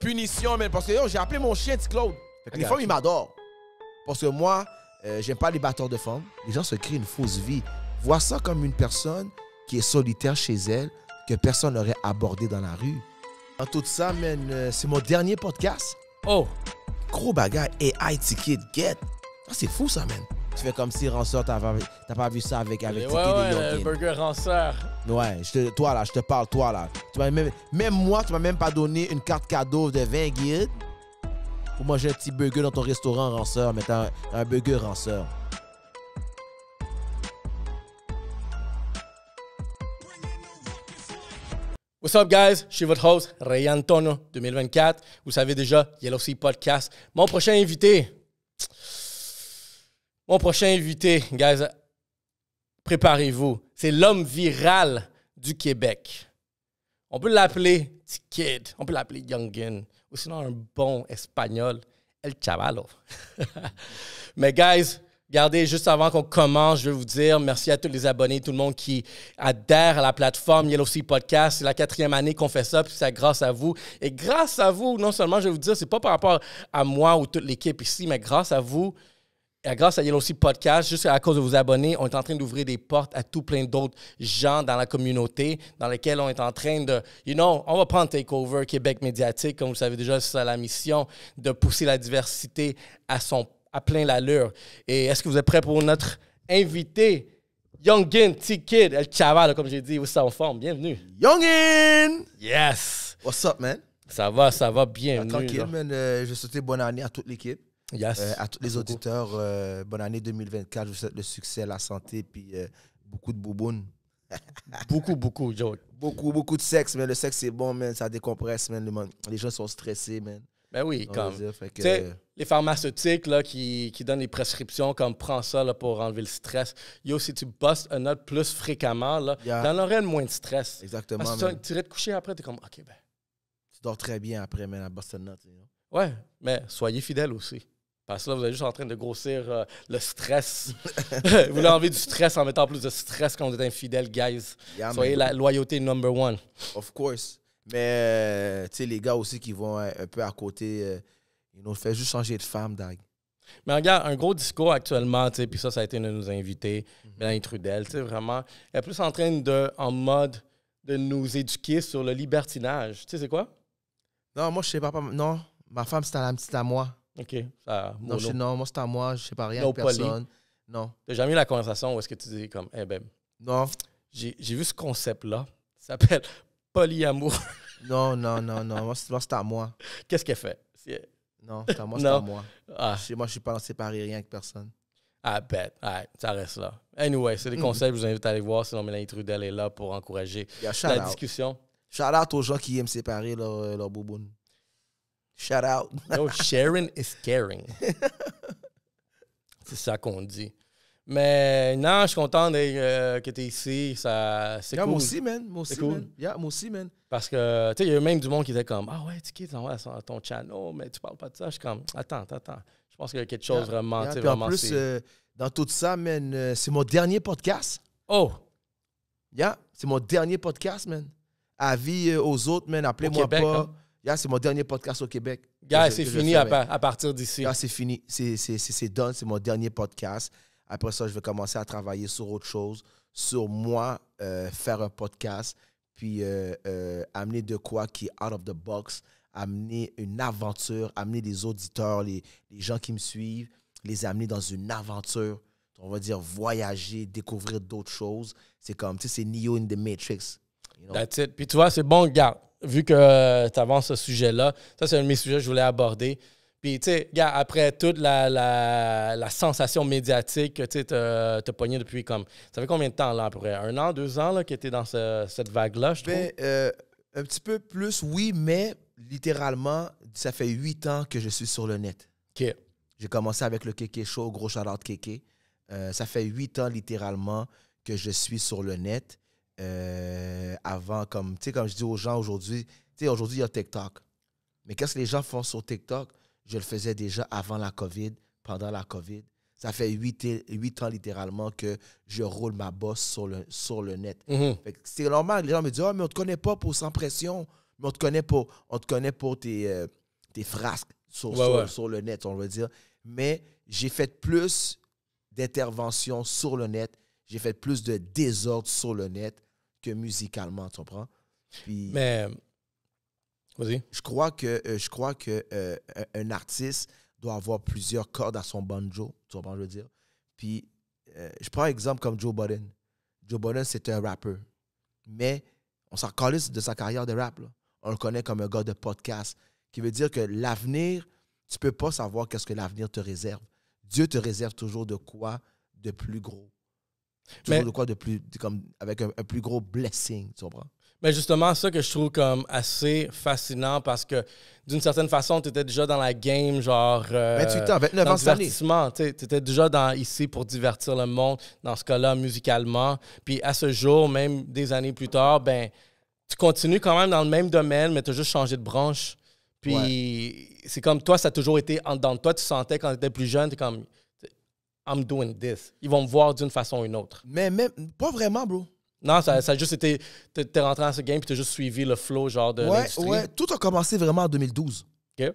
punition, man. Parce que j'ai appelé mon chien T-Claude. Les femmes, ils m'adorent. Parce que moi, euh, j'aime pas les batteurs de femmes. Les gens se créent une fausse vie. Vois ça comme une personne qui est solitaire chez elle, que personne n'aurait abordé dans la rue. En tout ça, man, euh, c'est mon dernier podcast. Oh! Gros bagarre et high ticket get. Ah, c'est fou ça, man. Tu fais comme si Ranceur, t'as pas, pas, vu ça avec, avec ouais, ouais, Burger Renseur. Ouais, je te, toi là, je te parle, toi là. même, moi, tu m'as même pas donné une carte cadeau de 20 guides pour manger un petit burger dans ton restaurant ranceur, mais un, burger ranceur. What's up, guys? Je suis votre host, Ray Antono 2024. Vous savez déjà, Yellow Sea Podcast. Mon prochain invité. Mon prochain invité, guys. Préparez-vous. C'est l'homme viral du Québec. On peut l'appeler Kid, on peut l'appeler Youngin, ou sinon un bon espagnol, El chavalo ». Mais, guys, Regardez, juste avant qu'on commence, je veux vous dire merci à tous les abonnés, tout le monde qui adhère à la plateforme Yellow Sea Podcast. C'est la quatrième année qu'on fait ça, puis c'est grâce à vous. Et grâce à vous, non seulement je vais vous dire, c'est pas par rapport à moi ou toute l'équipe ici, mais grâce à vous, grâce à Yellow Sea Podcast, juste à cause de vous abonner, on est en train d'ouvrir des portes à tout plein d'autres gens dans la communauté dans lesquels on est en train de, you know, on va prendre Takeover Québec médiatique, comme vous savez déjà, c'est la mission de pousser la diversité à son à plein l'allure. Et est-ce que vous êtes prêts pour notre invité, Youngin T-Kid, El Chaval, comme j'ai dit, vous en forme, bienvenue. Youngin! Yes! What's up, man? Ça va, ça va, bienvenue. Ah, tranquille, man. Euh, je souhaite bonne année à toute l'équipe. Euh, à tous les auditeurs, euh, bonne année 2024. Je vous souhaite le succès, la santé, puis euh, beaucoup de boubounes. beaucoup, beaucoup, Joe. Beaucoup, beaucoup de sexe, mais le sexe, c'est bon, mais Ça décompresse, Les, gens sont stressés, mais. Ben oui, Les pharmaceutiques là, qui, qui, donnent les prescriptions comme prends ça là, pour enlever le stress. Yo, si tu bosses un autre plus fréquemment, là, dans t'en moins de stress. Exactement. Parce que tu irais te coucher après, t'es comme, OK, ben. Tu dors très bien après, man, à Boston un Ouais, mais soyez fidèles aussi. Parce que là, vous êtes juste en train de grossir euh, le stress. vous voulez enlever du stress en mettant plus de stress quand vous êtes infidèle, guys. Soyez la loyauté number one. Of course. Mais, euh, tu sais, les gars aussi qui vont euh, un, peu à côté, ils nous font juste changer de femme, dag. Mais regarde, un gros discours actuellement, tu sais puis ça, ça a été une de nos invités, Mélanie mhm. ben Trudel, tu sais, vraiment, elle est plus en train de, en mode, de nous éduquer sur le libertinage. Tu sais, c'est quoi? Non, moi, je sais pas, non, ma femme, c'est à la petite à moi. OK. Ça, non, moi, c'est à moi, je sais pas rien avec personne. Non. n'as jamais eu la conversation où est-ce que tu dis comme, eh ben. Non. J'ai vu ce concept-là. Ça s'appelle polyamour. non, non, non, non. Moi, c'est à moi. Qu'est-ce qu'elle fait? Non, c'est à moi, c'est à moi. Ah. Je, moi, je suis pas en séparer rien avec personne. Ah, bête. Ah, ça reste là. Anyway, c'est des mm. conseils. Je vous invite à aller voir. Sinon, Mélanie Trudel est là pour encourager la discussion. Shout out aux gens qui aiment séparer leur, euh, leur bouboune. Shout out. no, oh, sharing is caring. C'est ça qu'on dit. Mais non, je suis content euh, que tu es ici. Ça, c'est cool. Moi aussi, man. Moi aussi, cool. Yeah, moi aussi, man. Parce que, tu sais, il y a même du monde qui était comme Ah ouais, tu quittes ton channel, mais tu parles pas de ça. Je suis comme Attends, attends. Je pense qu'il y a quelque chose vraiment. Yeah. Puis vraiment en plus, euh, dans tout ça, man, euh, c'est mon dernier podcast. Oh! Yeah, c'est mon dernier podcast, man. Avis aux autres, man. Appelez-moi pas. Hein? Yeah, c'est mon dernier podcast au Québec. Yeah, c'est fini à, partir d'ici. Yeah, c'est fini. C'est done. C'est mon dernier podcast. Après ça, je vais commencer à travailler sur autre chose, sur moi, euh, faire un podcast, puis euh, euh, amener de quoi qui est out of the box, amener une aventure, amener des auditeurs, les, les gens qui me suivent, les amener dans une aventure. On va dire voyager, découvrir d'autres choses. C'est comme, tu sais, c'est Neo in the Matrix. That's it. Puis tu vois, c'est bon, gars vu que tu avances ce sujet-là, ça, c'est un de mes sujets que je voulais aborder. Puis, tu sais, gars, après toute la, sensation médiatique que tu t'as pogné depuis comme. Ça fait combien de temps, là, à peu près Un an, deux ans, là, que tu dans cette vague-là, je ben, trouve euh, Un petit peu plus, oui, mais littéralement, ça fait huit ans que je suis sur le net. OK. J'ai commencé avec le Kéké Show, gros shout Keke. Kéké. Euh, ça fait huit ans, littéralement, que je suis sur le net. Euh, avant, comme, tu sais, comme je dis aux gens aujourd'hui, tu sais, aujourd'hui, il y a TikTok. Mais qu'est-ce que les gens font sur TikTok? Je le faisais déjà avant la COVID, pendant la COVID. Ça fait huit, ans littéralement que je roule ma bosse sur le, sur le net. Mhm. C'est normal, les gens me disent ah, mais on te connaît pas pour sans pression, mais on te connaît pour, on te connaît pour tes, euh, frasques sur, le net, on va dire. Mais j'ai fait plus d'interventions sur le net, j'ai fait plus de désordre sur le net que musicalement, tu comprends? Puis, Mais, vas-y. Je crois que, euh, je crois que euh, un artiste doit avoir plusieurs cordes à son banjo, tu comprends, je veux dire? Puis, euh, je prends un exemple comme Joe Biden. Joe Biden, c'est un rappeur. Mais on s'en calisse de sa carrière de rap. On le connaît comme un gars de podcast, qui veut dire que l'avenir, tu peux pas savoir qu'est-ce que l'avenir te réserve. Dieu te réserve toujours de quoi de plus gros. Toujours de quoi de plus, comme, avec un, plus gros blessing, tu comprends? Mais justement, ça que je trouve comme assez fascinant parce que d'une certaine façon, tu étais déjà dans la game, genre. Euh, 28 ans, 29 ans, divertissement. Tu étais déjà dans, ici pour divertir le monde, dans ce cas-là, musicalement. Puis à ce jour, même des années plus tard, ben, tu continues quand même dans le même domaine, mais tu as juste changé de branche. Puis c'est comme toi, ça a toujours été Dans toi. Tu sentais quand tu étais plus jeune, tu comme I'm doing this. Ils vont me voir d'une façon ou une autre. Mais même, pas vraiment, bro. Non, ça, a juste été. T'es rentré dans ce game puis t'as juste suivi le flow, genre de. Ouais, ouais. Tout a commencé vraiment en 2012. OK.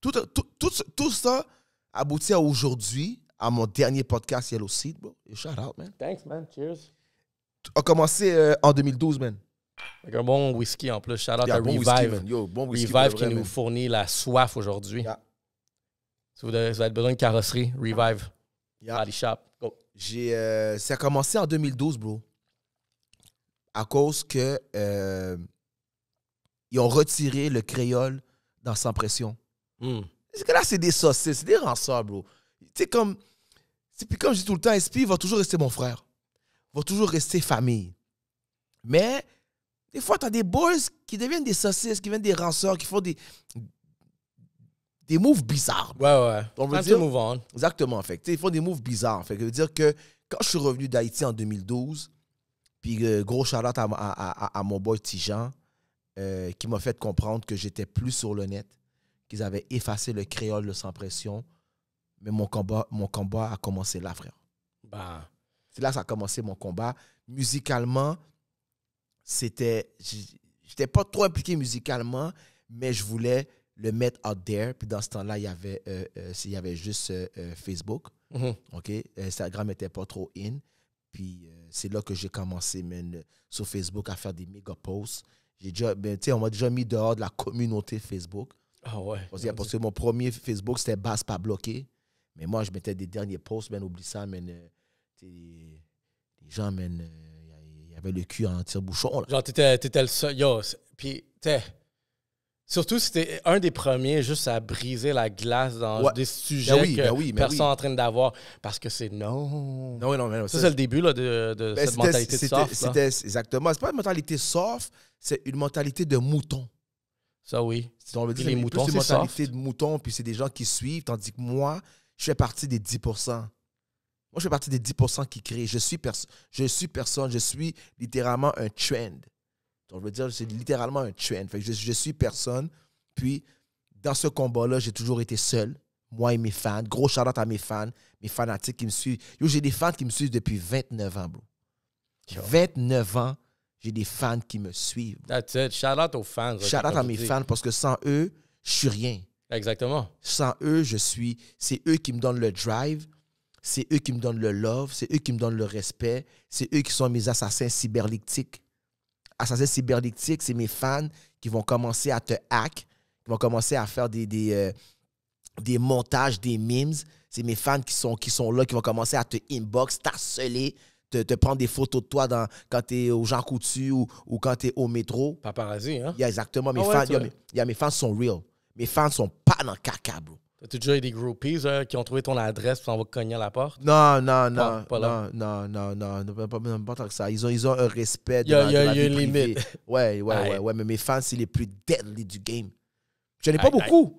Tout, tout, tout, tout ça aboutit à aujourd'hui, à mon dernier podcast Yellow Seed, bro. Shout out, man. Thanks, man. Cheers. a commencé euh, en 2012, man. Avec un bon whisky en plus. Shout out à Revive. Yo, bon whisky, Revive qui nous fournit la soif aujourd'hui. Si vous avez besoin de carrosserie, Revive. Euh, ça a commencé en 2012, bro. À cause que euh, ils ont retiré le créole dans Sans Pression. Hmm. que là, c'est des saucisses, c'est des rançons, bro. Tu sais, comme. Puis comme je dis tout le temps, SP va toujours rester mon frère. Va toujours rester famille. Mais des fois, tu as des boys qui deviennent des saucisses, qui deviennent des ranceurs, qui font des, des moves bizarres. Ouais, ouais. On veut dire, move on. Exactement. Fait ils font des moves bizarres. Fait que veut dire que quand je suis revenu d'Haïti en 2012, puis euh, gros shout à, à, à, à, mon boy Tijan, euh, qui m'a fait comprendre que j'étais plus sur le net, qu'ils avaient effacé le créole, le sans pression. Mais mon combat, mon combat a commencé là, frère. Bah. C'est là que ça a commencé mon combat. Musicalement, c'était. J'étais pas trop impliqué musicalement, mais je voulais le mettre out there. Puis dans ce temps-là, il y avait, euh, euh, s'il y avait juste euh, Facebook. Mm-hmm. OK? Instagram n'était pas trop in. Puis c'est là que j'ai commencé, mais sur Facebook à faire des méga posts. J'ai déjà, ben, on m'a déjà mis dehors de la communauté Facebook. Ah ouais. Parce, que, mon premier Facebook, c'était basse pas bloqué. Mais moi, je mettais des derniers posts, ben, oublie ça, les gens, il y avait le cul en tire-bouchon. Genre, t'étais, étais le seul. Yo, puis, sais... Surtout, c'était un des premiers juste à briser la glace dans des ben sujets que ben ben personne n'est en train d'avoir. Parce que c'est non. Non, non, Ça, c'est le début là, de, cette mentalité soft. C'était exactement. C'est pas une mentalité soft, c'est une mentalité de mouton. Ça, oui. les c'est une mentalité de mouton, puis c'est des gens qui suivent, tandis que moi, je fais partie des 10 moi, je fais partie des 10 qui créent. Je suis, je suis personne. Je suis littéralement un trend. Donc, je veux dire, c'est littéralement un trend. je, suis personne. Puis, dans ce combat-là, j'ai toujours été seul. Moi et mes fans. Gros shout à mes fans, mes fanatiques qui me suivent. j'ai des fans qui me suivent depuis 29 ans, bro. 29 ans, j'ai des fans qui me suivent. That's it. Shout aux fans. Shout out à mes fans parce que sans eux, je suis rien. Exactement. Sans eux, je suis. C'est eux qui me donnent le drive. C'est eux qui me donnent le love. C'est eux qui me donnent le respect. C'est eux qui sont mes assassins cyberlictiques c'est Cyberdictique, c'est mes fans qui vont commencer à te hack, qui vont commencer à faire des, euh, des, montages, des memes. C'est mes fans qui sont, qui sont là, qui vont commencer à te inbox, t'harceler, te, te, prendre des photos de toi dans, quand t'es au Jean Coutu ou, ou quand t'es au métro. Paparazzi, hein? a exactement. Ah mes fans, il y a mes fans sont real. Mes fans sont pas dans le caca, bro tas déjà eu des groupies qui ont trouvé ton adresse puis on cogner à la porte? Non, non, non. Pas, non, non, non, non, pas, pas, pas tant que ça. Ils ont, ils ont un respect de, y a, une Limite. Ouais, ouais, ouais, ouais. Mais mes fans, c'est les plus deadly du game. J'en ai pas beaucoup.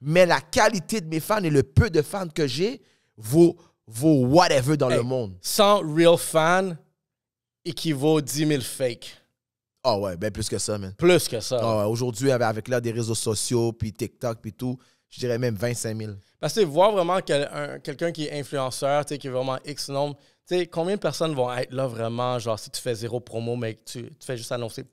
Mais la qualité de mes fans et le peu de fans que j'ai vaut, vaut whatever dans le monde. 100 real fans équivaut 10 000 fakes. Ah oh, ouais, ben plus que ça, man. Plus que ça. Ah aujourd'hui, avec, avec là, des réseaux sociaux, puis TikTok, puis tout je dirais même 25 000. Parce que voir vraiment quelqu'un qui est influenceur, qui est vraiment X nombre, combien de personnes vont être là vraiment, genre si tu fais zéro promo, mais tu, tu fais juste annoncer,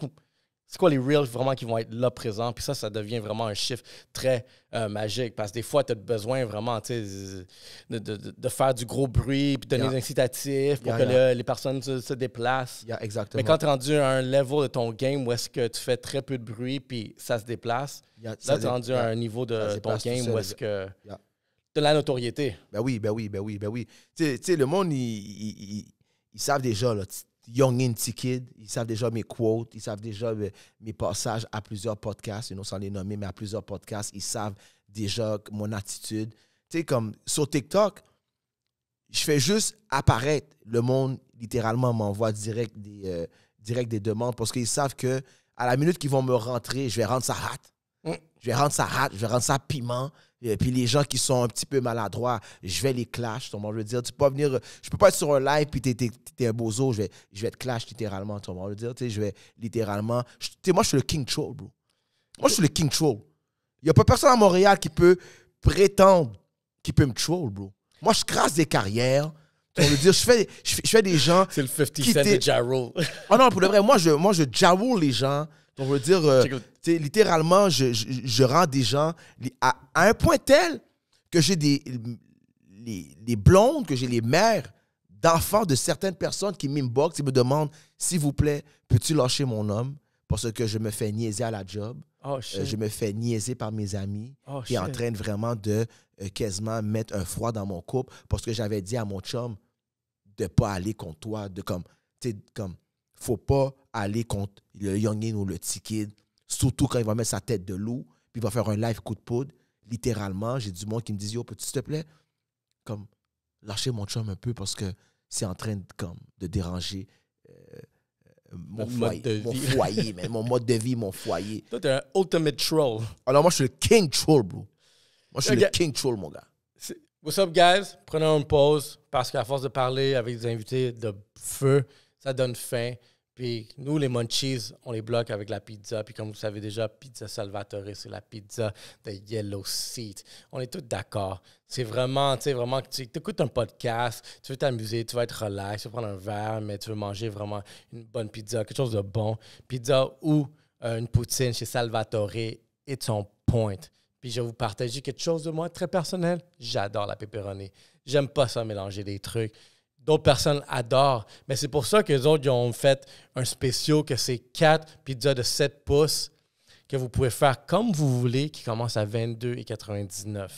c'est quoi les reels vraiment qui vont être là présents. Puis ça, ça devient vraiment un chiffre très euh, magique parce que des fois, tu as besoin vraiment de, faire du gros bruit puis donner des incitatifs pour que les personnes se, déplacent. exactement. Mais quand tu es rendu à un niveau de ton game où est-ce que tu fais très peu de bruit puis ça se déplace, là, tu es rendu à un niveau de ton game où est-ce que de la notoriété. Ben oui, ben oui, ben oui, ben oui. Tu sais, le monde, ils, savent déjà, là, young inti kid, ils savent déjà mes quotes, ils savent déjà euh, mes, passages à plusieurs podcasts, Ils know, sans les nommer, mais à plusieurs podcasts, ils savent déjà mon attitude. Tu sais, comme sur TikTok, je fais juste apparaître. Le monde, littéralement, m'envoie direct des, euh, des demandes parce qu'ils savent que à la minute qu'ils vont me rentrer, je vais rendre ça hâte. Mm. Je vais rendre ça hâte, je vais rendre ça piment, et puis les gens qui sont un petit peu maladroits, je vais les clash. Je veux dire, tu peux pas venir. Je peux pas être sur un live puis t'es, un bozo. Je vais, je vais te clash littéralement. Tu veux dire, tu sais, je vais littéralement. sais, moi, je suis le king troll, bro. Moi, je suis le king troll. Il n'y a pas personne à Montréal qui peut prétendre qui peut me troll, bro. Moi, je crasse des carrières. tu veut dire, je fais, je, fais, je fais des gens. C'est le 50 Cent de Ja oh non, pour le vrai, moi, je, moi, je les gens on veut dire, euh, littéralement, je, rends des gens à, un point tel que j'ai des les, blondes, que j'ai les mères d'enfants de certaines personnes qui m'inboxent qui me demandent s'il vous plaît, peux-tu lâcher mon homme parce que je me fais niaiser à la job. Oh, euh, je me fais niaiser par mes amis oh, en train vraiment de euh, quasiment mettre un froid dans mon couple parce que j'avais dit à mon chum de pas aller contre toi, de comme, comme, faut pas aller contre le Youngin ou le Tikid, surtout quand il va mettre sa tête de loup, puis il va faire un live coup de poudre. Littéralement, j'ai du monde qui me dit Yo, peux-tu s'il te plaît, comme, lâcher mon chum un peu parce que c'est en train de, comme, de déranger. Euh, euh, mon foyer, de mon, foyer mon mode de vie, mon foyer. Toi, t'es un ultimate troll. Alors, moi, je suis le king troll, bro. Moi, je suis le king troll, mon gars. What's up, guys? Prenons une pause parce qu'à force de parler avec des invités de feu, ça donne faim. Puis nous, les munchies, on les bloque avec la pizza. Puis comme vous savez déjà, pizza Salvatore, c'est la pizza de Yellow Seat. On est tous d'accord. C'est vraiment, tu sais, vraiment, tu écoutes un podcast, tu veux t'amuser, tu veux être relax, tu veux prendre un verre, mais tu veux manger vraiment une bonne pizza, quelque chose de bon. Pizza ou euh, une poutine chez Salvatore, it's on point. Puis je vais vous partager quelque chose de moi très personnel. J'adore la pepperoni. J'aime pas ça mélanger des trucs d'autres personnes adorent. Mais c'est pour ça que les autres ont fait un spécial que c'est quatre pizzas de 7 pouces que vous pouvez faire comme vous voulez, qui commence à 22,99.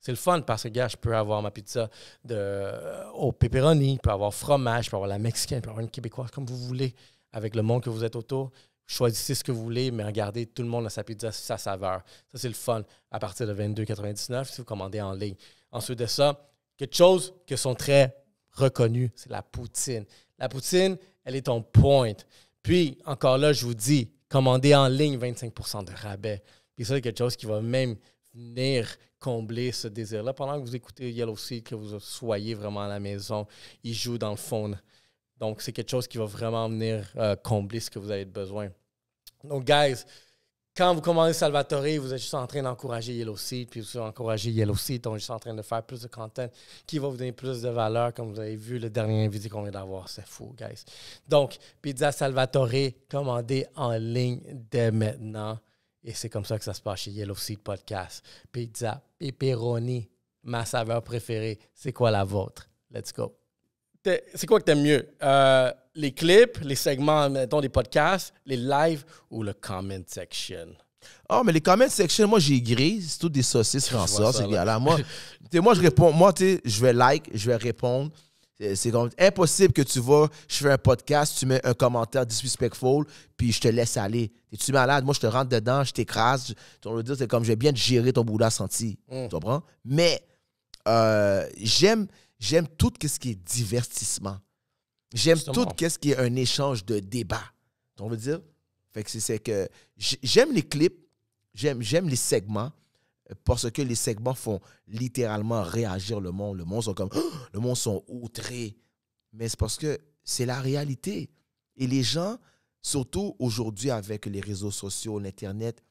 C'est le fun parce que, gars, je peux avoir ma pizza de, euh, au pepperoni, je peux avoir fromage, je peux avoir la mexicaine, je peux avoir une québécoise, comme vous voulez, avec le monde que vous êtes autour. Choisissez ce que vous voulez, mais regardez, tout le monde a sa pizza, sa saveur. Ça, c'est le fun à partir de 22,99 si vous commandez en ligne. Ensuite de ça, quelque chose que sont très reconnu, c'est la poutine. La poutine, elle est en pointe. Puis, encore là, je vous dis, commandez en ligne 25 de rabais. Puis ça, c'est quelque chose qui va même venir combler ce désir-là. Pendant que vous écoutez Yellow aussi que vous soyez vraiment à la maison, il joue dans le fond. Donc, c'est quelque chose qui va vraiment venir euh, combler ce que vous avez besoin. Donc, guys, quand vous commandez Salvatore, vous êtes juste en train d'encourager Yellow Seed, puis vous encouragez Yellow Seed, on juste en train de faire plus de content qui va vous donner plus de valeur, comme vous avez vu le dernier invité qu'on vient d'avoir. C'est fou, guys. Donc, Pizza Salvatore, commandez en ligne dès maintenant. Et c'est comme ça que ça se passe chez Yellow Seed Podcast. Pizza, pepperoni, ma saveur préférée. C'est quoi la vôtre? Let's go c'est quoi que t'aimes mieux? Euh, les clips, les segments, mettons, les podcasts, les lives ou le comment section? oh, mais les comment section, moi, j'ai gris. C'est tout des saucisses C'est à moi, moi, je réponds. Moi, tu je vais like, je vais répondre. C'est comme impossible que tu vas, je fais un podcast, tu mets un commentaire disrespectful, puis je te laisse aller. Es-tu malade? Moi, je te rentre dedans, je t'écrase. On veut dire, c'est comme, je vais bien te gérer ton boulot senti. Mm. Tu comprends? Mais euh, j'aime J'aime tout ce qui est divertissement. J'aime tout ce qui est un échange de débat. On veut dire? Fait que c'est que j'aime les clips, j'aime les segments, euh, parce que les segments font littéralement réagir le monde. Le monde sont comme, oh, le monde sont outrés. Mais c'est parce que c'est la réalité. Et les gens, surtout aujourd'hui avec les réseaux sociaux, l'Internet,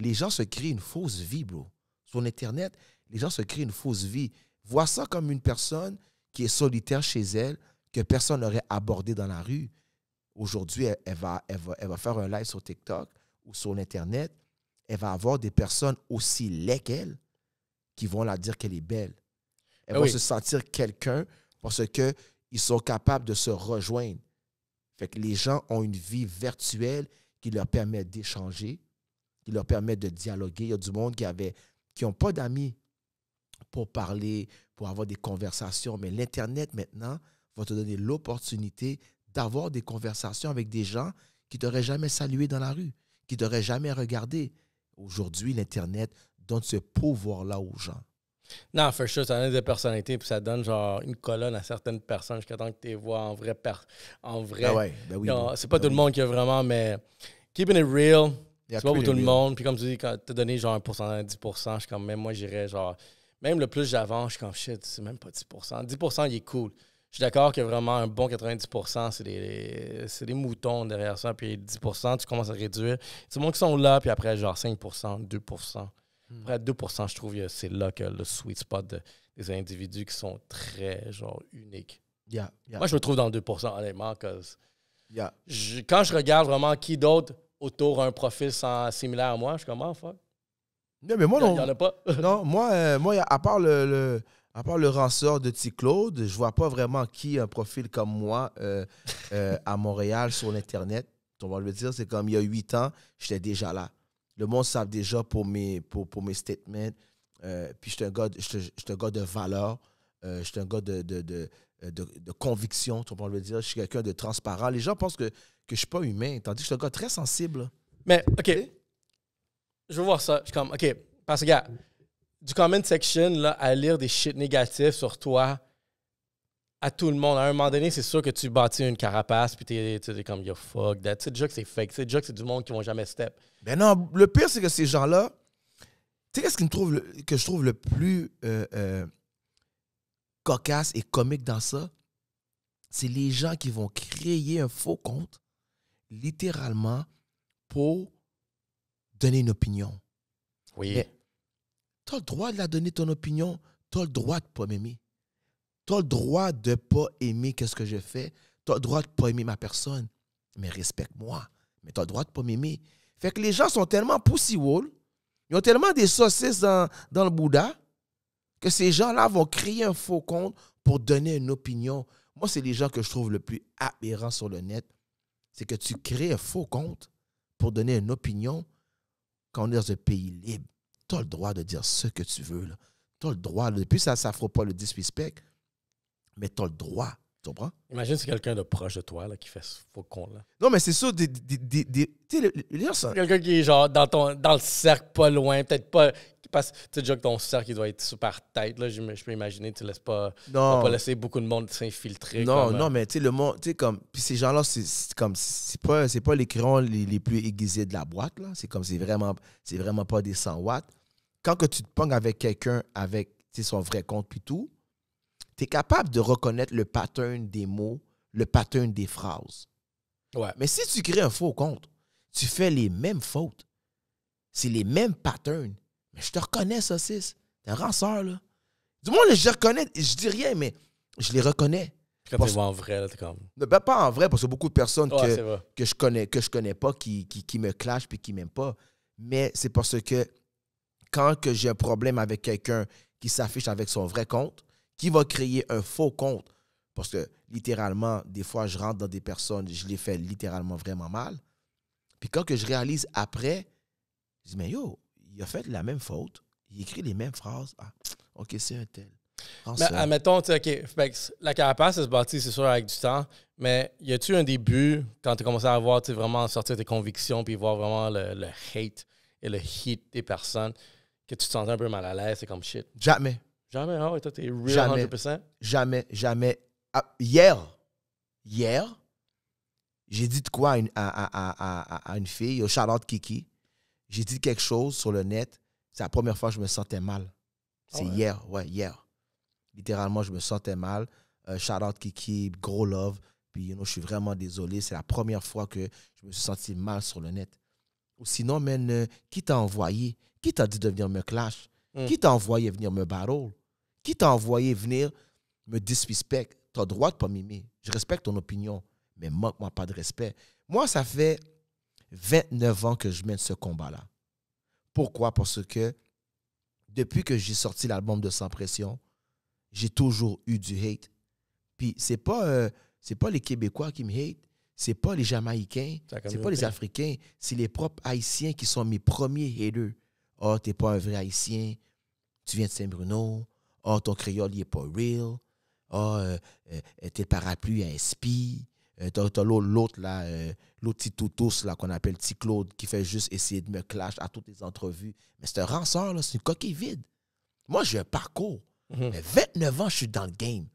les gens se créent une fausse vie, bro. Sur l'Internet, les gens se créent une fausse vie. Vois ça comme une personne qui est solitaire chez elle, que personne n'aurait abordé dans la rue. Aujourd'hui, elle, va, va, faire un live sur TikTok ou sur Internet. Elle va avoir des personnes aussi laides qu'elle qui vont la dire qu'elle est belle. Elle ah va se sentir quelqu'un parce qu'ils sont capables de se rejoindre. Fait que les gens ont une vie virtuelle qui leur permet d'échanger, qui leur permet de dialoguer. Il y a du monde qui avait qui pas d'amis pour parler, pour avoir des conversations. Mais l'Internet, maintenant, va te donner l'opportunité d'avoir des conversations avec des gens qui ne t'auraient jamais salué dans la rue, qui t'auraient jamais regardé. Aujourd'hui, l'Internet donne ce pouvoir-là aux gens. Non, for sure, ça donne des personnalités, puis ça donne genre une colonne à certaines personnes jusqu'à temps que tu les vois en vrai. En vrai. Ben ouais, ben oui, ben c'est pas ben tout le monde qui a vraiment, mais keeping it real, c'est pas tout le monde. Puis comme tu dis, quand as donné genre un 10%, je suis quand même, moi j'irais genre même le plus j'avance, je suis comme shit, c'est même pas 10 10 il est cool. Je suis d'accord que vraiment un bon 90 c'est des, moutons derrière ça. Puis 10 tu commences à réduire. C'est monde qui sont là, puis après, genre 5 2 hmm. après 2 je trouve que c'est là que le sweet spot des individus qui sont très, genre, uniques. Moi, je me trouve dans le 2 honnêtement, parce que quand je regarde vraiment qui d'autre autour a un profil similaire à moi, je suis comme, oh fuck. Non, mais moi, non. non, moi, euh, moi à, part le, le, part le de T. Claude, je vois pas vraiment qui a un profil comme moi euh, euh, à Montréal sur l'Internet. On va le dire, c'est comme il y a huit ans, j'étais déjà là. Le monde savait déjà pour mes, pour, mes statements. puis je suis un, un, gars de valeur. je suis un gars de, de, conviction, tu va le dire. Je suis quelqu'un de transparent. Les gens pensent que, que je ne suis pas humain, tandis que je suis un gars très sensible. Mais, OK je veux voir ça. Je suis comme, OK, parce que, gars, du comment section là, à lire des shit négatifs sur toi, à tout le monde. À un moment donné, c'est sûr que tu bâtis une carapace, puis t'es, es comme yo fuck that. Tu déjà que c'est fake. Tu sais déjà que c'est du monde qui vont jamais step. Ben non, le pire, c'est que ces gens-là. Tu sais, qu'est-ce qui me trouve que je trouve le plus euh, euh, cocasse et comique dans ça? C'est les gens qui vont créer un faux compte, littéralement, pour donner une opinion. Oui. tu as le droit de la donner, ton opinion. Tu as le droit de ne pas m'aimer. Tu as le droit de ne pas aimer qu'est-ce que je fais. Tu as le droit de ne pas aimer ma personne. Mais respecte-moi. Mais tu as le droit de ne pas m'aimer. Fait que les gens sont tellement pussy wall, ils ont tellement des saucisses dans, dans le Bouddha, que ces gens-là vont créer un faux compte pour donner une opinion. Moi, c'est les gens que je trouve le plus aberrant sur le net. C'est que tu crées un faux compte pour donner une opinion quand on est dans un pays libre, tu as le droit de dire ce que tu veux. Tu as le droit. Depuis ça, ça ne fera pas le disrespect, mais tu as le droit. Tu comprends? Imagine si quelqu'un de proche de toi là, qui fait ce faux con. Là. Non, mais c'est sûr. Des, des, des, ça. Quelqu'un qui est genre dans, ton, dans le cercle pas loin, peut-être pas. Parce tu sais que ton cercle doit être super tête, là, je, peux imaginer, tu laisses pas, non. laisser beaucoup de monde s'infiltrer. Non, euh, non, mais le comme, ces gens-là, c'est comme, c'est pas, pas les les, plus aiguisés de la boîte, là. C'est comme, c'est vraiment, c'est vraiment pas des 100 watts. Quand que tu te ponges avec quelqu'un avec, son vrai compte puis tout, tu es capable de reconnaître le pattern des mots, le pattern des phrases. Mais si tu crées un faux compte, tu fais les mêmes fautes. C'est les mêmes patterns. Mais je te reconnais, saucisse. T'es un ranceur, là. Du moins, je je reconnais. Je dis rien, mais je les reconnais. Quand voir en vrai, là, t'es comme. Ben, pas en vrai, parce que beaucoup de personnes que, je connais, que je connais pas, qui, qui, me clashent puis qui m'aiment pas. Mais c'est parce que quand que j'ai un problème avec quelqu'un qui s'affiche avec son vrai compte, qui va créer un faux compte, parce que littéralement, des fois, je rentre dans des personnes, je les fais littéralement vraiment mal. Puis quand que je réalise après, je dis, mais yo, il a fait la même faute, il écrit les mêmes phrases. Ah, OK, c'est un tel. Mais admettons, ah, ok. Ben, la carapace, elle se bâtit, c'est sûr, avec du temps. Mais y a-tu un début quand tu as commencé à voir vraiment sortir tes convictions puis voir vraiment le, hate et le hit des personnes que tu te sentais un peu mal à l'aise? C'est comme shit. Jamais. Jamais, oh, ah et toi, t'es real jamais, 100%? Jamais, jamais. Ah, hier, hier, j'ai dit quoi à une fille, au Charlotte Kiki j'ai dit quelque chose sur le net. C'est la première fois que je me sentais mal. Ah C'est hier, ouais, hier. Littéralement, je me sentais mal. Charlotte euh, shout out Kiki, gros love. Puis, je suis vraiment désolé. C'est la première fois que je me suis senti mal sur le net. Ou sinon, mais euh, qui t'a envoyé? Qui t'a dit de venir me clash? Hmm. Qui t'a envoyé venir me battle? Qui t'a envoyé venir me disrespect? T'as droit de pas m'aimer. Je respecte ton opinion, mais manque-moi pas de respect. Moi, ça fait 29 ans que je mène ce combat-là. Pourquoi? Parce que depuis que j'ai sorti l'album de Sans Pression, j'ai toujours eu du hate. Puis c'est pas, euh, c'est pas les Québécois qui me hate, c'est pas les Jamaïcains, c'est pas les Africains, c'est les propres Haïtiens qui sont mes premiers haters. Oh, tu n'es pas un vrai Haïtien, tu viens de Saint-Bruno, oh, ton créole, n'est est pas real, oh, euh, euh, tes parapluies à euh, t'as, l'autre, là, euh, l'autre petit là, qu'on appelle petit Claude, qui fait juste essayer de me clash à toutes les entrevues. Mais c'est un ranceur, là, c'est une coquille vide. Moi, j'ai un parcours. Mhm. Mais 29 ans, je suis dans le game.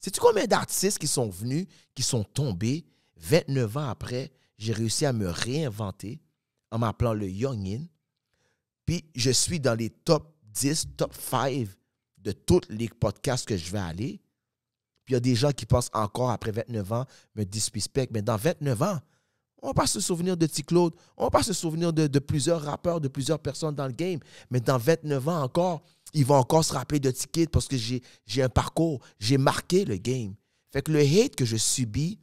Sais-tu combien d'artistes qui sont venus, qui sont tombés 29 ans après, j'ai réussi à me réinventer en m'appelant le Youngin. Puis je suis dans les top 10, top 5 de tous les podcasts que je vais aller. Puis il y a des gens qui pensent encore après 29 ans, me disrespect. Mais dans 29 ans, on va pas se souvenir de T-Claude, on va pas se souvenir de, plusieurs rappeurs, de plusieurs personnes dans le game. Mais dans 29 ans encore, ils vont encore se rappeler de T-Kid parce que j'ai un parcours, j'ai marqué le game. Fait que le hate que je subis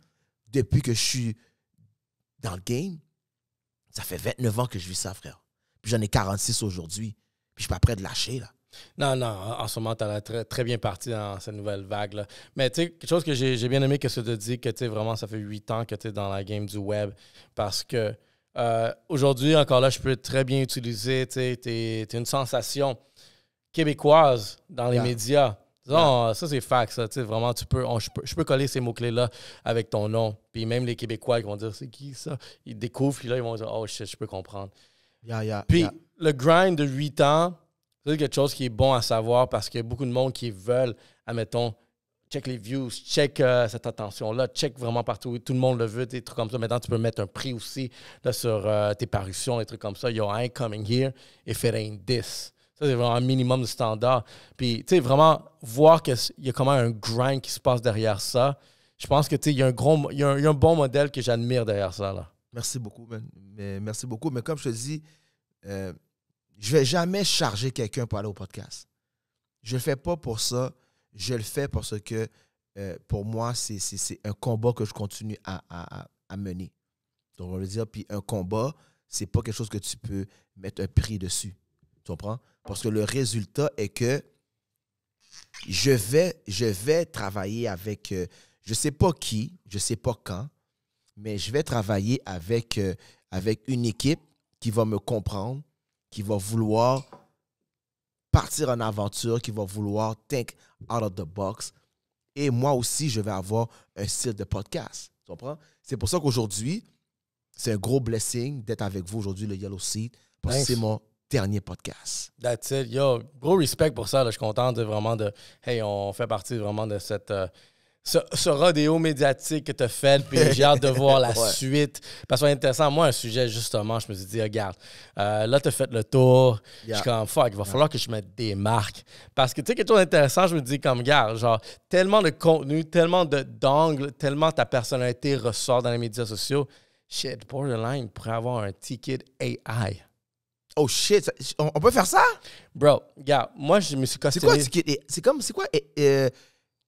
depuis que je suis dans le game, ça fait 29 ans que je vis ça, frère. Puis j'en ai 46 aujourd'hui. Puis je suis pas prêt de lâcher, là. Non, non, en ce moment, tu as très, bien parti dans cette nouvelle vague. Là. Mais tu sais, quelque chose que j'ai bien aimé que ça te dit, que tu vraiment, ça fait huit ans que tu es dans la game du web. Parce que euh, aujourd'hui, encore là, je peux très bien utiliser, tu sais, es, une sensation québécoise dans les médias. Non, ça c'est fact, ça. Vraiment, tu peux, je, peux, coller ces mots-clés-là avec ton nom. Puis même les Québécois qui vont dire c'est qui ça Ils découvrent, puis là, ils vont dire oh je peux comprendre. Puis le grind de huit ans, c'est quelque chose qui est bon à savoir parce qu'il y a beaucoup de monde qui veulent, admettons, check les views, check euh, cette attention-là, check vraiment partout. Tout le monde le veut, des trucs comme ça. Maintenant, tu peux mettre un prix aussi là, sur euh, tes parutions, des trucs comme ça. il y a un coming here et it ain't this. Ça, c'est vraiment un minimum de standard. Puis, tu sais, vraiment voir qu'il y a comment un grind qui se passe derrière ça. Je pense que, tu il y, a un gros, bon modèle que j'admire derrière ça. Là. Merci beaucoup, man. Mais, merci beaucoup. Mais comme je te dis, euh, je ne vais jamais charger quelqu'un pour aller au podcast. Je ne le fais pas pour ça. Je le fais parce que euh, pour moi, c'est un combat que je continue à, à, mener. Donc, on va dire, puis un combat, ce n'est pas quelque chose que tu peux mettre un prix dessus. Tu comprends? Parce que le résultat est que je vais, je vais travailler avec, je euh, je sais pas qui, je ne sais pas quand, mais je vais travailler avec, euh, avec une équipe qui va me comprendre, qui va vouloir partir en aventure, qui va vouloir think out of the box. Et moi aussi, je vais avoir un style de podcast. Tu comprends? C'est pour ça qu'aujourd'hui, c'est un gros blessing d'être avec vous aujourd'hui, le Yellow Seed, parce que c'est mon dernier podcast. That's it. Yo, gros respect pour ça. Je suis content de vraiment de. Hey, on fait partie vraiment de cette. Euh, ce, des rodéo médiatique que tu as fait, puis j'ai hâte de voir la suite. Parce que c'est intéressant, moi, un sujet, justement, je me suis dit, regarde, euh, là, tu as fait le tour. Je suis comme, fuck, il va falloir que je me démarque. Parce que, tu sais, quelque chose d'intéressant, je me dis, comme, regarde, genre, tellement de contenu, tellement d'angles, tellement ta personnalité ressort dans les médias sociaux. Shit, borderline pourrait avoir un ticket AI. Oh shit, on, peut faire ça? Bro, regarde, moi, je me suis cassé. C'est quoi, c'est comme, c'est quoi, euh,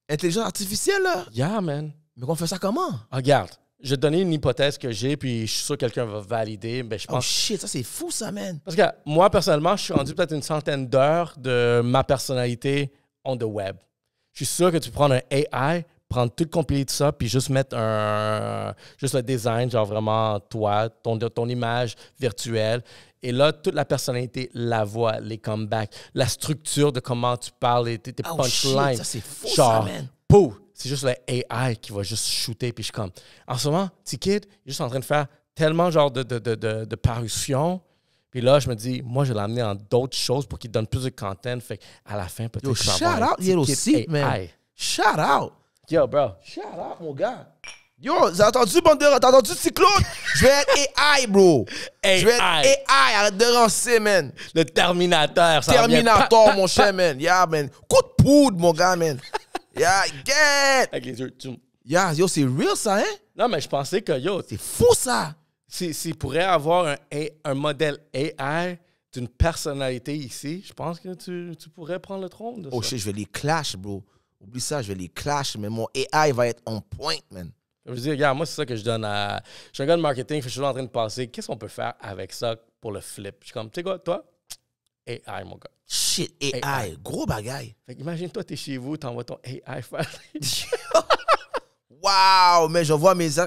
intelligence artificielle, là. Yeah, man. Mais qu'on fait ça comment? Ah, regarde, je vais te donner une hypothèse que j'ai, puis je suis sûr que quelqu'un va valider. Mais je oh, pense... Oh shit, ça c'est fou, ça, man. Parce que moi, personnellement, je suis rendu peut-être une centaine d'heures de ma personnalité on the web. Je suis sûr que tu prends un AI, prendre tout le compilé de ça, puis juste mettre un, juste le design, genre vraiment toi, ton, ton image virtuelle. Et là, toute la personnalité, la voix, les comebacks, la structure de comment tu parles, tes, tes oh, c'est fou, C'est juste le AI qui va juste shooter. Puis je suis comme, en ce moment, T-Kid est juste en train de faire tellement genre de, de, de, de, de parutions. Puis là, je me dis, moi, je vais l'amener en d'autres choses pour qu'il donne plus de content. Fait à la fin, peut-être que je Shout out, Yellow Seat, man. Shout out. Yo, bro. Shut up, mon gars. Yo, t'as entendu, bande de... T'as entendu, Cyclone? Je vais être AI, bro. AI. Je vais être AI. Arrête de rancer, man. Le Terminator. ça Terminator, mon cher, man. Yeah, man. Coup de poudre, mon gars, man. Yeah, get. Avec les yeux, Yeah, yo, c'est real, ça, hein? Non, mais je pensais que, yo... C'est fou, ça. S'il pourrait avoir un, un modèle AI d'une personnalité ici, je pense que tu, tu pourrais prendre le trône de oh, ça. Oh, shit, je vais les clash, bro. Oublie ça, je vais les clash, mais mon AI va être en point, man. Je veux dire, regarde, moi, c'est ça que je donne à. Je suis un gars de marketing, je suis toujours en train de penser, qu'est-ce qu'on peut faire avec ça pour le flip? Je suis comme, tu sais quoi, toi, AI, mon gars. Shit, AI, gros bagaille. imagine-toi, t'es chez vous, t'envoies ton AI faire. Waouh, mais je vois mes. Tu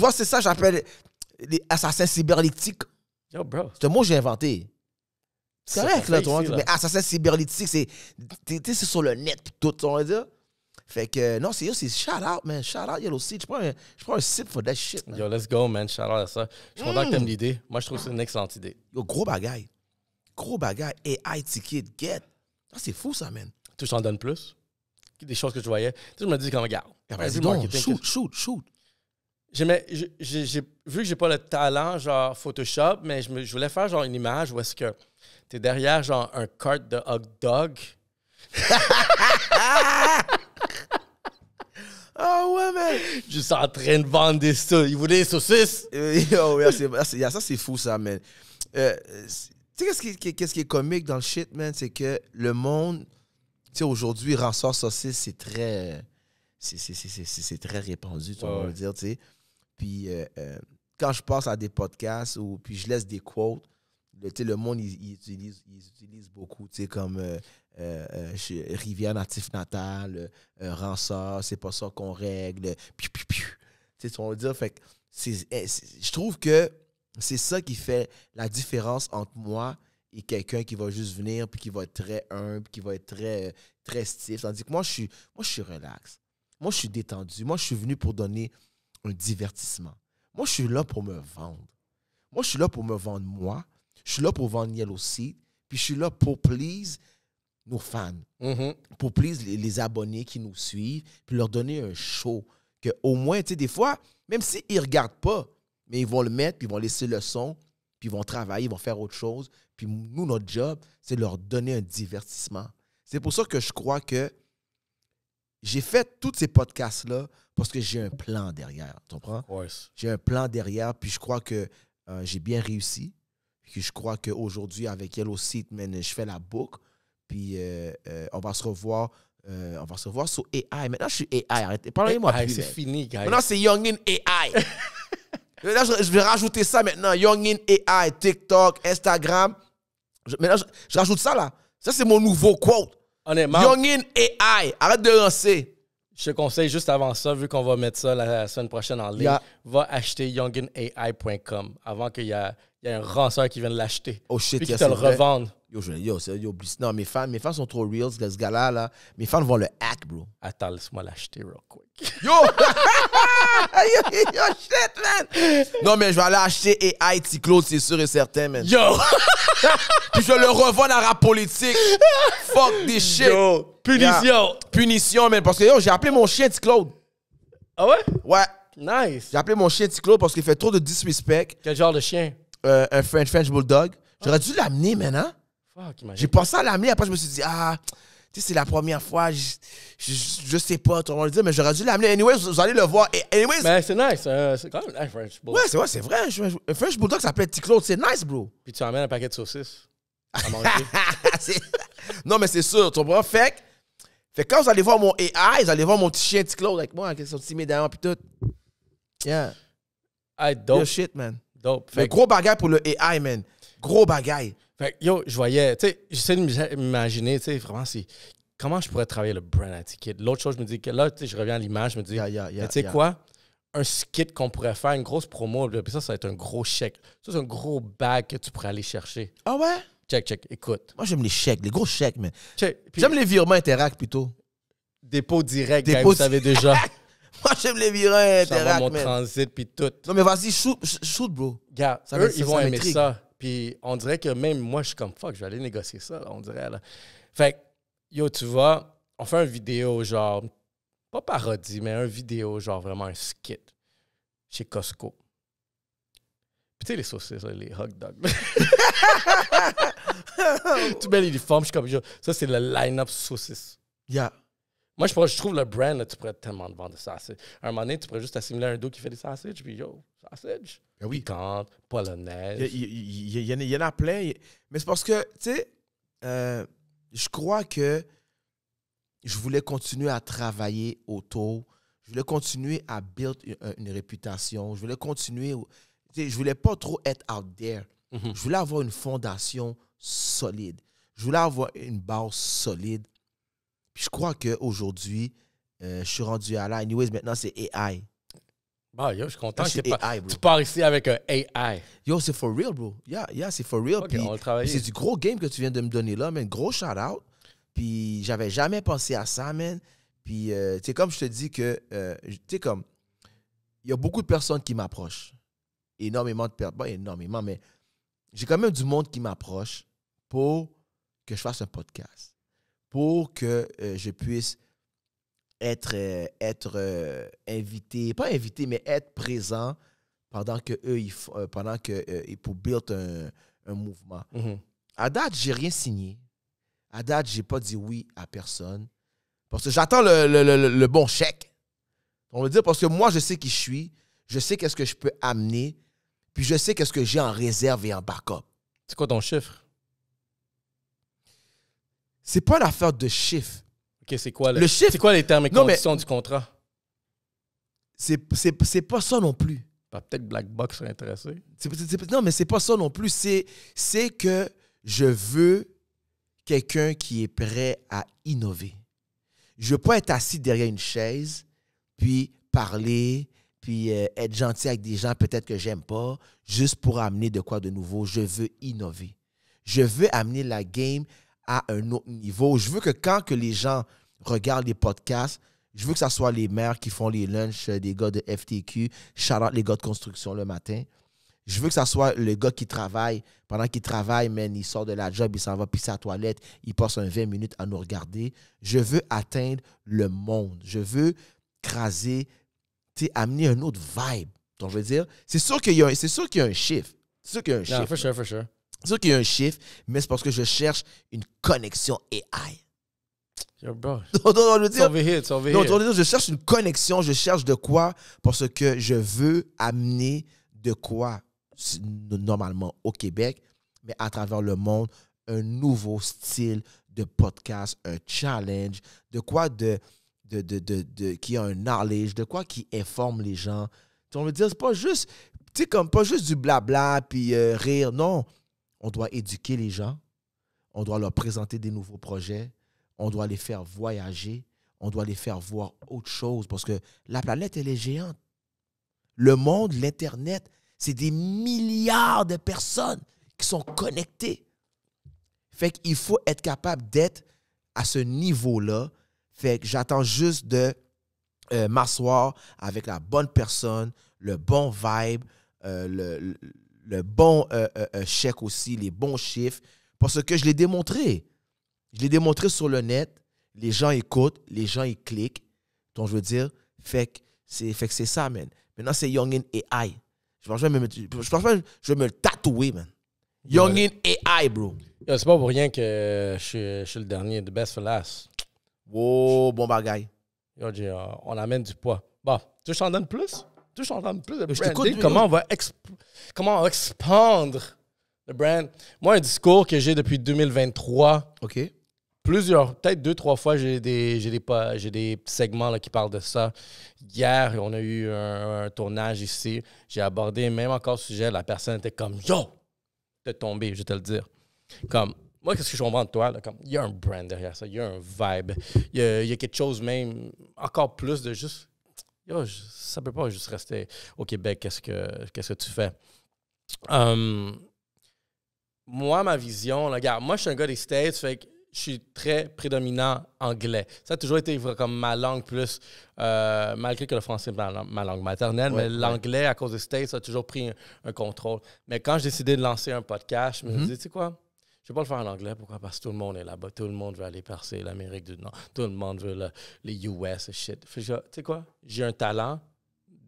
vois, c'est ça que j'appelle les assassins cybernétiques. Yo, bro. C'est un mot que j'ai inventé. C'est correct, là, toi. Mais assassin cybernétique, c'est. Tu c'est sur le net, tout, on va dire. Fait que, non, c'est c'est shout out, man. Shout out, Yellow Seed. Je prends un, je prends un sip for that shit, man. Yo, let's go, man. Shout out à ça. Je suis content que t'aimes mm. l'idée. Moi, je trouve que c'est une excellente idée. Yo, gros bagaille. Gros bagaille. AI ticket, get. Ah, c'est fou, ça, man. Tu t'en donnes plus? Des choses que je voyais. Tu je me dis, comme, regarde. Ah, vas-y, donc, shoot, shoot, shoot. J'aimais, j'ai, vu que j'ai pas le talent, genre Photoshop, mais je voulais faire, genre, une image où est-ce que T'es derrière, genre, un cart de hot dog. Ah ouais, man! Juste en train de vendre des saucisses. Ils voulaient des saucisses? Yo, oui, ça, c'est fou, ça, man. Euh, tu sais, qu'est-ce qui, qui, est comique dans le shit, man? C'est que le monde, tu sais, aujourd'hui, rassort saucisse, c'est très. C'est très répandu, tu vois ouais. dire, tu sais. Puis, euh, euh, quand je passe à des podcasts ou puis je laisse des quotes, le, le monde, ils, utilisent, beaucoup, tu sais, comme euh, euh, euh, Rivière Natif Natal, euh, ça c'est pas ça qu'on règle, piu, piu, piu. Tu sais, on veut dire, fait eh, je trouve que c'est ça qui fait la différence entre moi et quelqu'un qui va juste venir, puis qui va être très humble, puis qui va être très, très stiff. Tandis que moi, je suis, moi, je suis relax. Moi, je suis détendu. Moi, je suis venu pour donner un divertissement. Moi, je suis là pour me vendre. Moi, je suis là pour me vendre moi. Je suis là pour vendre aussi Puis je suis là pour please nos fans. Mm-hmm. Pour please les, abonnés qui nous suivent. Puis leur donner un show. Que au moins, tu sais, des fois, même s'ils ne regardent pas, mais ils vont le mettre, puis ils vont laisser le son, puis ils vont travailler, ils vont faire autre chose. Puis nous, notre job, c'est leur donner un divertissement. C'est pour ça que je crois que j'ai fait tous ces podcasts-là parce que j'ai un plan derrière. Tu comprends? J'ai un plan derrière, puis je crois que euh, j'ai bien réussi. Puis je crois qu'aujourd'hui, avec elle aussi, je fais la boucle. Puis euh, euh, on va se revoir. Euh, on va se revoir sur AI. Maintenant, je suis AI. Arrêtez. Parlez-moi. C'est fini, Maintenant, c'est Youngin AI. Là, je, vais rajouter ça maintenant. Youngin AI, TikTok, Instagram. Je, maintenant, je, rajoute ça là. Ça, c'est mon nouveau quote. Honnêtement. Youngin AI. Arrête de lancer. Je te conseille juste avant ça, vu qu'on va mettre ça la, semaine prochaine en ligne, va acheter younginai.com avant qu'il y a il y a un ranceur qui vient de l'acheter. Oh shit, puis tu te le revendre. Yo, je, yo, yo, Non, mes fans, mes fans sont trop real. Ce gars-là, là, mes fans vont le hack, bro. Attends, laisse-moi l'acheter real quick. Yo! yo! yo! shit, man! Non, mais je vais aller acheter et t Claude, c'est sûr et certain, man. Yo! puis je le revends à la politique. Fuck des shit. Yo, punition. Punition, man. Parce que yo, j'ai appelé mon chien T-Claude. Ah ouais? Ouais. Nice. J'ai appelé mon chien T-Claude parce qu'il fait trop de disrespect. Quel genre de chien? Euh, un French, Bulldog. J'aurais dû l'amener maintenant. Hein? J'ai pensé à l'amener, après je me suis dit, ah, tu sais, c'est la première fois, je, je, sais pas, tout le monde le dit, mais j'aurais dû l'amener. Anyways, vous allez le voir. Anyways. Mais c'est nice, euh, c'est quand même French Bulldog. Ouais, c'est vrai, Un French Bulldog, ça s'appelle claude c'est nice, bro. Puis tu amènes un paquet de saucisses à manger. non, mais c'est sûr, tu comprends? Fait Fait quand vous allez voir mon AI, vous allez voir mon petit chien, petit Claude, avec moi, avec son petit médaillon, puis tout. Yeah. I don't. shit, man gros bagaille pour le AI, man. Gros bagaille. Fait yo, je voyais, tu sais, j'essaie de m'imaginer, tu sais, vraiment, comment je pourrais travailler le brand ticket. L'autre chose, je me dis que là, tu sais, je reviens à l'image, je me dis, yeah, tu sais quoi? un skit qu'on pourrait faire, une grosse promo, puis ça, ça va être un gros chèque. Ça, c'est un gros bag que tu pourrais aller chercher. Ah ouais? Check, check, écoute. Moi, j'aime les chèques, les gros chèques, mais. J'aime les virements interact plutôt. Dépôt direct, vous savez déjà. Moi, j'aime les virins, Ça va mon transit, puis tout. Non, mais vas-y, shoot, shoot, bro. Gars, eux, ils vont aimer ça. Puis on dirait que même moi, je suis comme fuck, je vais aller négocier ça, là, on dirait. Là. Fait yo, tu vois, on fait une vidéo, genre, pas parodie, mais une vidéo, genre vraiment un skit chez Costco. Puis tu sais, les saucisses, les hot dogs. tu mets l'uniforme, je suis comme, ça, c'est le line-up saucisse. Yeah. Moi, je, je trouve le brand, tu pourrais tellement de vendre ça. À un moment donné, tu pourrais juste assimiler un dos qui fait des sausages, puis yo, sausage. Ben oui. Picante, polonaise. Il y, en a plein. Mais c'est parce que, tu sais, euh, je crois que je voulais continuer à travailler autour. Je voulais continuer à build euh, une, réputation. Je voulais continuer. Je voulais pas trop être out there. Mhm. Je voulais avoir une fondation solide. Je voulais avoir une base solide puis je crois qu'aujourd'hui, euh, je suis rendu à là. Anyways, maintenant, c'est AI. Bah, yo, je suis content. tu pars ici avec un AI. Yo, c'est for real, bro. Yeah, yeah, c'est for real. c'est du gros game que tu viens de me donner là, man. Gros shout out. Puis j'avais jamais pensé à ça, man. Puis, euh, tu sais, comme je te dis que, euh, tu sais, comme, il y a beaucoup de personnes qui m'approchent. Énormément de personnes. Pas énormément, mais j'ai quand même du monde qui m'approche pour que je fasse un podcast pour que euh, je puisse être, euh, être euh, invité, pas invité, mais être présent pendant que eux, ils, pendant que, pour build un, mouvement. Mhm. À date, j'ai rien signé. À date, j'ai pas dit oui à personne. Parce que j'attends le, le, le, bon chèque. On va dire parce que moi, je sais qui je suis, je sais qu'est-ce que je peux amener, puis je sais qu'est-ce que j'ai en réserve et en backup. C'est quoi ton chiffre? c'est pas l'affaire de chiffre. OK, c'est quoi le, chiffre? C'est quoi les termes et conditions du contrat? C'est pas ça non plus. Bah, peut-être Black Box serait intéressé. non, mais c'est pas ça non plus. C'est que je veux quelqu'un qui est prêt à innover. Je veux pas être assis derrière une chaise, puis parler, puis euh, être gentil avec des gens peut-être que j'aime pas, juste pour amener de quoi de nouveau. Je veux innover. Je veux amener la game à un autre niveau. Je veux que quand que les gens regardent les podcasts, je veux que ça soit les maires qui font les lunchs euh, des gars de FTQ, les gars de construction le matin. Je veux que ça soit le gars qui travaille, pendant qu'il travaille, mais il sort de la job, il s'en va pisser à la toilette, il passe un 20 minutes à nous regarder. Je veux atteindre le monde. Je veux craser, amener un autre vibe. je veux dire, c'est sûr qu'il y, a, a un chiffre. C'est sûr qu'il y a un chiffre. Non, for sure, for sure. C'est sûr qu'il y a un chiffre, mais c'est parce que je cherche une connexion AI. Yo, bro. non, non, je veux dire, non, je, dire, je cherche une connexion, je cherche de quoi parce que je veux amener de quoi normalement au Québec, mais à travers le monde, un nouveau style de podcast, un challenge, de quoi de, de, de, de, qui a un knowledge, de quoi qui informe les gens. On veut dire, c'est pas juste, comme pas juste du blabla puis euh, rire, non on doit éduquer les gens, on doit leur présenter des nouveaux projets, on doit les faire voyager, on doit les faire voir autre chose parce que la planète, elle est géante. Le monde, l'Internet, c'est des milliards de personnes qui sont connectées. Fait qu'il faut être capable d'être à ce niveau-là. Fait que j'attends juste de euh, m'asseoir avec la bonne personne, le bon vibe, euh, le, le bon euh, euh, euh, chèque aussi, les bons chiffres, parce que je l'ai démontré. Je l'ai démontré sur le net. Les gens écoutent, les gens ils cliquent. Donc, je veux dire, fait que c'est, fait que c'est ça, man. Maintenant, c'est Youngin AI. Je pense que je vais me, le tatouer, man. Youngin et AI, bro. c'est pas pour rien que je suis, le dernier The Best for Last. Wow, bon bagaille. on amène du poids. Bon, tu veux que je t'en donne plus? Je comment on, va comment on va expandre le brand. Moi, un discours que j'ai depuis 2023, OK. plusieurs, peut-être deux, trois fois, j'ai des, des, segments là, qui parlent de ça. Hier, on a eu un, tournage ici. J'ai abordé même encore le sujet. La personne était comme Yo, t'es tombé, je vais te le dire. Comme, moi, qu'est-ce que je comprends de toi? comme, il y a un brand derrière ça, il y a un vibe, il y a quelque chose même encore plus de juste Yo, ne ça peut pas juste rester au Québec, qu'est-ce que, qu'est-ce que tu fais? Hum, moi, ma vision, regarde, moi, je suis un gars des States, fait que je suis très prédominant anglais. Ça a toujours été comme ma langue plus, euh, malgré que le français est ma, langue maternelle, mais l'anglais, à cause des States, ça a toujours pris un, contrôle. Mais quand j'ai décidé de lancer un podcast, je me disais mm-hmm. dit, tu sais quoi? Je vais pas le faire en anglais. Pourquoi? Parce que tout le monde est là-bas. Tout le monde veut aller passer l'Amérique du Nord. Tout le monde veut les US shit. Tu sais quoi? J'ai un talent.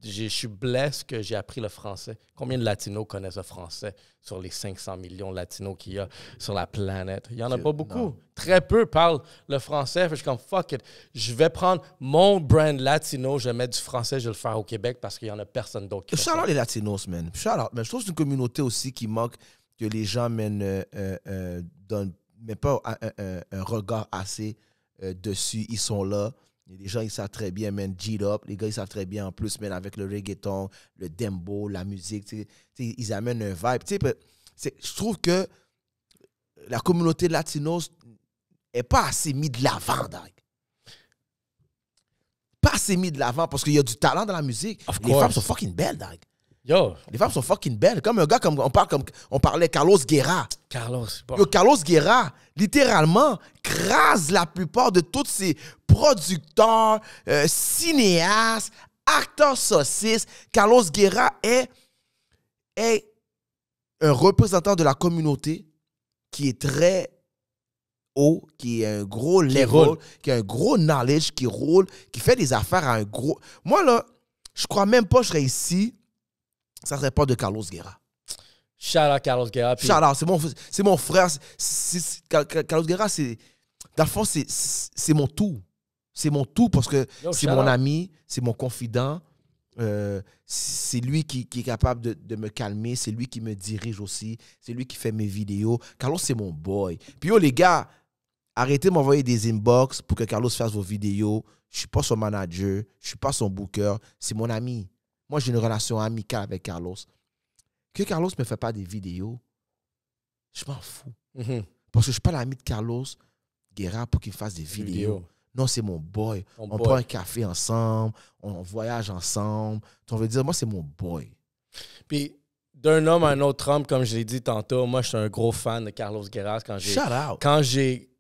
Je suis blessé que j'ai appris le français. Combien de latinos connaissent le français sur les 500 millions de latinos qu'il y a sur la planète? Il n'y en a pas beaucoup. Très peu parlent le français. je suis comme, fuck it. Je vais prendre mon brand latino, je vais mettre du français, je vais le faire au Québec parce qu'il n'y en a personne d'autre. Shout out les latinos, man. Shout out. Mais je trouve que c'est une communauté aussi qui manque que les gens mènent, euh, euh, euh, mais pas un, regard assez dessus. Ils sont là. Les gens, ils savent très bien, même g dop Les gars, ils savent très bien, en plus, même avec le reggaeton, le dembo, la musique, ils amènent un vibe. Je trouve que la communauté latinos n'est pas assez mise de l'avant, Pas assez mise de l'avant parce qu'il y a du talent dans la musique. Les femmes sont fucking belles, Yo. Les femmes sont fucking belles. Comme un gars, comme on, parle, comme, on parlait Carlos Guerra. Carlos. Yo, Carlos Guerra, littéralement, crase la plupart de tous ces producteurs, euh, cinéastes, acteurs saucisses. Carlos Guerra est, est un représentant de la communauté qui est très haut, qui est un gros level, qui a un gros knowledge, qui roule, qui fait des affaires à un gros. Moi, là, je crois même pas que je serais ici ça serait pas de Carlos Guerra. Shout Carlos Guerra. c'est mon, frère. Carlos Guerra, c'est. Dans c'est, mon tout. C'est mon tout parce que c'est mon ami, c'est mon confident. Euh, c'est lui qui, est capable de, me calmer, c'est lui qui me dirige aussi, c'est lui qui fait mes vidéos. Carlos, c'est mon boy. Puis les gars, arrêtez de m'envoyer des inbox pour que Carlos fasse vos vidéos. Je ne suis pas son manager, je ne suis pas son booker, c'est mon ami. Moi, j'ai une relation amicale avec Carlos. Que Carlos ne me fait pas des vidéos, je m'en fous. Mhm. Parce que je ne suis pas l'ami de Carlos Guerra pour qu'il fasse des vidéos. Non, c'est mon boy. on prend un café ensemble, on voyage ensemble. Tu veux dire, moi, c'est mon boy. Puis, d'un homme à un autre homme, comme je l'ai dit tantôt, moi, je suis un gros fan de Carlos Guerra. Quand j'ai, Quand j'ai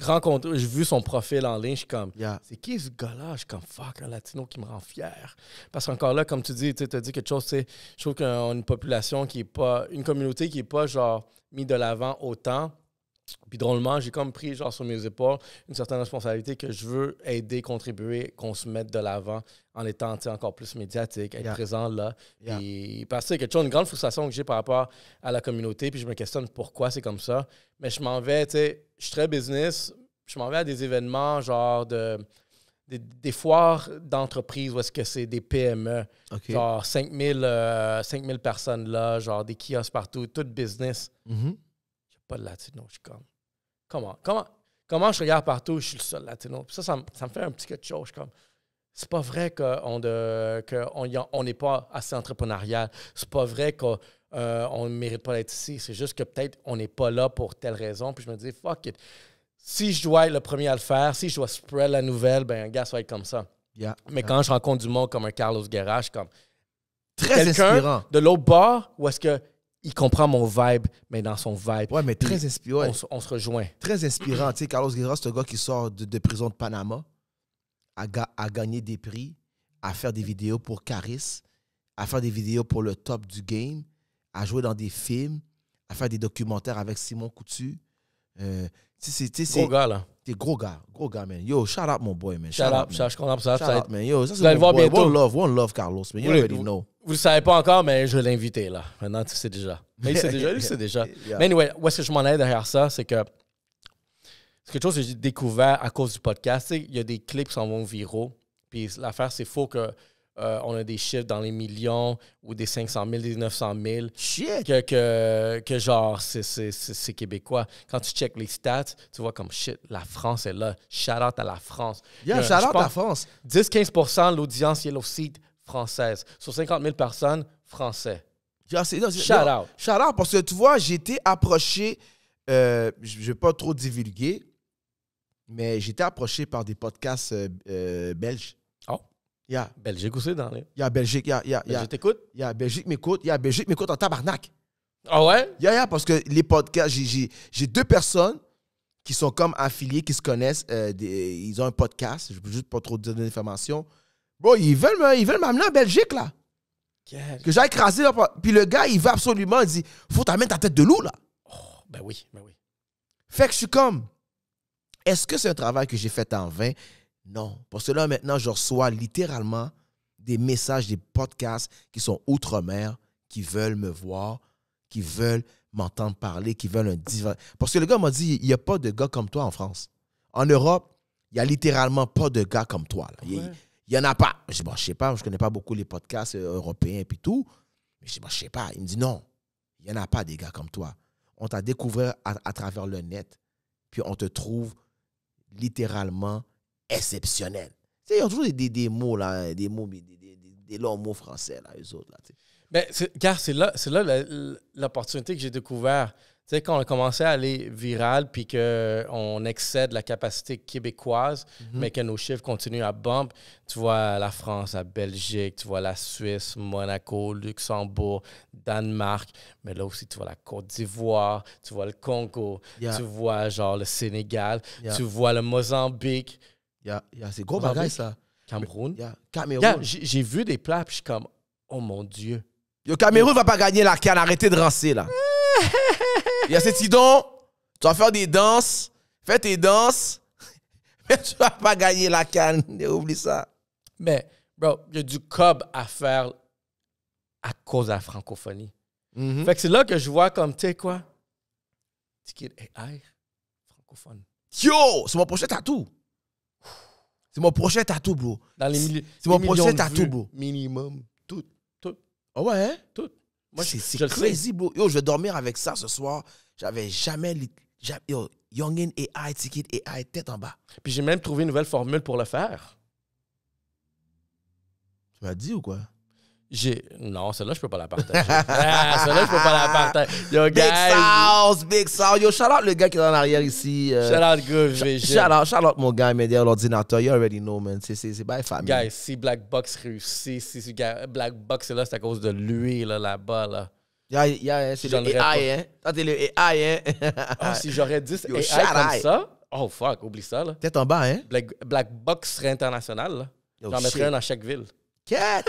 rencontre j'ai vu son profil en ligne, je suis comme, c'est qui ce gars-là? Je suis comme, fuck, un latino qui me rend fier. Parce qu'encore là, comme tu dis, tu as dit quelque chose, je trouve qu'on a une population qui est pas, une communauté qui n'est pas genre mise de l'avant autant. Puis drôlement, j'ai comme pris genre sur mes épaules une certaine responsabilité que je veux aider, contribuer, qu'on se mette de l'avant en étant encore plus médiatique, être présent là. parce que tu une grande frustration que j'ai par rapport à la communauté, puis je me questionne pourquoi c'est comme ça. Mais je m'en vais, tu sais, je suis très business, je m'en vais à des événements genre de des, foires d'entreprise, ou est-ce que c'est des PME, genre 5000 euh, personnes là, genre des kiosques partout, tout business. Mm-hmm de latino. Je suis comme, comment, comment, comment je regarde partout, je suis le seul latino. Puis ça, ça, me fait un petit quelque chose. Je suis comme, c'est pas vrai qu'on n'est on, on n'est pas assez entrepreneurial. C'est pas vrai qu'on euh, ne mérite pas d'être ici. C'est juste que peut-être on n'est pas là pour telle raison. Puis je me dis, fuck it. Si je dois être le premier à le faire, si je dois spread la nouvelle, ben un gars, ça va être comme ça. Yeah, Mais quand je rencontre du monde comme un Carlos Guerra, comme, très quelqu'un de l'autre bord ou est-ce que il comprend mon vibe, mais dans son vibe. Ouais, mais très inspirant. On, se rejoint. Très inspirant. tu sais, Carlos Guerra, c'est un gars qui sort de, prison de Panama, a gagné des prix, à faire des vidéos pour Caris, à faire des vidéos pour le top du game, à jouer dans des films, à faire des documentaires avec Simon Coutu. Euh, c'est gros gars, là. T'es gros gars, gros gars, man. Yo, shout out mon boy, man. Shout, shout out, man. Shout, out, man. Yo, ça, c'est mon boy. Bientôt. One love, one love, Carlos, man. You already know. Vous le savez pas encore, mais je vais l'inviter, là. Maintenant, tu sais déjà. Mais il sait déjà, il sait déjà. Mais anyway, où est-ce que je m'en ai derrière ça? C'est que c'est quelque chose que j'ai découvert à cause du podcast. Il y a des clips qui s'en vont viraux. Puis l'affaire, c'est faux que. Euh, on a des chiffres dans les millions ou des 500 000, des 900 000. Shit! Que, genre, c'est québécois. Quand tu check les stats, tu vois comme shit, la France est là. Shout out à la France. Yeah, euh, shout out à la France. 10-15 l'audience Yellow Seat française. Sur 50 000 personnes, français. shout out. Shout out, parce que tu vois, j'ai été approché, euh, je ne vais pas trop divulguer, mais j'ai été approché par des podcasts euh, euh, belges. Oh. Yeah. Belgique aussi, dans les. Il y a Belgique, il y a. Yeah, Belgique t'écoute? Il y a Belgique m'écoute, il y a Belgique m'écoute en tabarnak. Ah ouais? Il y a, parce que les podcasts, j'ai deux personnes qui sont comme affiliés, qui se connaissent. Euh, ils ont un podcast, je ne peux juste pas trop donner d'informations. Bon, ils veulent, ils veulent m'amener en Belgique, là. Que j'ai écrasé. Là, puis le gars, il veut absolument, il dit, faut t'amener ta tête de loup, là. Oh, ben oui, ben oui. Fait que je suis comme, est-ce que c'est un travail que j'ai fait en vain? Non. Parce que là, maintenant, je reçois littéralement des messages, des podcasts qui sont outre-mer, qui veulent me voir, qui veulent m'entendre parler, qui veulent un divin. Parce que le gars m'a dit, il n'y a pas de gars comme toi en France. En Europe, il n'y a littéralement pas de gars comme toi. Là. Il n'y en a pas. Je ne sais pas, je connais pas beaucoup les podcasts euh, européens et puis tout. Mais je ne sais pas. Il me dit, non, il n'y en a pas des gars comme toi. On t'a découvert à, travers le net, puis on te trouve littéralement exceptionnel. Tu sais, a toujours des, des, mots, là, des mots, des, des, longs mots français, là, eux autres, là, Mais, car c'est là, c'est là l'opportunité que j'ai découvert sais, quand on a commencé à aller viral, puis qu'on excède la capacité québécoise, mhm. mais que nos chiffres continuent à bump, tu vois la France, la Belgique, tu vois la Suisse, Monaco, Luxembourg, Danemark, mais là aussi, tu vois la Côte d'Ivoire, tu vois le Congo, tu vois genre le Sénégal, tu vois le Mozambique. a C'est gros bagages, ça. Cameroun. Cameroun. J'ai vu des plats, puis je suis comme, oh mon Dieu. Le Cameroun va pas gagner la canne, arrêtez de rancer, là. Il y a ces tidons. Tu vas faire des danses. Fais tes danses. Mais tu vas pas gagner la canne. Oublie ça. Mais, bro, il y a du cob à faire à cause de la francophonie. Mhm. Fait que c'est là que je vois comme, tu sais quoi? Ticket AI, francophone. Yo! C'est mon prochain tatou. C'est mon prochain tatou, bro. Dans les C'est mon prochain tatou, bro. Minimum. Tout. Tout. oh ouais? Hein? Tout. Moi, c'est crazy, bro. Yo, je vais dormir avec ça ce soir. J'avais jamais. yo, Youngin AI, Ticket AI, tête en bas. Puis j'ai même trouvé une nouvelle formule pour le faire. Tu m'as dit ou quoi? J'ai. Non, celle-là, je peux pas la partager. Ah, celle-là, je peux pas la partager. Yo, big sauce, big sauce. Yo, shout out le gars qui est en arrière ici. Euh... Shout out, good VG. Shout out, shout out mon gars, mais derrière l'ordinateur, you already know, man. C'est by family. Guys, si Black Box réussit, si, Black Box est là, c'est à cause de lui, là, là-bas, là. Yeah, yeah, c'est le AI, hein. hein. Ah, t'es le AI, hein. oh, si j'aurais dit Yo, AI comme I. ça, oh fuck, oublie ça, là. Tête en bas, hein. Black, Box serait international, là. J'en mettrais un dans chaque ville. Cat!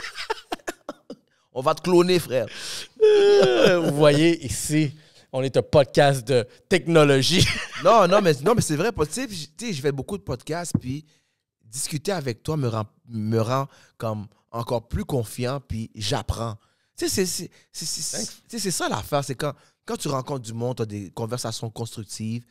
On va te cloner, frère. Euh, vous voyez ici, on est un podcast de technologie. non, non, mais, non, mais c'est vrai. Tu sais, je fais beaucoup de podcasts, puis discuter avec toi me rend, me rend comme encore plus confiant, puis j'apprends. Tu sais, c'est ça l'affaire. C'est quand, quand tu rencontres du monde, tu as des conversations constructives.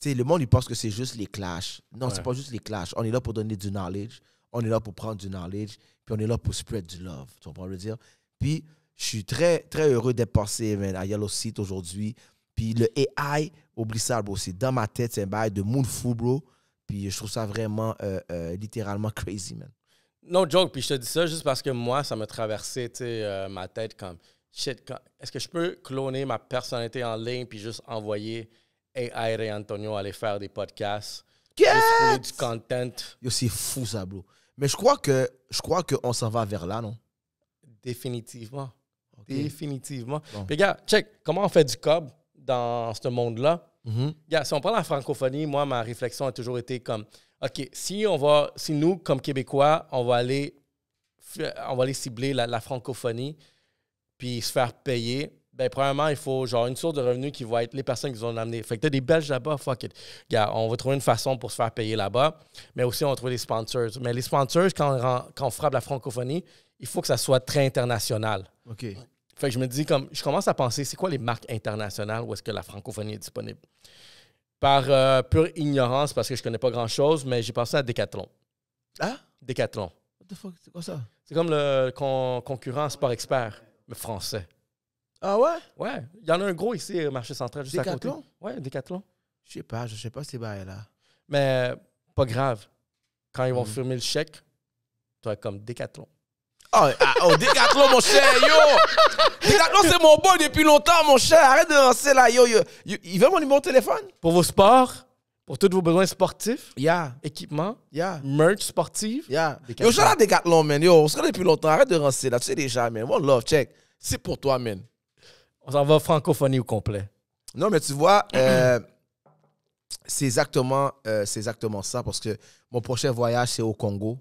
Tu le monde, il pense que c'est juste les clashs. Non, c'est pas juste les clashs. On est là pour donner du knowledge. On est là pour prendre du knowledge. Puis on est là pour spread du love. Tu comprends le dire? Puis je suis très, très heureux d'être passé man, à Yellow Seat aujourd'hui. Puis le AI, oublie ça, bro. C'est dans ma tête, c'est un bail de moon fou, bro. Puis je trouve ça vraiment, euh, euh, littéralement crazy, man. Non, joke, puis je te dis ça juste parce que moi, ça me traversait sais, euh, ma tête comme Est-ce que je peux cloner ma personnalité en ligne puis juste envoyer AI et Antonio aller faire des podcasts? quest du content. Yo, c'est fou ça, bro. Mais je crois que je crois qu'on s'en va vers là, non? Définitivement. Définitivement. regarde, check, comment on fait du cob dans ce monde-là? Mm-hmm. si on parle de la francophonie, moi, ma réflexion a toujours été comme OK, si on va, si nous, comme Québécois, on va aller on va aller cibler la francophonie puis se faire payer, ben, premièrement, il faut genre une source de revenus qui va être les personnes qui vont l'amener. Fait que t'as des Belges là-bas, fuck it. Gars, on va trouver une façon pour se faire payer là-bas. Mais aussi, on va trouver des sponsors. Mais les sponsors, quand on, frappe la francophonie, il faut que ça soit très international. OK. Fait que je me dis, comme, je commence à penser, c'est quoi les marques internationales où est-ce que la francophonie est disponible? Par euh, pure ignorance, parce que je connais pas grand-chose, mais j'ai pensé à Decathlon. Ah? Decathlon. What the fuck, c'est quoi ça? C'est comme le concurrence concurrent Sport Expert, mais français. Ah ouais? Ouais. Il y en a un gros ici, euh, marché central, juste à côté. Ouais, Décathlon. Je sais pas, je sais pas ces bails-là. Mais euh, pas grave. Quand ils vont hmm. fermer le chèque, toi vas comme Décathlon. Ah, ah, oh, Décathlon, mon cher, yo! Décathlon, c'est mon boy depuis longtemps, mon cher. Arrête de lancer là, yo. Il veut mon numéro de téléphone? Pour vos sports, pour tous vos besoins sportifs, Yeah, équipement, yeah, merch sportif. yeah. Yo, je suis là, Décathlon, man. Yo, on se connaît depuis longtemps. Arrête de rincer là. Tu sais déjà, man. One love, check. C'est pour toi, man. On s'en va francophonie au complet. Non, mais tu vois, euh, c'est exactement, euh, c'est exactement ça parce que mon prochain voyage, c'est au Congo.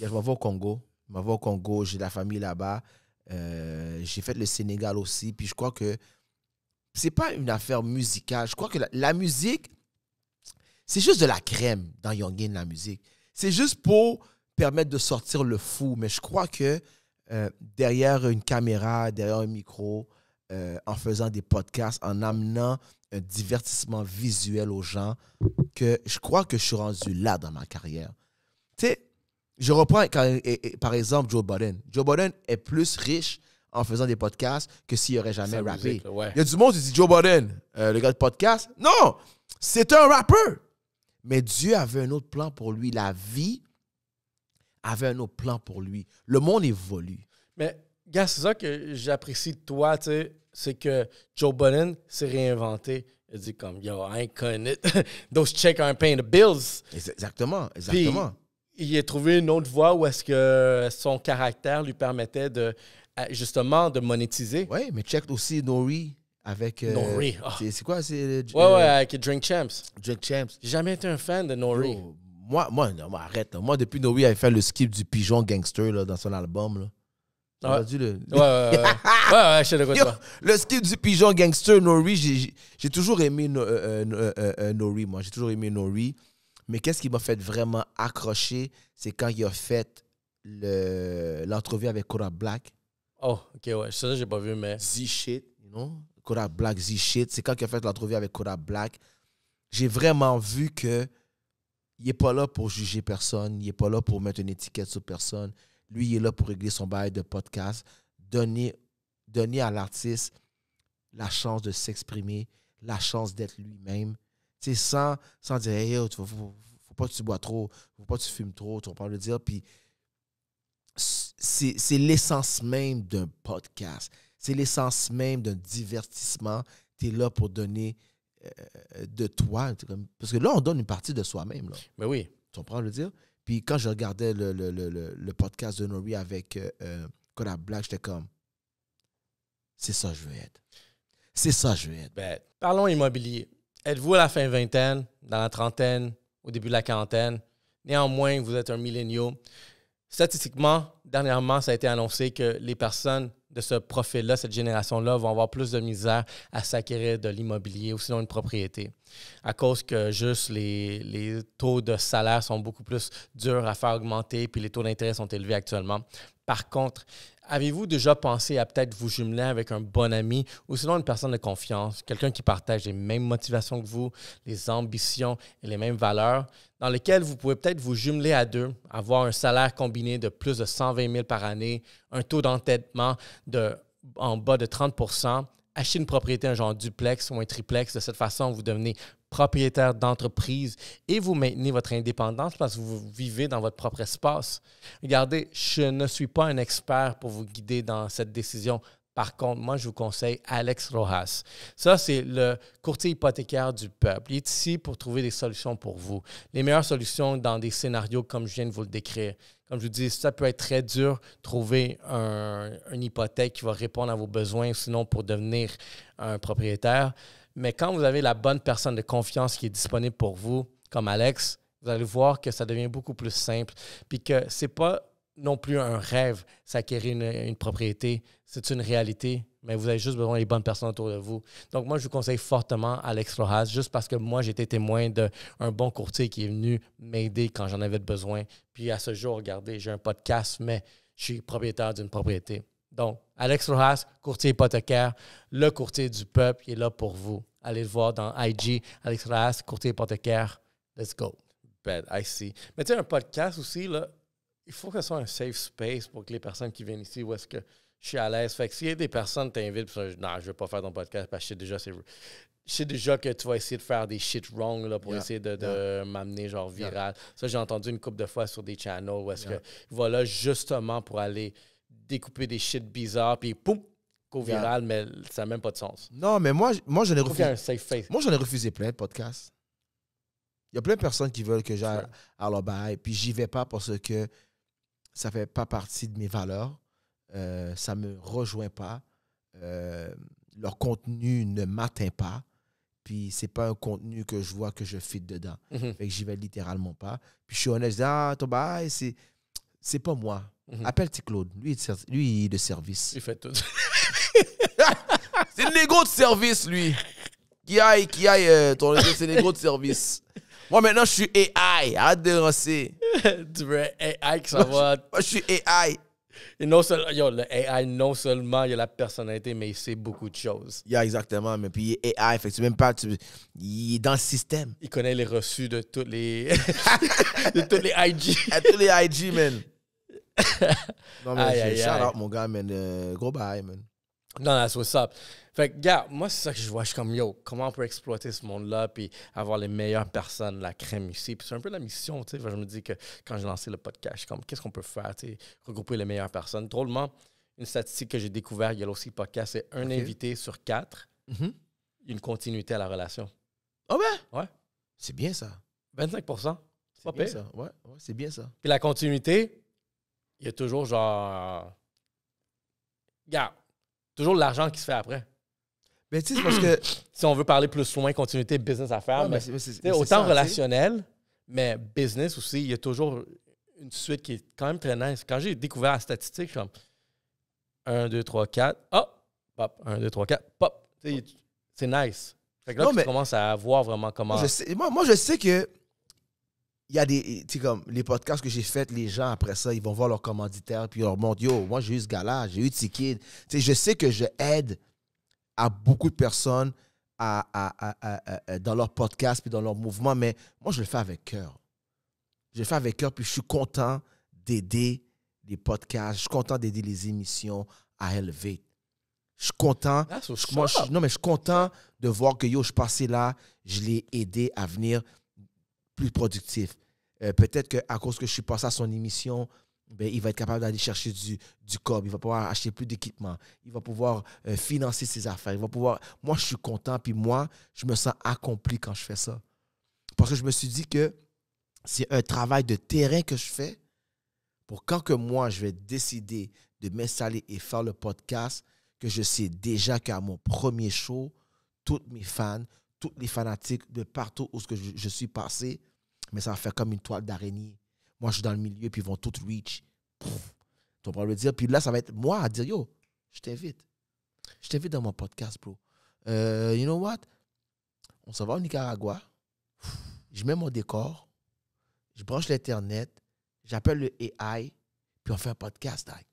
Je m'en vais au Congo. Je m'en vais au Congo, j'ai la famille là-bas. Euh, j'ai fait le Sénégal aussi. Puis je crois que c'est pas une affaire musicale. Je crois que la, musique, c'est juste de la crème dans Yongin, la musique. C'est juste pour permettre de sortir le fou. Mais je crois que euh, derrière une caméra, derrière un micro, euh, en faisant des podcasts, en amenant un divertissement visuel aux gens, que je crois que je suis rendu là dans ma carrière. Tu sais, je reprends par exemple Joe Biden. Joe Biden est plus riche en faisant des podcasts que s'il n'aurait jamais rappé. Il y a du monde qui dit Joe Biden, euh, le gars de podcast. Non, c'est un rappeur. Mais Dieu avait un autre plan pour lui. La vie avait un autre plan pour lui. Le monde évolue. Mais, gars, c'est ça que j'apprécie de toi, tu sais, c'est que Joe Biden s'est réinventé. Il dit comme, yo, I ain't cutting it. Those checks aren't paying the bills. Exactement, exactement. Puis, il a trouvé une autre voie où est-ce que son caractère lui permettait de justement de monétiser. Oui, mais check aussi Nori avec. Euh, Nori. Ah. C'est quoi? C'est, ouais, euh, avec Drink Champs. Drink Champs. J'ai jamais été un fan de Nori. Moi, moi, arrête. Moi, depuis Noé avait fait le skip du pigeon gangster là, dans son album. Là. Ouais. le... Ouais, ouais, ouais. ouais, je le skip du pigeon gangster Nori, j'ai- j'ai toujours aimé No- euh, euh, Nori, euh, moi. J'ai toujours aimé Nori. Mais qu'est-ce qui m'a fait vraiment accrocher, c'est quand il a fait le- l'entrevue avec Cora Black. Oh, ok, ouais. Ça, j'ai pas vu, mais. Z-Shit, you know? Black Z-Shit. C'est quand il a fait l'entrevue avec Cora Black. J'ai vraiment vu que il n'est pas là pour juger personne, il n'est pas là pour mettre une étiquette sur personne. Lui, il est là pour régler son bail de podcast, donner, donner à l'artiste la chance de s'exprimer, la chance d'être lui-même. C'est sans, sans dire, hey, yo, faut, pas que tu bois trop, faut pas que tu fumes trop, tu comprends le dire. Puis c'est l'essence même d'un podcast. C'est l'essence même d'un divertissement. Tu es là pour donner euh, euh, de toi. parce que là, on donne une partie de soi-même. Mais ben oui. Tu comprends le dire? Puis quand je regardais le, le, le, podcast de Nori avec euh, euh, Kodak Black, j'étais comme, c'est ça je veux être. C'est ça je veux être. Ben, parlons immobilier. Êtes-vous à la fin vingtaine, dans la trentaine, au début de la quarantaine? Néanmoins, vous êtes un milléniaux. Statistiquement, dernièrement, ça a été annoncé que les personnes de ce profil-là, cette génération-là, vont avoir plus de misère à s'acquérir de l'immobilier ou sinon une propriété. À cause que juste les, les, taux de salaire sont beaucoup plus durs à faire augmenter, puis les taux d'intérêt sont élevés actuellement. Par contre, Avez-vous déjà pensé à peut-être vous jumeler avec un bon ami ou sinon une personne de confiance, quelqu'un qui partage les mêmes motivations que vous, les ambitions et les mêmes valeurs, dans lesquelles vous pouvez peut-être vous jumeler à deux, avoir un salaire combiné de plus de 120 000 par année, un taux d'entêtement de, en bas de 30 acheter une propriété, un genre duplex ou un triplex. De cette façon, vous devenez propriétaire d'entreprise et vous maintenez votre indépendance parce que vous vivez dans votre propre espace. Regardez, je ne suis pas un expert pour vous guider dans cette décision. Par contre, moi, je vous conseille Alex Rojas. Ça, c'est le courtier hypothécaire du peuple. Il est ici pour trouver des solutions pour vous. Les meilleures solutions dans des scénarios comme je viens de vous le décrire. Comme je vous dis, ça peut être très dur trouver un, une hypothèque qui va répondre à vos besoins, sinon pour devenir un propriétaire. Mais quand vous avez la bonne personne de confiance qui est disponible pour vous, comme Alex, vous allez voir que ça devient beaucoup plus simple. Puis que ce n'est pas non plus un rêve, s'acquérir une, une, propriété. C'est une réalité, mais vous avez juste besoin des bonnes personnes autour de vous. Donc, moi, je vous conseille fortement Alex Rojas, juste parce que moi, j'étais témoin d'un bon courtier qui est venu m'aider quand j'en avais besoin. Puis à ce jour, regardez, j'ai un podcast, mais je suis propriétaire d'une propriété. Donc, Alex Rojas, courtier hypothécaire, le courtier du peuple, il est là pour vous. Allez le voir dans IG, Alex Rojas, courtier hypothécaire. Let's go. Bad, ben, I see. Mais tu sais, un podcast aussi, là, il faut que ce soit un safe space pour que les personnes qui viennent ici, où est-ce que je suis à l'aise. Fait que s'il y a des personnes qui t'invitent, non, je ne veux pas faire ton podcast parce que je sais déjà, c'est déjà que tu vas essayer de faire des shit wrong là, pour essayer de, m'amener genre viral. Ça, j'ai entendu une couple de fois sur des channels où est-ce que voilà justement pour aller découper des shit bizarres, puis poum, qu'au viral, mais ça n'a même pas de sens. Non, mais moi, moi j'en ai refusé. Moi, j'en ai refusé plein de podcasts. Il y a plein de personnes qui veulent que j'aille à leur bail, puis j'y vais pas parce que ça fait pas partie de mes valeurs. Euh, ça me rejoint pas. Euh, leur contenu ne m'atteint pas. Puis c'est pas un contenu que je vois que je fit dedans. Mm que j'y vais littéralement pas. Puis je suis honnête, je dis Ah, ton bail, c'est pas moi. Mhm. appelle -hmm. Appelle Claude. Lui, il est de service. Il fait tout. c'est le négo de service, lui. Qui aille, qui aille, euh, ton c'est le négo de service. Moi, maintenant, je suis AI. Arrête de lancer. tu veux AI que ça va. Moi, je suis AI. Et non seul, yo, le AI, non seulement il a la personnalité, mais il sait beaucoup de choses. a exactement. Mais puis AI, fait même pas. il est dans le système. Il connaît les reçus de tous les. de tous les IG. À tous les IG, man non, mais shout out, mon gars, man. Euh, go bye, man. Non, that's what's up. Fait que, gars, moi, c'est ça que je vois. Je suis comme, yo, comment on peut exploiter ce monde-là puis avoir les meilleures personnes, la crème ici. Puis c'est un peu la mission, tu sais. Je me dis que quand j'ai lancé le podcast, comme, qu'est-ce qu'on peut faire, tu sais, regrouper les meilleures personnes. Drôlement, une statistique que j'ai découvert, il y a aussi podcast, c'est un invité sur quatre, y mhm. une continuité à la relation. Ah oh ben? Ouais. C'est bien ça. 25 C'est bien ça. Ouais, ouais c'est bien ça. Puis la continuité, il y a toujours genre. Regarde, toujours l'argent qui se fait après. Mais ben, tu sais, c'est parce que. si on veut parler plus loin, continuité, business à mais, autant relationnel, mais business aussi, il y a toujours une suite qui est quand même très nice. Quand j'ai découvert la statistique, comme 1, 2, 3, 4, hop, pop, 1, 2, 3, 4, pop. C'est nice. Fait que là, tu commences à voir vraiment comment. sais, moi, je sais que il y a des. comme les podcasts que j'ai faits, les gens après ça, ils vont voir leurs commanditaires, puis ils leur montrent Yo, moi j'ai eu ce gars-là, j'ai eu Tiki. Tu je sais que je aide à beaucoup de personnes à, à, dans leur podcast puis dans leur mouvement, mais moi je le fais avec cœur. Je le fais avec cœur, puis je suis content d'aider les podcasts, je suis content d'aider les émissions à élever. Je suis content. Moi, non, mais je suis content de voir que yo, je passais là, je l'ai aidé à venir plus productif. Euh, peut-être qu'à cause que je suis passé à son émission, ben, il va être capable d'aller chercher du, du cob, il va pouvoir acheter plus d'équipement, il va pouvoir euh, financer ses affaires, il va pouvoir... Moi, je suis content, puis moi, je me sens accompli quand je fais ça. Parce que je me suis dit que c'est un travail de terrain que je fais pour quand que moi, je vais décider de m'installer et faire le podcast, que je sais déjà qu'à mon premier show, toutes mes fans, les fanatiques de partout où je, je suis passé, mais ça va faire comme une toile d'araignée. Moi, je suis dans le milieu, puis ils vont tout reach. Tu vas le dire. Puis là, ça va être moi à dire, yo, je t'invite. Je t'invite dans mon podcast, bro. Euh, you know what? On se va au Nicaragua. Je mets mon décor. Je branche l'Internet. J'appelle le AI. Puis on fait un podcast. Like.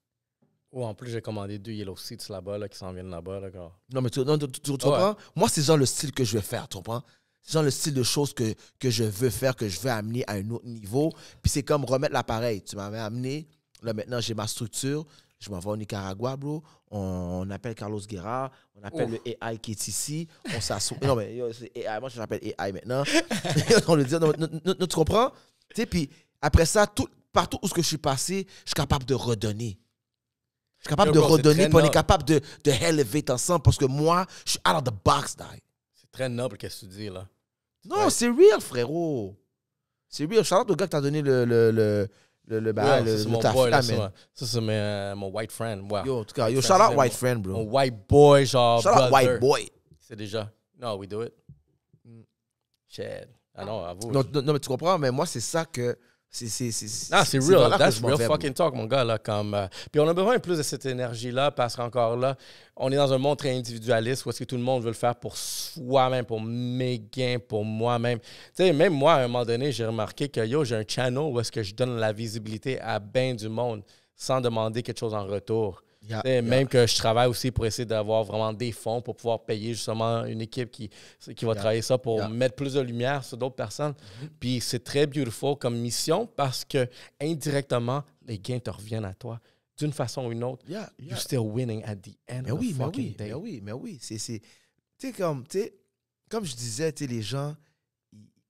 Ou en plus, j'ai commandé deux Yellow Seats là-bas, qui s'en viennent là-bas. Là, Non, mais tu, tu, comprends? Moi, c'est genre le style que je vais faire, tu comprends? C'est genre le style de choses que, que je veux faire, que je veux amener à un autre niveau. Puis c'est comme remettre l'appareil. Tu m'avais amené, là maintenant j'ai ma structure, je m'en vais au Nicaragua, bro. On, appelle Carlos Guerra, on appelle le AI qui est ici, on s'assoit. non, mais AI, moi je l'appelle AI maintenant. on le dit, tu comprends? Tu sais, puis après ça, tout, partout où ce que je suis passé, je suis capable de redonner. Je suis capable de redonner, on est capable de, de relever ensemble parce que moi, je suis out of the box, die. C'est très noble qu'est-ce que tu dis, là. Non, c'est real, frérot. C'est real. Shout out au gars qui t'a donné le, le, le, le, le, bah, taf. ça, c'est euh, mon white friend. Wow. Yo, en tout cas, yo, shout out white friend, bro. Mon white boy, genre. Shout out white boy. C'est déjà. No, we do it. Chad. Mm. Ah non, avoue. Non, non, mais tu comprends, mais moi, c'est ça que c'est, c'est, c'est, ah, c'est real. That's real fucking talk, mon gars. Là, comme, euh, puis on a besoin plus de cette énergie-là parce qu'encore là, on est dans un monde très individualiste où est-ce que tout le monde veut le faire pour soi-même, pour mes gains, pour moi-même. Tu sais, même moi, à un moment donné, j'ai remarqué que yo, j'ai un channel où est-ce que je donne la visibilité à bien du monde sans demander quelque chose en retour. Même que je travaille aussi pour essayer d'avoir vraiment des fonds pour pouvoir payer justement une équipe qui, qui va travailler ça pour mettre plus de lumière sur d'autres personnes. Mm-hmm. Puis c'est très beautiful comme mission parce que indirectement, les gains te reviennent à toi. D'une façon ou une autre, you're still winning at the end mais ben of oui, the oui, Mais ben oui, mais ben oui. C'est, Tu comme, comme je disais, les gens,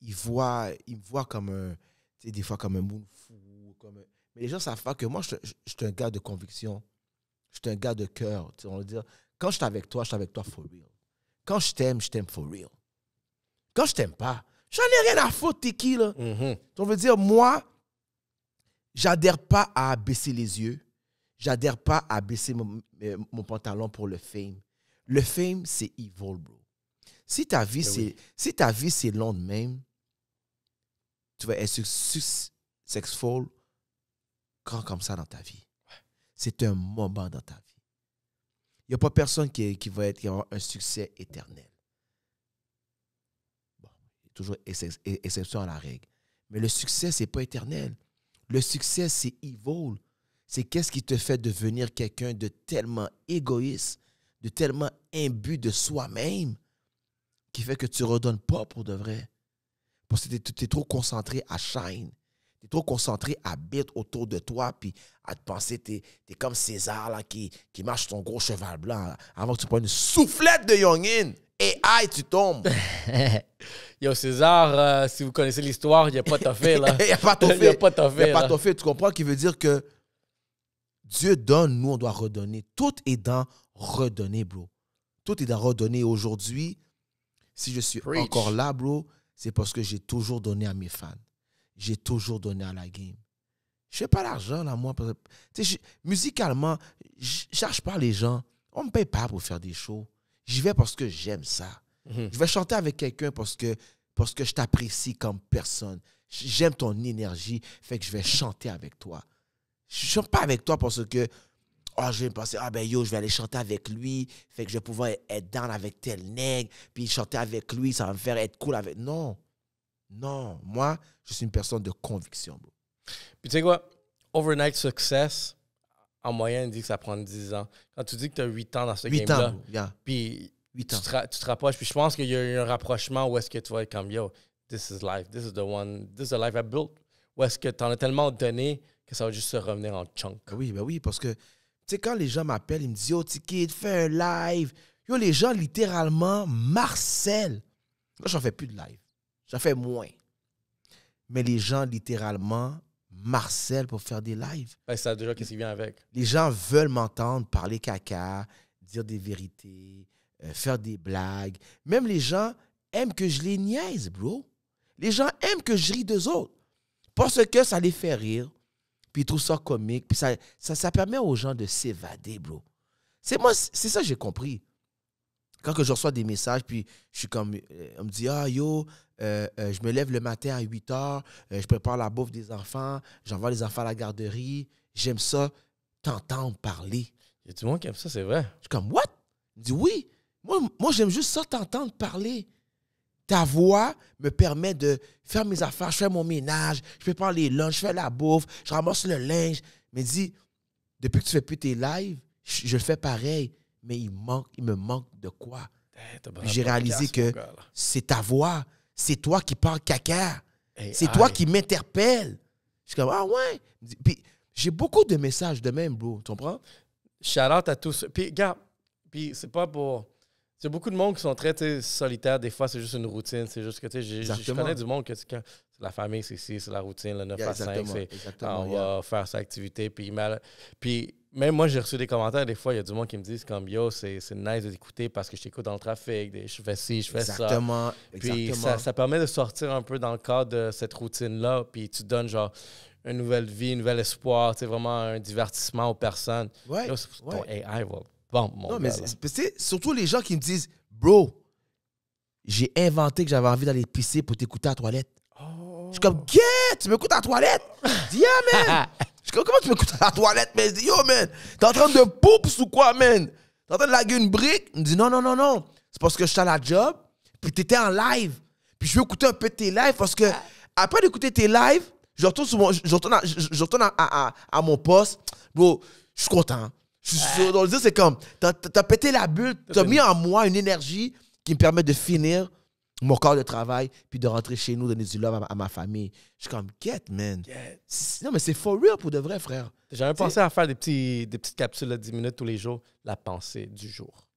ils, voient, ils me voient comme un, des fois comme un moon fou, comme Mais les gens savent pas que moi, je suis un gars de conviction. Je suis un gars de cœur. dire, quand je suis avec toi, je suis avec toi for real. Quand je t'aime, je t'aime for real. Quand je t'aime pas, j'en ai rien à foutre, t'es qui, là? Mm-hmm. On veut dire, moi, j'adhère pas à baisser les yeux. J'adhère pas à baisser mon, euh, pantalon pour le fame. Le fame, c'est evil, bro. Si ta vie, ben c'est si ta vie c'est long de même, tu vas être successful quand comme ça dans ta vie c'est un moment dans ta vie. Il n'y a pas personne qui, va être, avoir un succès éternel. Bon, toujours exception à la règle. Mais le succès, ce n'est pas éternel. Le succès, c'est evil. C'est qu'est-ce qui te fait devenir quelqu'un de tellement égoïste, de tellement imbu de soi-même, qui fait que tu ne redonnes pas pour de vrai. Parce que tu es, trop concentré à shine tu es trop concentré à bête autour de toi, puis à te penser, tu es, comme César là, qui, qui marche ton gros cheval blanc avant que tu prennes une soufflette de Youngin. Et aïe, tu tombes. Yo, César, euh, si vous connaissez l'histoire, il n'y a pas fait là. Il n'y a pas Il n'y a pas Tu comprends qui veut dire que Dieu donne, nous, on doit redonner. Tout est dans redonner, bro. Tout est dans redonner. Aujourd'hui, si je suis encore là, bro, c'est parce que j'ai toujours donné à mes fans j'ai toujours donné à la game. Je fais pas l'argent, là, moi. musicalement, je ne cherche pas les gens. On ne me paye pas pour faire des shows. J'y vais parce que j'aime ça. Mhm. Je vais chanter avec quelqu'un parce que, parce que je t'apprécie comme personne. J'aime ton énergie, fait que je vais chanter avec toi. Je ne chante pas avec toi parce que oh, je vais me penser, ah ben yo, je vais aller chanter avec lui, fait que je vais pouvoir être dans avec tel nègre, puis chanter avec lui, ça va me faire être cool avec. Non. Non, moi, je suis une personne de conviction, Puis tu sais quoi? Overnight success, en moyenne, il dit que ça prend 10 ans. Quand tu dis que tu as 8 ans dans ce game-là, puis Tu, te rapproches, puis je pense qu'il y a eu un rapprochement où est-ce que tu vas être comme, yo, this is life, this is the one, this is the life I built. Où est-ce que tu en as tellement donné que ça va juste se revenir en chunk? Ben oui, ben oui, parce que, tu sais, quand les gens m'appellent, ils me disent, yo, Ticket, fais un live. Yo, les gens littéralement marcellent. Moi j'en fais plus de live. Ça fait moins. Mais les gens, littéralement, Marcel pour faire des lives. ça ben, déjà qu'est-ce qui vient avec. Les gens veulent m'entendre parler caca, dire des vérités, euh, faire des blagues. Même les gens aiment que je les niaise, bro. Les gens aiment que je ris d'eux autres. Parce que ça les fait rire, puis ils trouvent ça comique, puis ça, ça, ça permet aux gens de s'évader, bro. C'est moi, c'est ça que j'ai compris quand que je reçois des messages, puis je suis comme, euh, on me dit, ah yo, euh, euh, je me lève le matin à 8 h je prépare la bouffe des enfants, j'envoie les enfants à la garderie, j'aime ça, t'entendre parler. Il y a monde qui aime ça, c'est vrai. Je suis comme, what? Il dit, oui, moi, moi j'aime juste ça, t'entendre parler. Ta voix me permet de faire mes affaires, je fais mon ménage, je prépare les lunchs, je fais la bouffe, je ramasse le linge. Mais dis, depuis que tu fais plus tes lives, je fais pareil mais il, manque, il me manque de quoi. J'ai réalisé que c'est ta voix, c'est toi qui parles caca, c'est toi qui m'interpelle. Je suis ah ouais. j'ai beaucoup de messages de même, bro, tu comprends? shout à tous. Puis, regarde, puis c'est pas pour. C'est beaucoup de monde qui sont très solitaires. Des fois, c'est juste une routine. C'est juste que je connais du monde que c'est la famille, c'est ici, c'est la routine, le 9 à 5, c'est on va faire sa activité. Puis, mal, puis même moi, j'ai reçu des commentaires. Des fois, il y a du monde qui me disent comme Yo, c'est nice de t'écouter parce que je t'écoute dans le trafic. Je fais ci, je fais ça. Puis Ça, ça permet de sortir un peu dans le cadre de cette routine-là. Puis tu donnes genre une nouvelle vie, un nouvel espoir. C'est vraiment un divertissement aux personnes. Ouais. ton AI va bon, Non, mais c'est surtout les gens qui me disent Bro, j'ai inventé que j'avais envie d'aller pisser pour t'écouter à la toilette. Oh. Je suis comme, yeah, tu m'écoutes à la toilette? Dis, yeah, Je dis comment tu m'écoutes à la toilette, mais dis, yo, man, t'es en train de poups ou quoi, man? T'es en train de laguer une brique? Il dit, non, non, non, non. C'est parce que je suis à la job, puis t'étais en live. Puis je veux écouter un peu tes lives parce que, après d'écouter tes lives, je retourne, à, mon poste. Bro, je suis content. Je suis, c'est comme, t'as pété la bulle, t'as mis en moi une énergie qui me permet de finir mon corps de travail, puis de rentrer chez nous, donner du love à ma, famille. Je suis comme, get, man. Non, mais c'est for real pour de vrai, frère. J'avais pensé à faire des, petits, des petites capsules de 10 minutes tous les jours, la pensée du jour.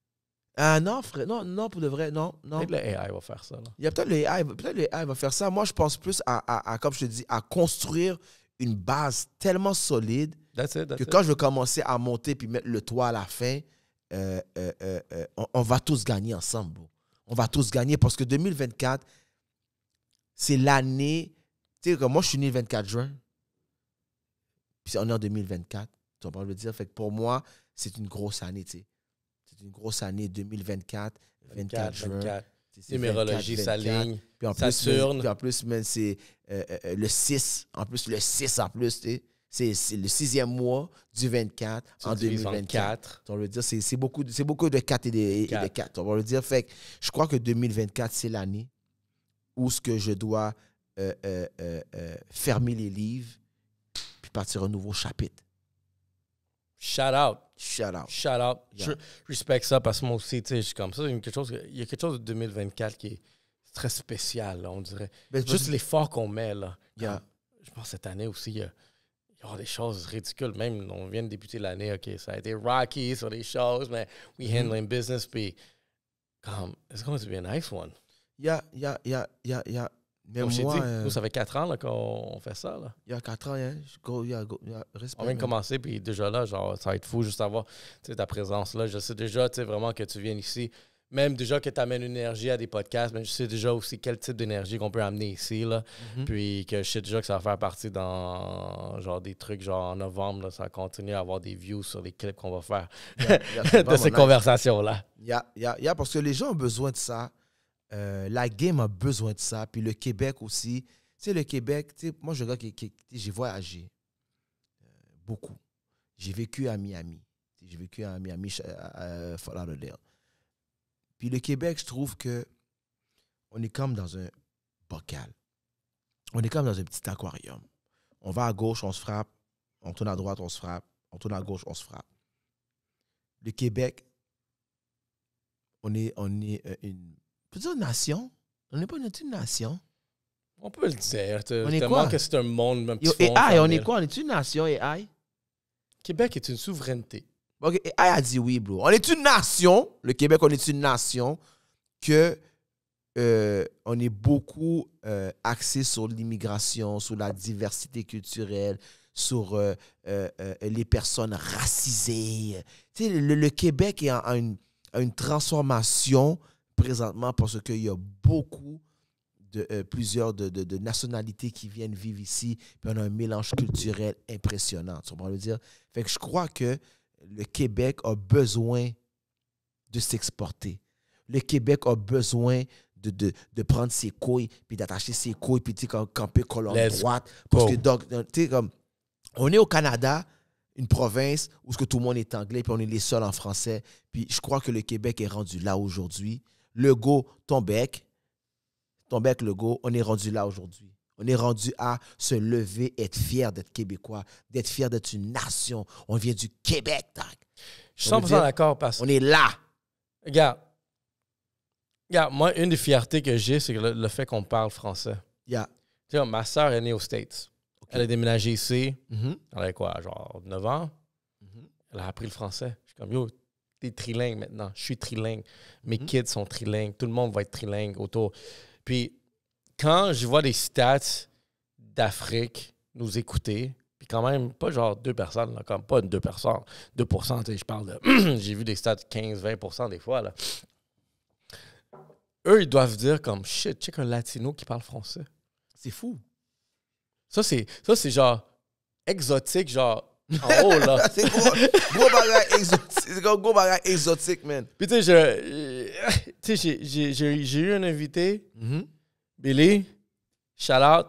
Ah non, frère, non, non, pour de vrai, non, non. Peut-être le AI va faire ça. Il y a peut-être que peut-être le va faire ça. Moi, je pense plus à, à, comme je te dis, à construire une base tellement solide que quand je vais commencer à monter puis mettre le toit à la fin, euh, euh, euh, on, on, va tous gagner ensemble on va tous gagner parce que 2024, c'est l'année. Tu sais, moi, je suis né le 24 juin. Puis on est en 2024. Tu comprends le dire? Fait que pour moi, c'est une grosse année, tu sais. C'est une grosse année 2024, 24, juin. 24. Numérologie, ça ligne, puis en Plus, c'est euh, euh, le 6. En plus, le 6 en plus, tu sais c'est le sixième mois du 24 en 2024. On dire, c'est beaucoup, beaucoup de 4 et de, 4. On va dire, fait je crois que 2024, c'est l'année où ce que je dois euh, euh, euh, fermer les livres puis partir un nouveau chapitre. Shout out. Shout out. Shout out. Je respecte ça parce que moi aussi, je suis comme ça. Il y a quelque chose, il y a quelque chose de 2024 qui est très spécial, on dirait. Ben, Juste l'effort qu'on met, là. je pense cette année aussi, il y a oh, des choses ridicules. Même, on vient de débuter l'année, OK, ça a été rocky sur des choses, mais we mm-hmm. handling business, puis comme, it's going to be a nice one. Yeah, yeah, yeah, yeah, yeah. Mais Comme moi, dit, nous, euh, ça fait quatre ans qu'on fait ça. Là. Il y a quatre ans, hein? Go, on vient de commencer, puis déjà là, genre, ça va être fou juste avoir ta présence là. Je sais déjà tu vraiment que tu viens ici même déjà que tu amènes une énergie à des podcasts, mais je sais déjà aussi quel type d'énergie qu'on peut amener ici. Là. Mhm. Puis que je sais déjà que ça va faire partie dans genre des trucs genre en novembre, ça va continue à avoir des views sur les clips qu'on va faire de ces conversations-là. y a parce que les gens ont besoin de ça. Euh, la game a besoin de ça. Puis le Québec aussi. Tu le Québec, moi je regarde, j'ai voyagé euh, beaucoup. J'ai vécu à Miami. J'ai vécu à Miami, euh, à, à, à le Québec, je trouve que on est comme dans un bocal. On est comme dans un petit aquarium. On va à gauche, on se frappe. On tourne à droite, on se frappe. On tourne à gauche, on se frappe. Le Québec, on est, on est euh, une. Peut nation? On n'est pas une, nation. On peut le dire. On est quoi? c'est un monde. petit et aïe, on est quoi? On est une nation et Québec est une souveraineté. Ok, a dit oui, bro. On est une nation, le Québec, on est une nation que euh, on est beaucoup euh, axé sur l'immigration, sur la diversité culturelle, sur euh, les personnes racisées. Tu le, Québec est en, une, transformation présentement parce qu'il y a beaucoup de plusieurs de, nationalités qui viennent vivre ici, on a un mélange culturel impressionnant, le dire? Fait je crois que le Québec a besoin de s'exporter. Le Québec a besoin de, de, prendre ses couilles, puis d'attacher ses couilles, puis de camper colonne droite. Parce on est au Canada, une province où que tout le monde est anglais, puis on est les seuls en français. Puis je crois que le Québec est rendu là aujourd'hui. Le go, ton bec, ton bec, le go, on est rendu là aujourd'hui. On est rendu à se lever, être fier d'être québécois, d'être fier d'être une nation. On vient du Québec, Je suis 100% d'accord parce qu'on On est là. Regarde. moi, une des fiertés que j'ai, c'est le, fait qu'on parle français. Yeah. Tu sais, ma soeur est née aux States. Elle a déménagé ici. Mm-hmm. Elle avait quoi, genre 9 ans? Mm-hmm. Elle a appris le français. Je suis comme, yo, t'es trilingue maintenant. Je suis trilingue. Mes mm-hmm. kids sont trilingues. Tout le monde va être trilingue autour. Puis, quand je vois des stats d'Afrique nous écouter, puis quand même, pas genre deux personnes, là, comme pas deux personnes, 2 je parle de. J'ai vu des stats 15-20 des fois. Là. Eux, ils doivent dire comme shit, check un latino qui parle français. C'est fou. Ça, c'est, genre exotique, genre en haut, là. c'est quoi. gros exotique. exotique, man. Puis tu sais, euh, j'ai eu un invité mm-hmm. Billy, shout out,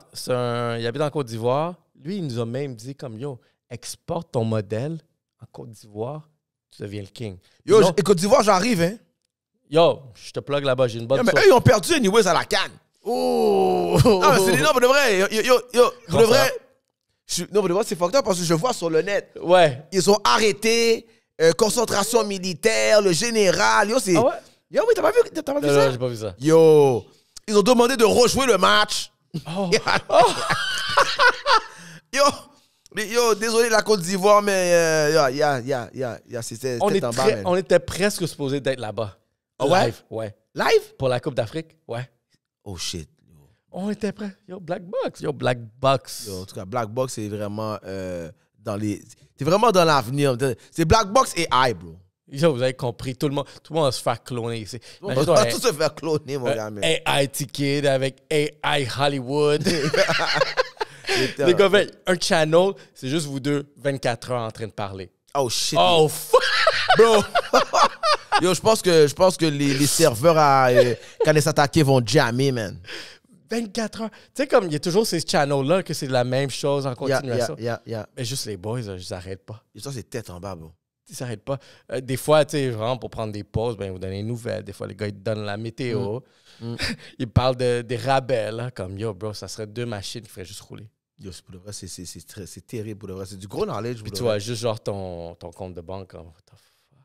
il habite en Côte d'Ivoire. Lui, il nous a même dit comme yo, exporte ton modèle en Côte d'Ivoire, tu deviens le king. Yo, non, Côte d'Ivoire, j'arrive, hein. Yo, je te plug là-bas, j'ai une bonne. Yo, mais eux, ils ont perdu anyways à la canne. Oh! Non, c'est des noms de vrai. Yo, yo, yo, pour de vrai. non, mais de c'est fucked parce que je vois sur le net. Ouais. Ils ont arrêté, euh, concentration militaire, le général. Yo, c'est. Ah ouais? Yo, oui, t'as pas vu, t'as pas vu non, ça? Non, j'ai pas vu ça. Yo, ils ont demandé de rejouer le match. Oh. oh. yo, yo, désolé la Côte d'Ivoire, mais euh, yo, yeah, yeah, c'était on, en on était presque supposé d'être là-bas. Ah Live, ouais. Live? Pour la Coupe d'Afrique, ouais. Oh shit. On était prêts. Yo, Black Box. Yo, Black Box. Yo, en tout cas, Black Box, c'est vraiment euh, dans les. C'est vraiment dans l'avenir. C'est Black Box et I, bro. Yo, vous avez compris, tout le monde, tout le monde va se faire cloner ici. On va tous se faire cloner, mon gars. AI Ticket avec AI Hollywood. Les gars, un channel, c'est juste vous deux, 24 heures en train de parler. Oh shit. Oh fuck. Bro. Yo, je pense que, je pense que les, serveurs à euh, quand ils s'attaquer vont jammer, man. 24 heures. Tu sais, comme il y a toujours ces channels-là que c'est la même chose en continuation. Yeah, Mais juste les boys, ils n'arrêtent pas. Et ça, c'est tête en bas, bro ils s'arrêtes pas. Euh, des fois, tu sais, vraiment, pour prendre des pauses, ben, ils vous donnent des nouvelles. Des fois, les gars, ils te donnent la météo. Mm. Mm. ils parlent de, des rabais, hein, comme yo, bro, ça serait deux machines qui feraient juste rouler. Yo, c'est pour le vrai, c'est terrible pour le C'est du gros knowledge. Puis tu vois, juste genre ton, ton compte de banque, comme, what the fuck.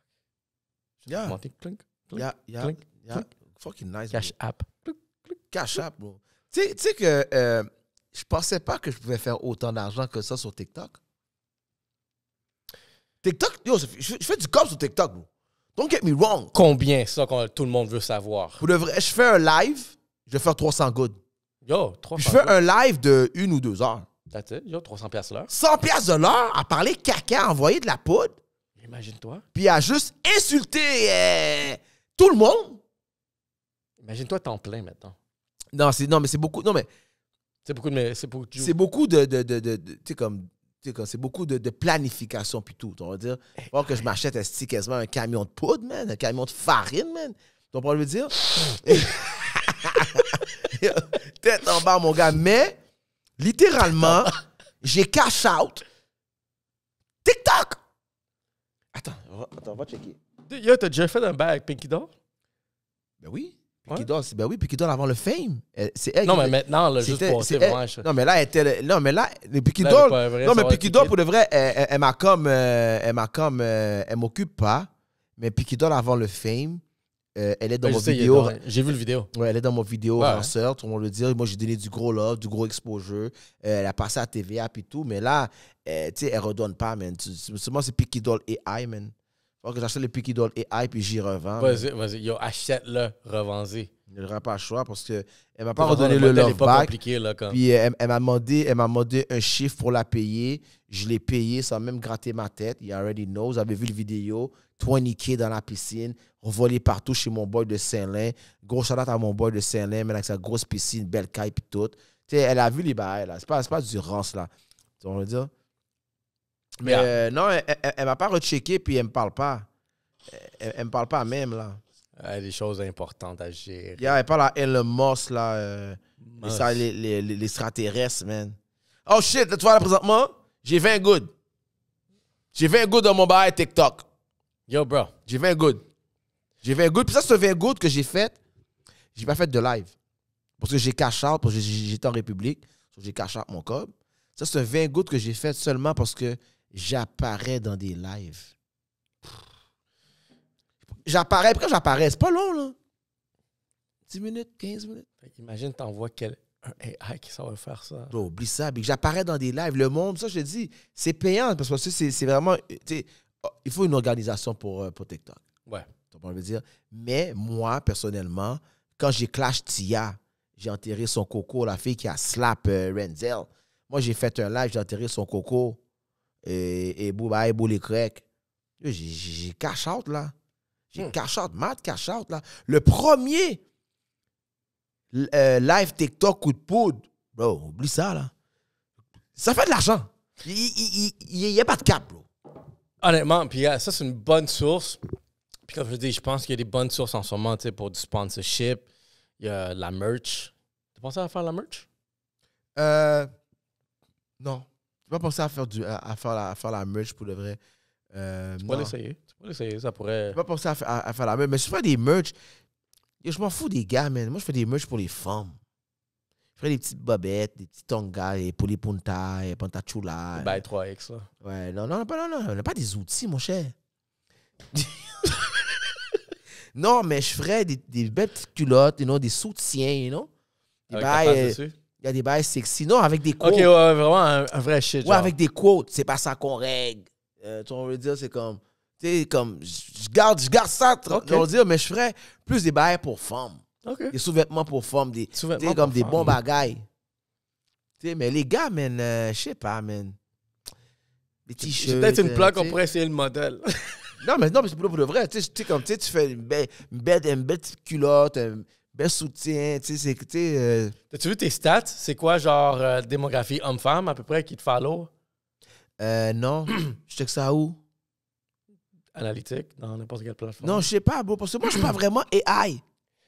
Yeah. clink, clink, clink, Fucking nice. Cash app. Cash app, bro. Tu sais que je euh, je pensais pas que je pouvais faire autant d'argent que ça sur TikTok. TikTok, yo, je, fais du cop sur TikTok, bro. Don't get me wrong. Combien, ça, quand tout le monde veut savoir? Pour le je fais un live, je vais faire 300 goods. Yo, 300 Je fais un live de une ou deux heures. it, yo, 300 piastres l'heure. 100 piastres de l'heure à parler caca, à envoyer de la poudre. Imagine-toi. Puis à juste insulter euh, tout le monde. Imagine-toi en plein maintenant. Non, mais c'est beaucoup. Non, mais. C'est beaucoup de. C'est beaucoup C'est beaucoup de, de, de, de tu sais, comme c'est beaucoup de, de, planification plutôt. On va dire, voir eh, que je m'achète quasiment un camion de poudre, man, un camion de farine, man. Donc, lui veux dire. Tête en bas, mon gars. Mais, littéralement, j'ai cash out TikTok. Attends, attends, on va checker. Yo, t'as déjà fait un bail avec Pinky Dog? Ben oui. Qui ben oui, puis qui le fame. Euh, c'est Non, mais maintenant, là, juste pour c'est Non, mais là, elle était. Non, mais là, Piqui Non, mais pour de vrai, elle, m'a comme. elle m'a comme. Euh, euh, elle m'occupe pas. Mais qui Doll avant le fame. elle est dans ben, mon vidéo. J'ai vu le vidéo. Ouais, elle est dans mon vidéo ouais. tout le monde le dit. Moi, j'ai donné du gros love, du gros exposure. elle a passé à TVA puis tout. Mais là, tu sais, elle redonne pas, man. Seulement, c'est qui Doll I, man faut que j'achète le Pikidol Doll et hype puis j'y revends. Vas-y, vas-y. Yo, achète-le, revends-y. Il n'aura pas le choix parce qu'elle ne m'a pas redonné le, love back. Compliqué, là, Puis euh, elle, m'a demandé, demandé un chiffre pour la payer. Je l'ai payé sans même gratter ma tête. You already know. Vous avez vu le vidéo. 20K dans la piscine. Volé partout chez mon boy de Saint-Lin. Gros shout à mon boy de Saint-Lin. Maintenant, avec sa grosse piscine, belle caille et tout. sais, elle a vu les bails là. C'est pas, pas du rance là. Tu vas veux dire? Mais euh, non, elle, ne m'a pas rechecké, puis elle me parle pas. Elle, ne me parle pas même, là. a des choses importantes à gérer. elle parle à Elon Musk, là. Euh, les, ça, les, les, extraterrestres, man. Oh shit, tu vois, là, présentement, j'ai 20 good. J'ai 20 good dans mon bar bail TikTok. Yo, bro. J'ai 20 good. J'ai 20 good. Puis ça, ce 20 good que j'ai fait, j'ai pas fait de live. Parce que j'ai cash parce que j'étais en République. J'ai cash mon cob. Ça, c'est 20 good que j'ai fait seulement parce que j'apparais dans des lives. J'apparais, après j'apparais, c'est pas long, là. 10 minutes, 15 minutes. Imagine, t'envoies quel un AI qui va faire ça. oublie ça. J'apparais dans des lives. Le monde, ça, je te dis, c'est payant parce que c'est vraiment. Oh, il faut une organisation pour, euh, pour TikTok. Ouais. je veux dire. Mais moi, personnellement, quand j'ai clash Tia, j'ai enterré son coco, la fille qui a slap euh, Renzel. Moi, j'ai fait un live, j'ai enterré son coco et, et bah, et Crack. J'ai cash out là. J'ai hmm. cash out, mad cash out là. Le premier euh, live TikTok coup de poudre, bro, oublie ça là. Ça fait de l'argent. Il n'y a pas de cap, bro. Honnêtement, puis ça c'est une bonne source. Puis comme je dis, je pense qu'il y a des bonnes sources en ce moment pour du sponsorship. Il y a la merch. tu penses à faire la merch? Euh. Non pas pensé à faire, du, à, faire, la, faire la merch pour le vrai. Euh, tu peux l'essayer. Tu peux l'essayer, ça pourrait. pas pensé à, faire la merch. Mais je fais des merch. Je m'en fous des gars, man. Moi, je fais des merch pour les femmes. Je fais des petites bobettes, des petits tongas, des polipunta, des pantachula. Bah, 3X, Ouais, non, non, non, non, on n'a pas des outils, mon cher. non, mais je ferais des, des belles petites culottes, you know, des soutiens, you know. Des euh, il y a des bails sexy. Non, avec des quotes. Ok, vraiment un, vrai shit. Ouais, avec des quotes. C'est pas ça qu'on règle. Euh, tu vois, on veut dire, c'est comme. Tu sais, comme. Je garde, garde ça, okay. on veut dire, mais je ferais plus des bails pour femmes. Ok. Des sous-vêtements pour femmes. Des, sous comme des bons bagailles. Tu sais, mais les gars, man, euh, je sais pas, man. Des t-shirts. C'est peut-être une euh, plaque, on pourrait essayer le modèle. non, mais non, mais c'est pour, le vrai. Tu sais, comme, tu fais une belle, une belle, culotte bel soutien. Tu sais, c'est. Euh... As-tu vu tes stats? C'est quoi, genre, euh, démographie homme-femme à peu près qui te follow? Euh, non. je check ça où? Analytique, dans n'importe quelle plateforme. Non, je sais pas, bro, parce que moi, je suis pas vraiment AI.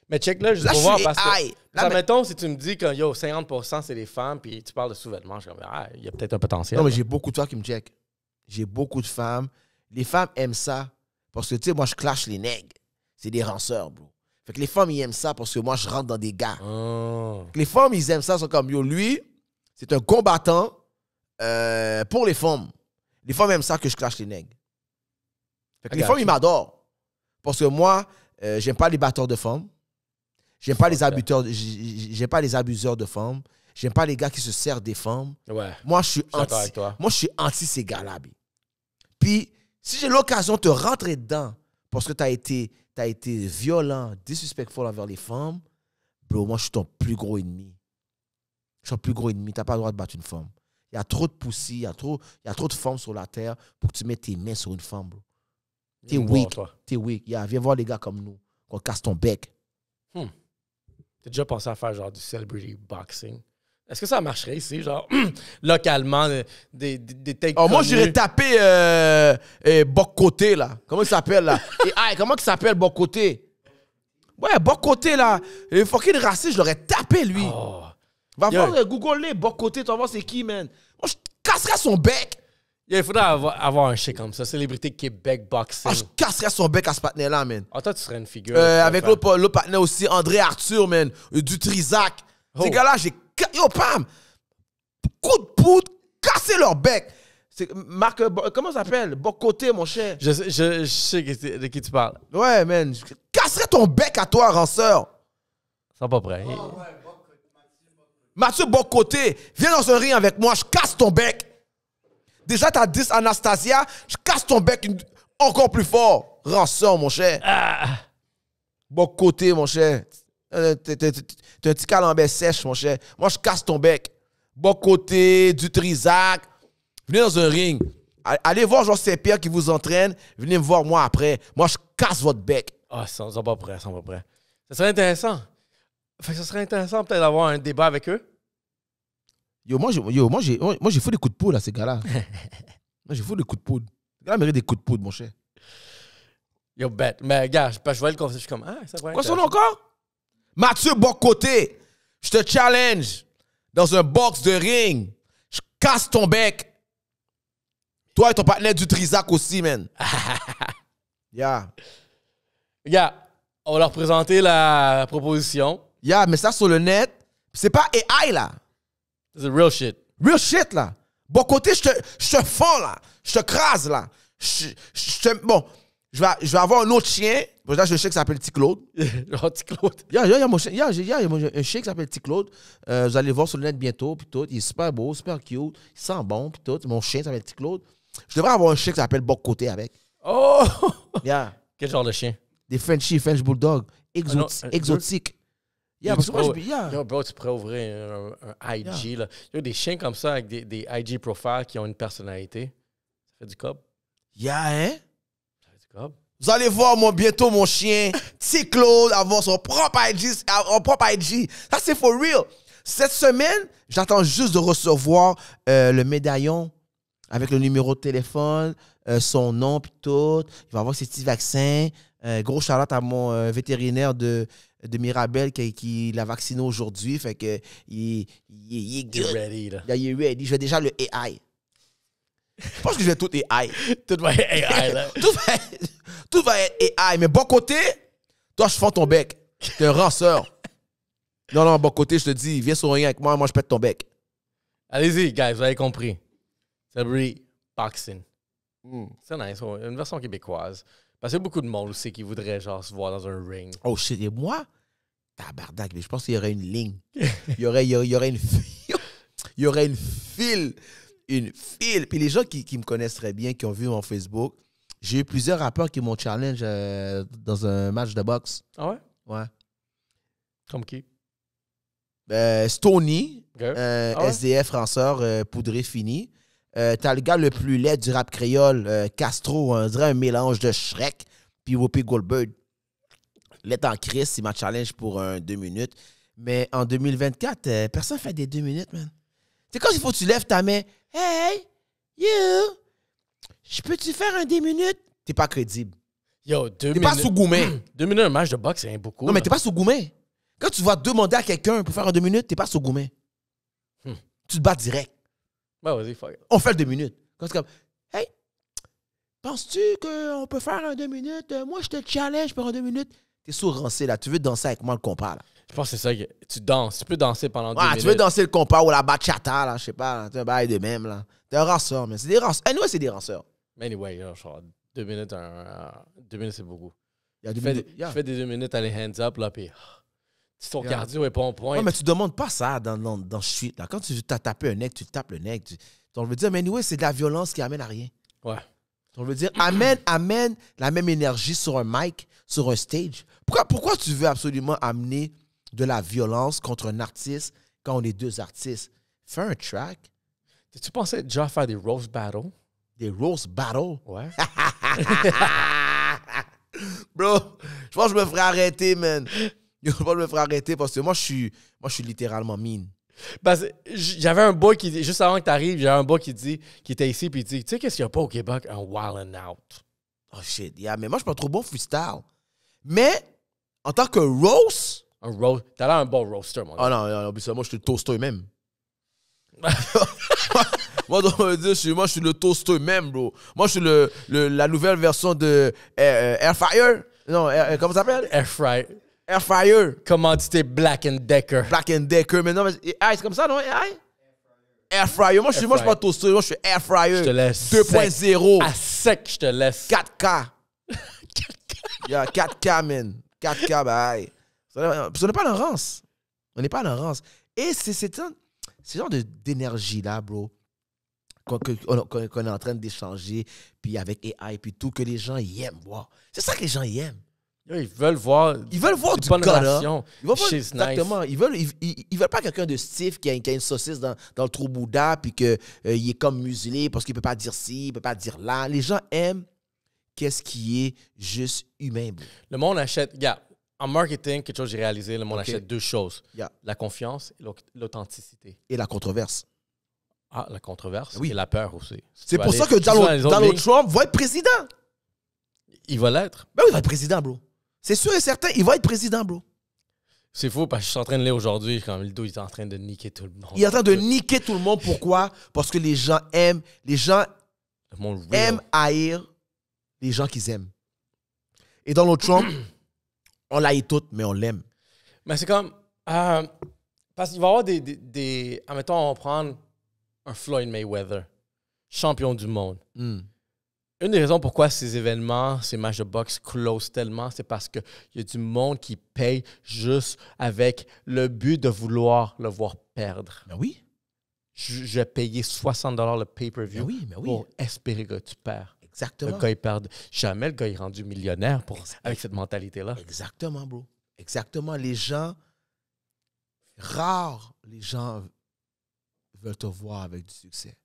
Mais check là, juste pour je voir, parce que. mettons, si tu me dis que yo, 50% c'est les femmes, puis tu parles de sous-vêtements, je suis comme, ah, il y a peut-être un potentiel. Non, mais j'ai beaucoup de femmes qui me check. J'ai beaucoup de femmes. Les femmes aiment ça. Parce que, tu sais, moi, je clash les nègres. C'est des ranceurs, bro. Fait que les femmes, ils aiment ça parce que moi, je rentre dans des gars. Ah. Les femmes, ils aiment ça, sont comme, yo, lui, c'est un combattant euh, pour les femmes. Les femmes aiment ça que je crache les nègres. Fait que les femmes, ils m'adorent. Parce que moi, je euh, j'aime pas les batteurs de femmes. J'aime pas les pas les abuseurs de femmes. J'aime pas les gars qui se servent des femmes. Ouais. Moi, je suis anti. Moi, je suis anti ces gars-là. Puis, si j'ai l'occasion de te rentrer dedans parce que tu as été tu as été violent, disrespectful envers les femmes, bro, moi, je suis ton plus gros ennemi. Je suis ton plus gros ennemi. Tu n'as pas le droit de battre une femme. Il y a trop de poussies, il y, a trop, y a trop de femmes sur la terre pour que tu mettes tes mains sur une femme, bro. T'es weak. T'es weak. viens voir les gars comme nous, qu'on casse ton bec. Hmm. T'as déjà pensé à faire genre du celebrity boxing? Est-ce que ça marcherait ici, genre, localement, euh, des, des, des oh, Moi, j'irais taper euh, euh Bocoté, là. Comment il s'appelle, là? Et, hey, comment il s'appelle, Bocoté? Ouais, Bocoté, là. Le fucking raciste, je l'aurais tapé, lui. Oh. Va voir, euh, google Bocoté, tu vas voir c'est qui, man. Moi, je casserais son bec. il faudrait avoir, un chien comme ça, célébrité Québec boxing. Ah, je casserais son bec à ce partenaire là man. Ah, toi, tu serais une figure. avec l'autre partenaire aussi, André Arthur, man. Du Trisac. Oh. Ces gars-là, j'ai yo, pam, coup de poudre, casser leur bec. C'est Marc, euh, euh, comment ça s'appelle Bocoté, mon cher. Je, sais- de qui tu parles. Ouais, man. Casserai ton bec à toi, ranceur. Ça pas vrai. Mathieu Bocoté, viens dans un ring avec moi, je casse ton bec. Déjà, t'as 10 Anastasia, je casse ton bec encore plus fort. Rançon, mon cher. Ah. Bocoté, mon cher. Euh, T'es un petit calambert sèche, mon cher. Moi, je casse ton bec. Bon côté, du trisac. Venez dans un ring. Allez voir Jean Saint-Pierre qui vous entraîne. Venez me voir moi après. Moi, je casse votre bec. Ah, ça sont pas prêt sans pas prêt Ça serait intéressant. ça serait intéressant peut-être d'avoir un débat avec eux. Yo, moi, j'ai, yo, moi, moi, fou des coups de poudre à ces gars-là. moi, j'ai fou des coups de poudre. Les gars méritent des coups de poudre, mon cher. Yo, bête. Mais, gars, je, je vois le conseil, je suis comme, ah, ça pourrait Quoi son encore? Mathieu Bocoté, je te challenge dans un box de ring. Je casse ton bec. Toi et ton partenaire du Trizac aussi, man. yeah. Yeah. On va leur présenter la proposition. Yeah, mais ça sur le net, c'est pas AI là. C'est real shit. Real shit là. Bocoté, je te, je te fends là. Je te crase là. bon, je vais avoir un autre chien. Moi, j'ai un chien qui s'appelle T-Claude. oh, T-Claude. Yeah, yeah, yeah, mon chien, un chien qui s'appelle T-Claude. Euh, vous allez voir sur le net bientôt, puis tout. Il est super beau, super cute. Il sent bon, puis tout. Mon chien s'appelle T-Claude. Je devrais avoir un chien qui s'appelle Boc Côté avec. Oh! Yeah. Quel genre de chien? Des Frenchies, French Bulldog. Ah exotique. Euh, exotique. Yeah, parce que moi, je. Yo, bro, tu pourrais ouvrir un, IG, là. Il y a des chiens comme ça avec des, des IG profiles qui ont une personnalité. Ça fait du cop. Yeah, hein? Ça fait du cop. Vous allez voir bientôt mon chien, T-Claude, avoir son propre IG. Ça, c'est for real. Cette semaine, j'attends juste de recevoir euh, le médaillon avec le numéro de téléphone, euh, son nom, puis tout. Il va avoir ses petits vaccins. Euh, gros charlotte à mon vétérinaire de, de Mirabel qui, l'a vacciné aujourd'hui. Fait que il, est Ready, il est ready. Je vais déjà le AI. Je pense que je vais tout AI. tout va être AI, tout, va être, AI. Mais bon côté, toi, je fends ton bec. T'es un ranceur. Non, non, bon côté, je te dis, viens sur sourire avec moi, moi, je pète ton bec. Allez-y, guys, vous avez compris. Celebrity Boxing. Hmm. C'est nice, une version québécoise. Parce qu'il y a beaucoup de monde aussi qui voudrait, genre, se voir dans un ring. Oh shit, et moi? Tabardac, mais je pense qu'il y aurait une ligne. Il y aurait, il y aurait, une... il y aurait une file une file. Puis les gens qui, me connaissent très bien, qui ont vu mon Facebook, j'ai eu plusieurs rappeurs qui m'ont challenge euh, dans un match de boxe. Ah ouais? Ouais. Comme qui? Euh, Stoney. Stony, ah SDF, euh, Ranceur, Poudré, Fini. T'as le gars le plus laid du rap créole, Castro, on un mélange de Shrek puis Whoopi Goldberg. L'être en crise, il m'a challenge pour un deux minutes. Mais en 2024, personne fait des deux minutes, man. C'est quand il faut que tu lèves ta main, Hey, you, je peux-tu faire un 10 minutes? T'es pas crédible. Yo, deux minutes. T'es pas sous gourmet. Deux minutes, un match de boxe, c'est beaucoup. Non, mais t'es pas sous gourmet. Quand tu vas demander à quelqu'un pour faire un deux minutes, t'es pas sous goumet hmm. Tu te bats direct. Bah vas-y, fuck. On fait le deux minutes. Quand c'est comme, hey, penses-tu qu'on peut faire un deux minutes? Euh, moi, je te challenge pour un deux minutes. T'es sous rancé, là. Tu veux danser avec moi le compas, là. Je pense que c'est ça que tu danses. Tu peux danser pendant ouais, minutes. tu veux danser le compas ou la bachata, là, je sais pas, tu un bail de même, là. T'es un ranceur, mais c'est des ranceurs. Anyway, c'est des ranceurs. Mais anyway, genre, deux minutes, un, deux minutes, c'est beaucoup. Il a fais, des deux minutes à les hands up, là, puis ah, ton yeah. cardio est pas en point. Non, mais tu demandes pas ça dans, dans, dans suite, Quand tu t'as tapé un nec, tu tapes le nec. Donc, je veux dire, mais anyway, c'est de la violence qui amène à rien. Ouais. On veut dire, amène, amène la même énergie sur un mic, sur un stage. Pourquoi, pourquoi tu veux absolument amener de la violence contre un artiste quand on est deux artistes. Fais un track. Tu pensais déjà faire des roast battles? Des roast battles? Ouais. Bro, je pense que je me ferais arrêter, man. Je pense que je me ferais arrêter parce que moi, je suis, moi, je suis littéralement mine. Parce j'avais un boy qui dit, juste avant que tu arrives, j'avais un boy qui dit, qui était ici, puis il dit, tu sais, qu'est-ce qu'il n'y a pas au Québec? Un wild and out. Oh shit, yeah, mais moi, je suis pas trop bon freestyle. Mais, en tant que roast, un T'as l'air un bon roaster, mon gars. Ah non, non, mais ça. Moi, je suis le toaster même. moi, dire, je suis, moi, je suis le toaster même, bro. Moi, je suis le, la nouvelle version de eh, eh, Air Fryer. Non, eh, comment ça s'appelle? Comment tu Commandité Black and Decker. Black and Decker. Mais non, mais ah, c'est comme ça, non? Ah? Air Fryer. Moi, je suis, moi, je suis pas toaster. Moi, je suis Fryer. Je te laisse. 2.0. À sec, je te laisse. 4K. 4K. Yeah, 4K, man. 4K, bye. On n'est pas à Rance. On n'est pas à Rance. Et c'est ce genre d'énergie-là, bro, qu'on est en train d'échanger, puis avec AI, puis tout, que les gens y aiment. voir. C'est ça que les gens y aiment. Ils veulent voir. Ils veulent voir du gars Ils veulent voir, exactement. Ils veulent. Ils, veulent pas quelqu'un de stiff qui a, une saucisse dans, dans le trou Bouddha puis que euh, il est comme muselé parce qu'il peut pas dire ci, il peut pas dire là. Les gens aiment qu'est-ce qui est juste humain. Bro. Le monde achète. Regarde, en marketing, quelque chose j'ai réalisé, le monde achète deux choses. La confiance et l'authenticité. Et la controverse. Ah, la controverse oui. et la peur aussi. c'est pour ça que Donald, Trump va être président. Il va l'être. Ben oui, il va être président, bro. C'est sûr et certain, il va être président, bro. C'est faux parce que je suis en train de lire aujourd'hui quand il est en train de niquer tout le monde. Il est en train de niquer tout le monde. Pourquoi? Parce que les gens aiment, les gens aiment haïr les gens qu'ils aiment. Et Donald Trump on l'aille toutes, mais on l'aime. Mais c'est comme. Euh, parce qu'il va y avoir des, Admettons, on va prendre un Floyd Mayweather, champion du monde. Hmm. Une des raisons pourquoi ces événements, ces matchs de boxe close tellement, c'est parce qu'il y a du monde qui paye juste avec le but de vouloir le voir perdre. Mais ben oui. Je payais 60 le pay-per-view ben ben pour espérer que tu perds. Exactement. Le gars, il perd. Jamais le gars est rendu millionnaire pour, avec cette mentalité-là. Exactement, bro. Exactement. Les gens, rares les gens veulent te voir avec du succès.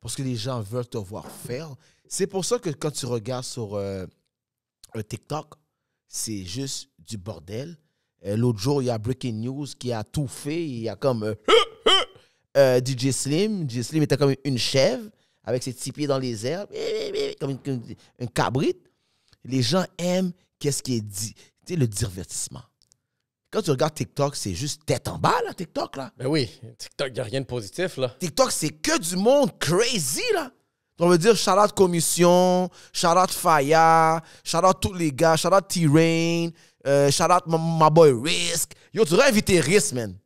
Parce que les gens veulent te voir faire. C'est pour ça que quand tu regardes sur euh, TikTok, c'est juste du bordel. Euh, l'autre jour, il y a Breaking News qui a tout fait. Il y a comme euh, euh, DJ Slim. DJ Slim était comme une chèvre avec ses petits pieds dans les airs, eh, eh, eh, comme un cabrite. Les gens aiment qu'est-ce qui est dit. Tu sais, le divertissement. Quand tu regardes TikTok, c'est juste tête en bas, là, TikTok, là. Ben oui, TikTok, il n'y a rien de positif, là. TikTok, c'est que du monde crazy, là. On veut dire shout-out Commission, shout-out Faya, shout-out tous les gars, shout-out T-Rain, euh, shout-out my, boy Risk. Yo, tu devrais inviter Risk, man.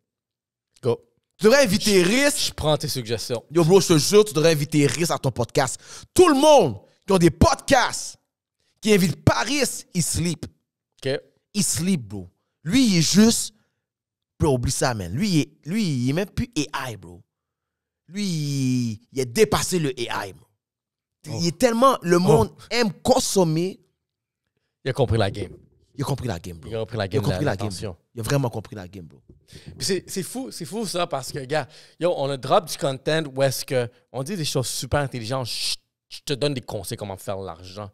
Tu devrais inviter Riz. Je prends tes suggestions. Yo, bro, je te jure, tu devrais inviter Riz à ton podcast. Tout le monde qui a des podcasts qui invite Paris, il sleep. OK. Il sleep, bro. Lui, il est juste. peux oublier ça, man. Lui, il n'est lui, il est même plus AI, bro. Lui, il, est a dépassé le AI, bro. Il oh. est tellement. Le oh. monde aime consommer. Il a compris la game. Il a compris la game, bro. Il a compris la game. Il a compris il a vraiment compris la game, bro. C'est fou, c'est fou ça, parce que, gars, yo, on a drop du content où est-ce que on dit des choses super intelligentes. Je te donne des conseils comment faire l'argent.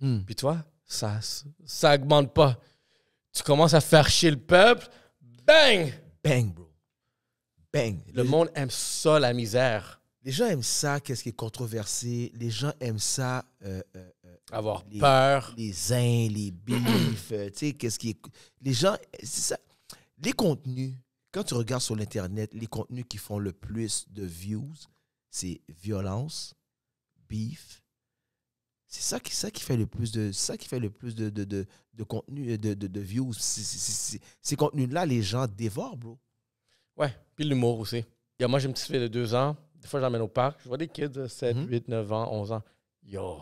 Hmm. Puis toi, ça, ça augmente pas. Tu commences à faire chier le peuple, bang! Bang, bro. Bang. Le, monde aime ça, la misère. Les gens aiment ça, qu'est-ce qui est controversé. Les gens aiment ça, euh, euh avoir peur. Les uns, les bifs, euh, tu sais, qu'est-ce qui est. Les gens, c'est ça. Les contenus, quand tu regardes sur l'Internet, les contenus qui font le plus de views, c'est violence, beef. C'est ça qui, ça qui fait le plus de, ça qui fait le plus de, de, de, de contenu, euh, de, de, de views. ces contenus-là, les gens dévorent, bro. Ouais, puis l'humour aussi. moi, j'ai une petite fille de deux ans. Des fois, j'emmène au parc. Je vois des kids de 7, 8, 9 ans, 11 ans. Yo,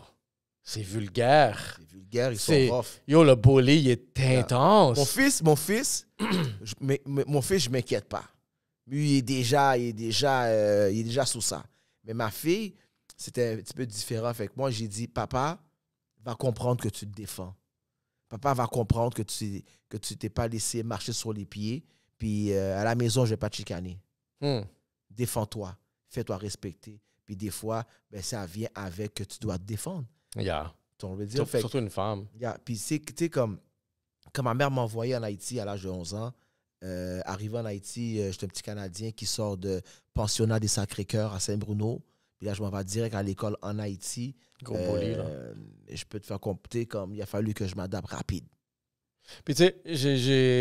c'est vulgaire. C'est vulgaire, ils sont rough. Yo, le bolé il est intense. Mon fils, mon fils, mon fils, je m'inquiète pas. Lui, il est déjà, il est déjà, euh, il est déjà sous ça. Mais ma fille, c'était un petit peu différent avec moi. J'ai dit, papa va comprendre que tu te défends. Papa va comprendre que tu que tu t'es pas laissé marcher sur les pieds. Puis euh, à la maison, je vais pas te chicaner. Hmm. Défends-toi, fais-toi respecter. Puis des fois, ben, ça vient avec que tu dois te défendre. Yeah. Tu veux dire? Surtout, une femme. Yeah. Puis, tu sais, comme quand ma mère m'envoyait en Haïti à l'âge de 11 ans, euh, arrivé en Haïti, euh, j'étais un petit Canadien qui sort de pensionnat des Sacré-Cœur à Saint-Bruno. Puis là, je m'en vais direct à l'école en Haïti. Gros euh, Je peux te faire compter comme il a fallu que je m'adapte rapide. Puis tu sais,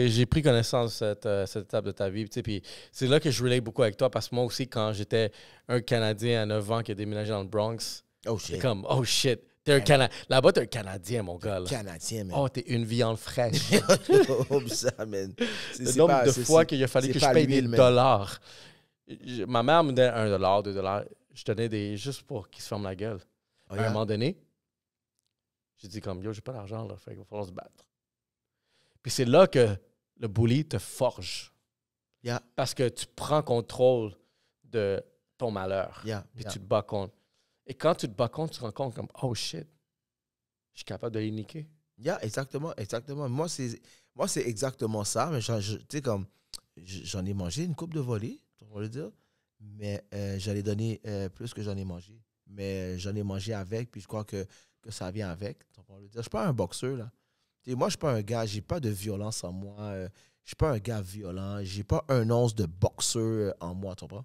j'ai pris connaissance de cette, euh, cette, étape de ta vie. Puis, puis c'est là que je relate beaucoup avec toi parce que moi aussi, quand j'étais un Canadien à 9 ans qui a déménagé dans le Bronx, oh shit. comme, oh shit, T'es un Là-bas, t'es un Canadien, mon gars. Canadien, man. Oh, t'es une viande fraîche. Oh, ça, Le nombre de fois qu'il a fallu que je paye des dollars. ma mère me donnait un dollar, deux dollars. Je tenais des. juste pour qu'ils se ferment la gueule. Oh, à un moment donné, j'ai dit comme, yo, j'ai pas d'argent, là. Fait qu'il va falloir se battre. Puis c'est là que le bully te forge. Parce que tu prends contrôle de ton malheur. Puis tu te bats contre. Et quand tu te bats contre, tu te rends compte comme, oh shit, je suis capable de les niquer. Yeah, exactement, exactement. Moi, c'est, moi, c'est exactement ça. Mais j'en, tu sais, comme, j'en ai mangé une coupe de volée, on le dire. Mais euh, j'allais donner euh, plus que j'en ai mangé. Mais j'en ai mangé avec, puis je crois que, que ça vient avec. le dire. Je ne suis pas un boxeur, là. sais moi, je ne suis pas un gars, j'ai pas de violence en moi. Euh, je ne suis pas un gars violent. J'ai pas un once de boxeur en moi, tu comprends?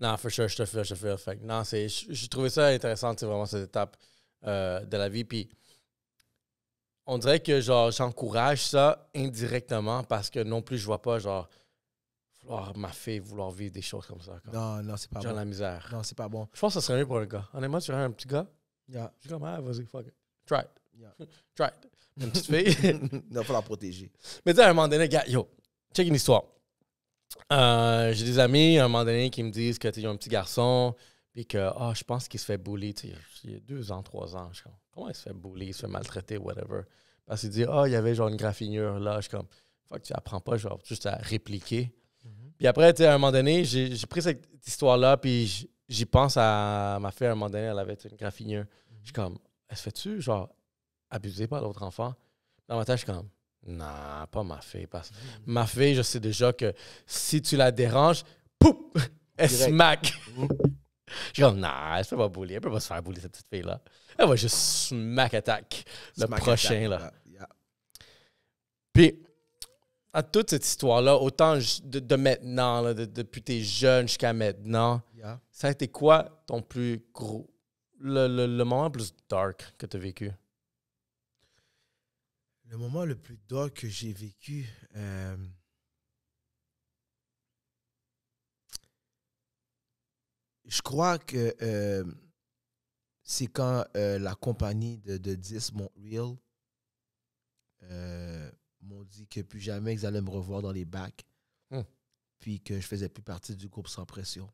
Non, for sure, je te fais, je te fais. » Fait non, c'est, j'ai trouvé ça intéressant, c'est vraiment cette étape euh, de la vie. Puis on dirait que genre j'encourage ça indirectement parce que non plus je vois pas genre ma fille vouloir vivre des choses comme ça. non, non, c'est pas genre bon. la misère. Non, c'est pas bon. Je pense que ça serait mieux pour un gars. Honnêtement, tu aurais un petit gars. Yeah. Je suis comme, ah, vas-y, fuck it. Try it. Try it. Une petite fille. non, faut la protéger. Mais tu sais, à un moment donné, gars, yo, check une histoire. Euh, j'ai des amis à un moment donné qui me disent que ont un petit garçon puis que ah, je pense qu'il se fait bouler. il a deux ans, trois ans. Je comme, comment il se fait bouler, il se fait maltraiter, whatever. Parce qu'il dit Ah, il y avait genre une graffinure là. Je suis comme tu apprends pas genre juste à répliquer. Mhm. Puis après, à un moment donné, j'ai pris cette histoire-là, puis j'y pense à ma fille à un moment donné, elle avait une graffinure. Je suis mhm. comme Elle se fait-tu genre abuser par l'autre enfant? Dans ma tête, je suis comme non, pas ma fille. Parce... que Ma fille, je sais déjà que si tu la déranges, pouf, elle smack. Mm. Je suis non, elle ne peut pas bouler, Elle peut pas se faire bouler, cette petite fille-là. Elle va juste smack attack le prochain, là. Puis, à toute cette histoire-là, autant de, maintenant, là, depuis tes jeunes jusqu'à maintenant, ça a été quoi ton plus gros, le, le, le moment le plus dark que tu as vécu? Le moment le plus dog que j'ai vécu, euh, je crois que euh, c'est quand euh, la compagnie de, de 10 Montreal m'ont dit que plus jamais ils allaient me revoir dans les bacs, hmm. puis que je faisais plus partie du groupe sans pression.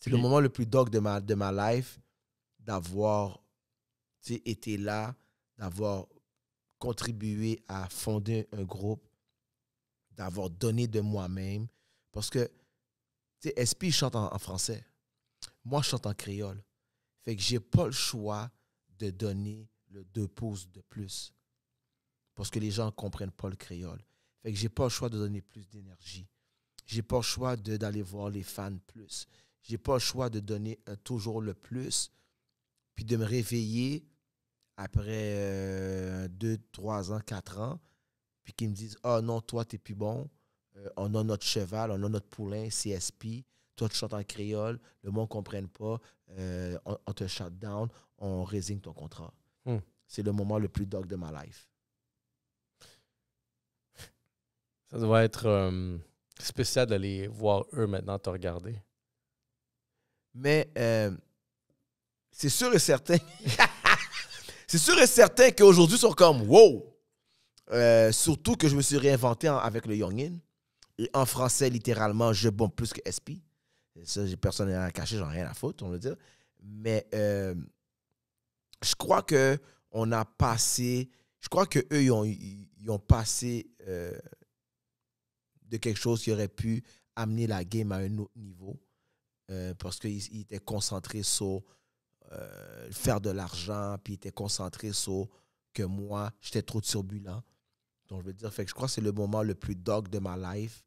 C'est le moment le plus dog de ma, de ma life d'avoir été là, d'avoir contribué à fonder un groupe, d'avoir donné de moi-même. Parce que, tu sais, SP chante en, français. Moi, je chante en créole. Fait que j'ai pas le choix de donner le deux pouces de plus. Parce que les gens comprennent pas le créole. Fait que j'ai pas le choix de donner plus d'énergie. J'ai pas le choix d'aller voir les fans plus. J'ai pas le choix de donner toujours le plus, puis de me réveiller après euh, deux, trois ans, quatre ans, puis qu'ils me disent Ah oh non, toi, t'es plus bon. Euh, on a notre cheval, on a notre poulain, CSP. Toi, tu chantes en créole, le monde ne comprenne pas. Euh, on, te shut down, on résigne ton contrat. Hmm. C'est le moment le plus dog de ma life. Ça doit être spécial d'aller voir eux maintenant te regarder. Mais c'est sûr et certain. C'est sûr et certain qu'aujourd'hui, ils sont comme wow. Euh, surtout que je me suis réinventé avec le Youngin. Et en français, littéralement, je bombe plus que SP. Ça, j'ai personne à cacher, j'en ai rien à foutre, on va dire. Mais euh, je crois que on a passé. Je crois qu'eux, ils ont, ils ont passé euh, de quelque chose qui aurait pu amener la game à un autre niveau. parce qu'ils étaient concentrés sur euh, faire de l'argent, puis était concentré sur que moi, j'étais trop turbulent. Donc, je veux dire, fait que je crois que c'est le moment le plus dog de ma life.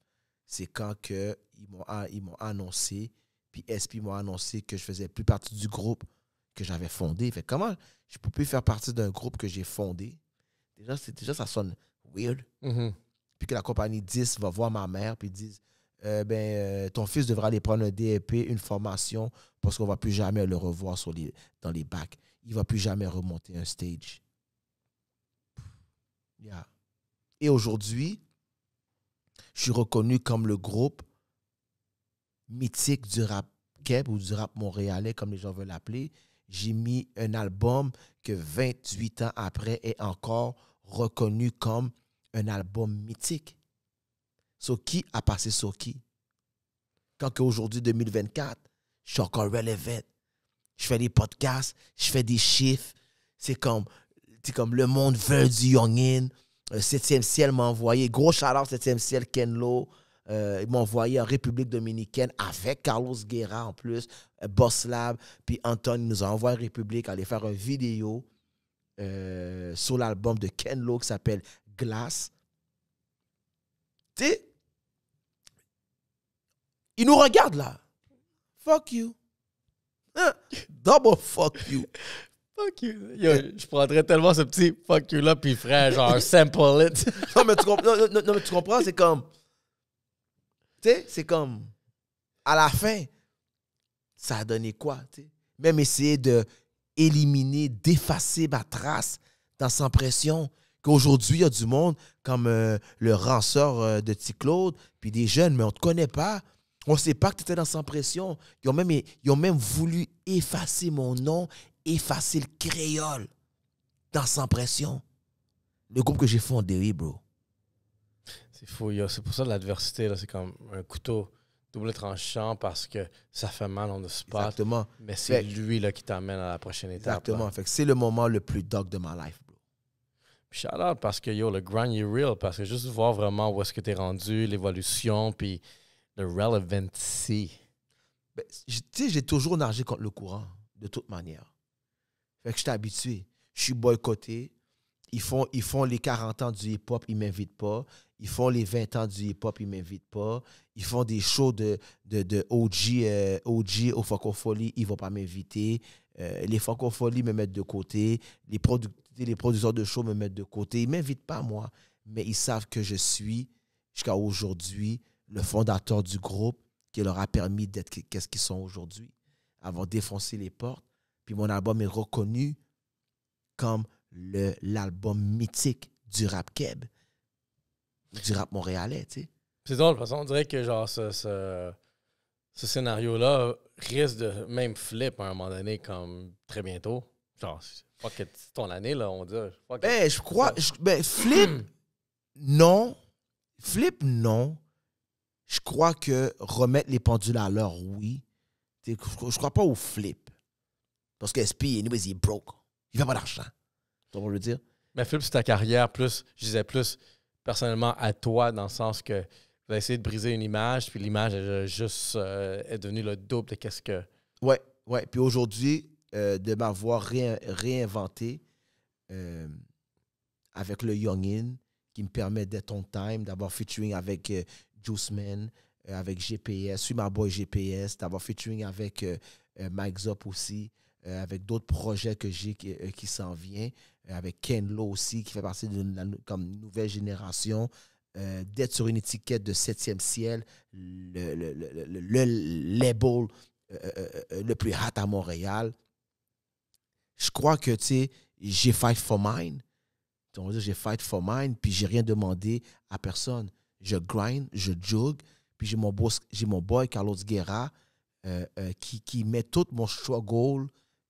C'est quand que ils m'ont ils m'ont annoncé, puis SP m'a annoncé que je faisais plus partie du groupe que j'avais fondé. Fait comment je peux plus faire partie d'un groupe que j'ai fondé? Déjà, déjà, ça sonne weird. Mm-hmm. Puis que la compagnie 10 va voir ma mère, puis ils disent euh, ben, euh, ton fils devra aller prendre un DEP, une formation, parce qu'on ne va plus jamais le revoir sur dans les bacs. Il ne va plus jamais remonter un stage. Et aujourd'hui, je suis reconnu comme le groupe mythique du rap Québec ou du rap montréalais, comme les gens veulent l'appeler. J'ai mis un album que 28 ans après est encore reconnu comme un album mythique sur qui a passé sur qui. Quand aujourd'hui 2024, je suis encore relevant. Je fais des podcasts, je fais des chiffres. C'est comme, comme le monde veut du Youngin. Euh, septième 7e ciel m'a envoyé, gros chaleur, 7e ciel, Ken Lo. Euh, ils m'ont envoyé en République dominicaine avec Carlos Guerra en plus, euh, Boss Lab. Puis Anton nous a envoyé en République aller faire une vidéo sur l'album de Ken qui s'appelle Glass. Tu sais, il nous regarde là. Fuck you. Hein? Double fuck you. Fuck you. Eh. je prendrais tellement ce petit fuck you là, puis frère, genre, sample it. non, mais tu, comprends, non, mais tu comprends, c'est comme. Tu sais, c'est comme. À la fin, ça a donné quoi, tu sais? Même essayer de éliminer, d'effacer ma trace dans sans pression. Qu'aujourd'hui, il y a du monde comme euh, le ranceur euh, de de Claude puis des jeunes, mais on ne te connaît pas. On ne sait pas que tu étais dans sans pression. Ils ont, même, ont même voulu effacer mon nom, effacer le créole dans sans pression. Le groupe que j'ai fondé, bro. C'est fou, c'est pour ça l'adversité, c'est comme un couteau double tranchant parce que ça fait mal, on ne se pas. Exactement. Mais c'est lui là, qui t'amène à la prochaine étape. Exactement. c'est le moment le plus dog de ma life, bro. parce que yo, le grind, you real. Parce que juste voir vraiment où est-ce que tu es rendu, l'évolution, puis the relevancy. Ben, tu sais, j'ai toujours nagé contre le courant, de toute manière. Fait que suis habitué. Je suis boycotté. Ils font, ils font les 40 ans du hip-hop, ils m'invitent pas. Ils font les 20 ans du hip-hop, ils m'invitent pas. Ils font des shows de, de, de OG, euh, OG au Francofolie, ils vont pas m'inviter. Euh, les Francopholies me mettent de côté. Les, les producteurs de shows me mettent de côté. Ils m'invitent pas, moi. Mais ils savent que je suis, jusqu'à aujourd'hui, le fondateur du groupe qui leur a permis d'être qu'est-ce qu'ils sont aujourd'hui, avoir défoncer les portes. Puis mon album est reconnu comme l'album mythique du rap keb, du rap montréalais, tu sais. C'est drôle, parce on dirait que genre ce, scénario-là risque de même flip à un moment donné, comme très bientôt. Genre, pas que ton année, là, on dirait. Ben, je crois. ben, flip, non. Flip, non je crois que remettre les pendules à l'heure, oui. Je, ne crois pas au flip. Parce que SP, anyways, il est broke. Il n'a pas d'argent. Tu je le dire? Mais flip, c'est ta carrière plus, je disais plus personnellement à toi, dans le sens que vous as essayé de briser une image, puis l'image est juste euh, est devenue le double de qu'est-ce que. Ouais, ouais. Puis aujourd'hui, euh, de m'avoir réinventé euh, avec le Young In qui me permet d'être on time, d'avoir featuring avec Juice Man, euh, avec GPS, suis ma boy GPS, d'avoir featuring avec euh, euh, Mike Zop aussi, avec d'autres projets que j'ai qui, s'en vient, avec Ken Lo aussi, qui fait partie de la comme nouvelle génération. D'être sur une étiquette de 7e ciel, le, le, label le plus hot à Montréal. Je crois que, tu sais, j'ai fight for mine. j'ai fight for mine, puis j'ai rien demandé à personne je grind, je jog, puis j'ai mon, boss, mon boy Carlos Guerra euh, euh, qui, qui, met tout mon struggle,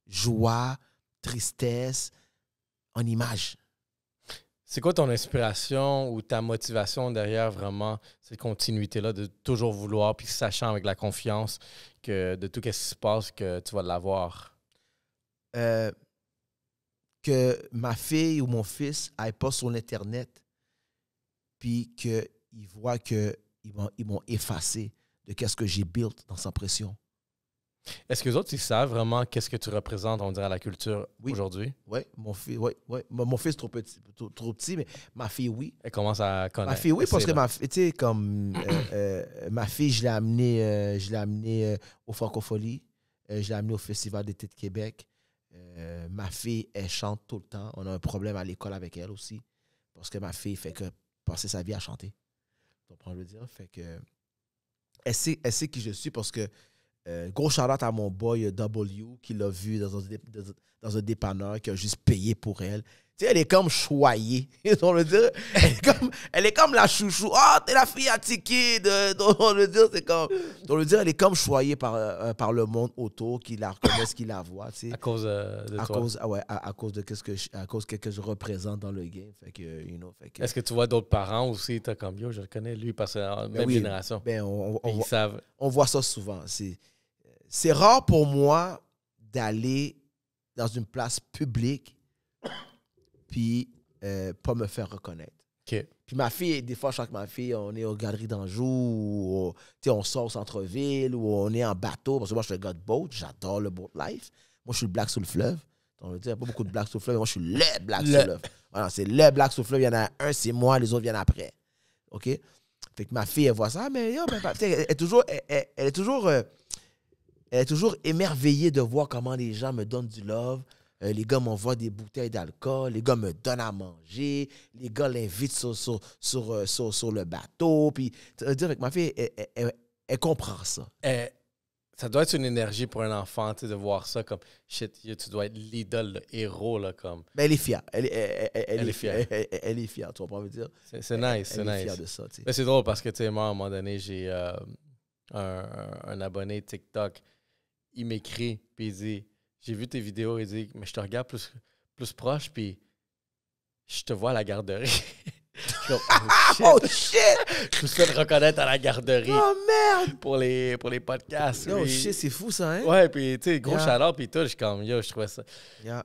joie, tristesse en image. C'est quoi ton inspiration ou ta motivation derrière vraiment cette continuité-là de toujours vouloir, puis sachant avec la confiance que de tout ce qui se passe, que tu vas l'avoir? Euh, que ma fille ou mon fils aille pas sur internet puis que ils voient qu'ils m'ont effacé de qu'est-ce que j'ai built dans sa pression. Est-ce que les autres, ils savent vraiment qu'est-ce que tu représentes, on dirait, à la culture aujourd'hui? Oui, mon, fils, oui, Mon, fils trop petit, trop, petit, mais ma fille, oui. Elle commence à connaître. Ma fille, oui, parce que ma fille, comme euh, euh, ma fille, je l'ai amenée, euh, je l'ai amenée au Francophonie, je l'ai amenée au Festival d'été de Québec. ma fille, elle chante tout le temps. On a un problème à l'école avec elle aussi, parce que ma fille fait que passer sa vie à chanter dire? Fait que. Elle sait, qui je suis parce que. Euh, gros Charlotte à mon boy euh, W qui l'a vu dans dans un dépanneur, qui a juste payé pour elle. Tu elle est comme choyée. le dire. Elle est comme, la chouchou. Oh, t'es la fille à Tiki. on le dire, c'est comme. le dire, elle est comme choyée par, euh, par le monde autour qui la reconnaît qui la voit. Tu sais. À cause euh, de à Cause, ah à, cause de qu'est-ce que je, à cause que, je représente dans le game. que, you Est-ce que tu vois d'autres parents aussi? T'as comme je reconnais lui parce que même génération. on, voit, ça souvent. c'est rare pour moi d'aller dans une place publique puis euh, pas me faire reconnaître. Puis ma fille, des fois, chaque fois que ma fille, on est aux galeries d'Anjou, ou on sort au centre-ville, ou on est en bateau, parce que moi, je suis le gars boat, j'adore le boat life. Moi, je suis le black sous le fleuve. On dire, il pas beaucoup de black sur le fleuve, moi, je suis le black le. le fleuve. c'est le black sur le fleuve, il y en a un, c'est moi, les autres viennent après. OK? Fait que ma fille, elle voit ça, mais elle, est toujours, elle, est toujours, euh, elle est toujours émerveillée de voir comment les gens me donnent du love, euh, les gars m'envoient des bouteilles d'alcool, les gars me donnent à manger, les gars l'invitent sur, sur, sur, euh, sur, le bateau. Puis, dire ma fille, elle, comprend ça. Euh, ça doit être une énergie pour un enfant, de voir ça comme shit, tu dois être l'idole, le héros, là, comme. Mais elle est fière. Elle, elle, elle, elle est, fière. Elle, est fière, tu pas me dire. C'est nice, c'est nice. Elle est fière de ça, Mais c'est drôle parce que, tu sais, moi, à un moment donné, j'ai un, un, abonné TikTok, il m'écrit, puis il dit j'ai vu tes vidéos et dit, mais je te regarde plus, plus proche, puis je te vois à la garderie. oh, oh shit. Je me suis reconnaître à la garderie. Oh merde! Pour les, pour les podcasts. Oh shit, c'est fou ça, hein? Ouais, puis tu sais, gros chaleur, puis tout, je comme, yo, je trouvais ça,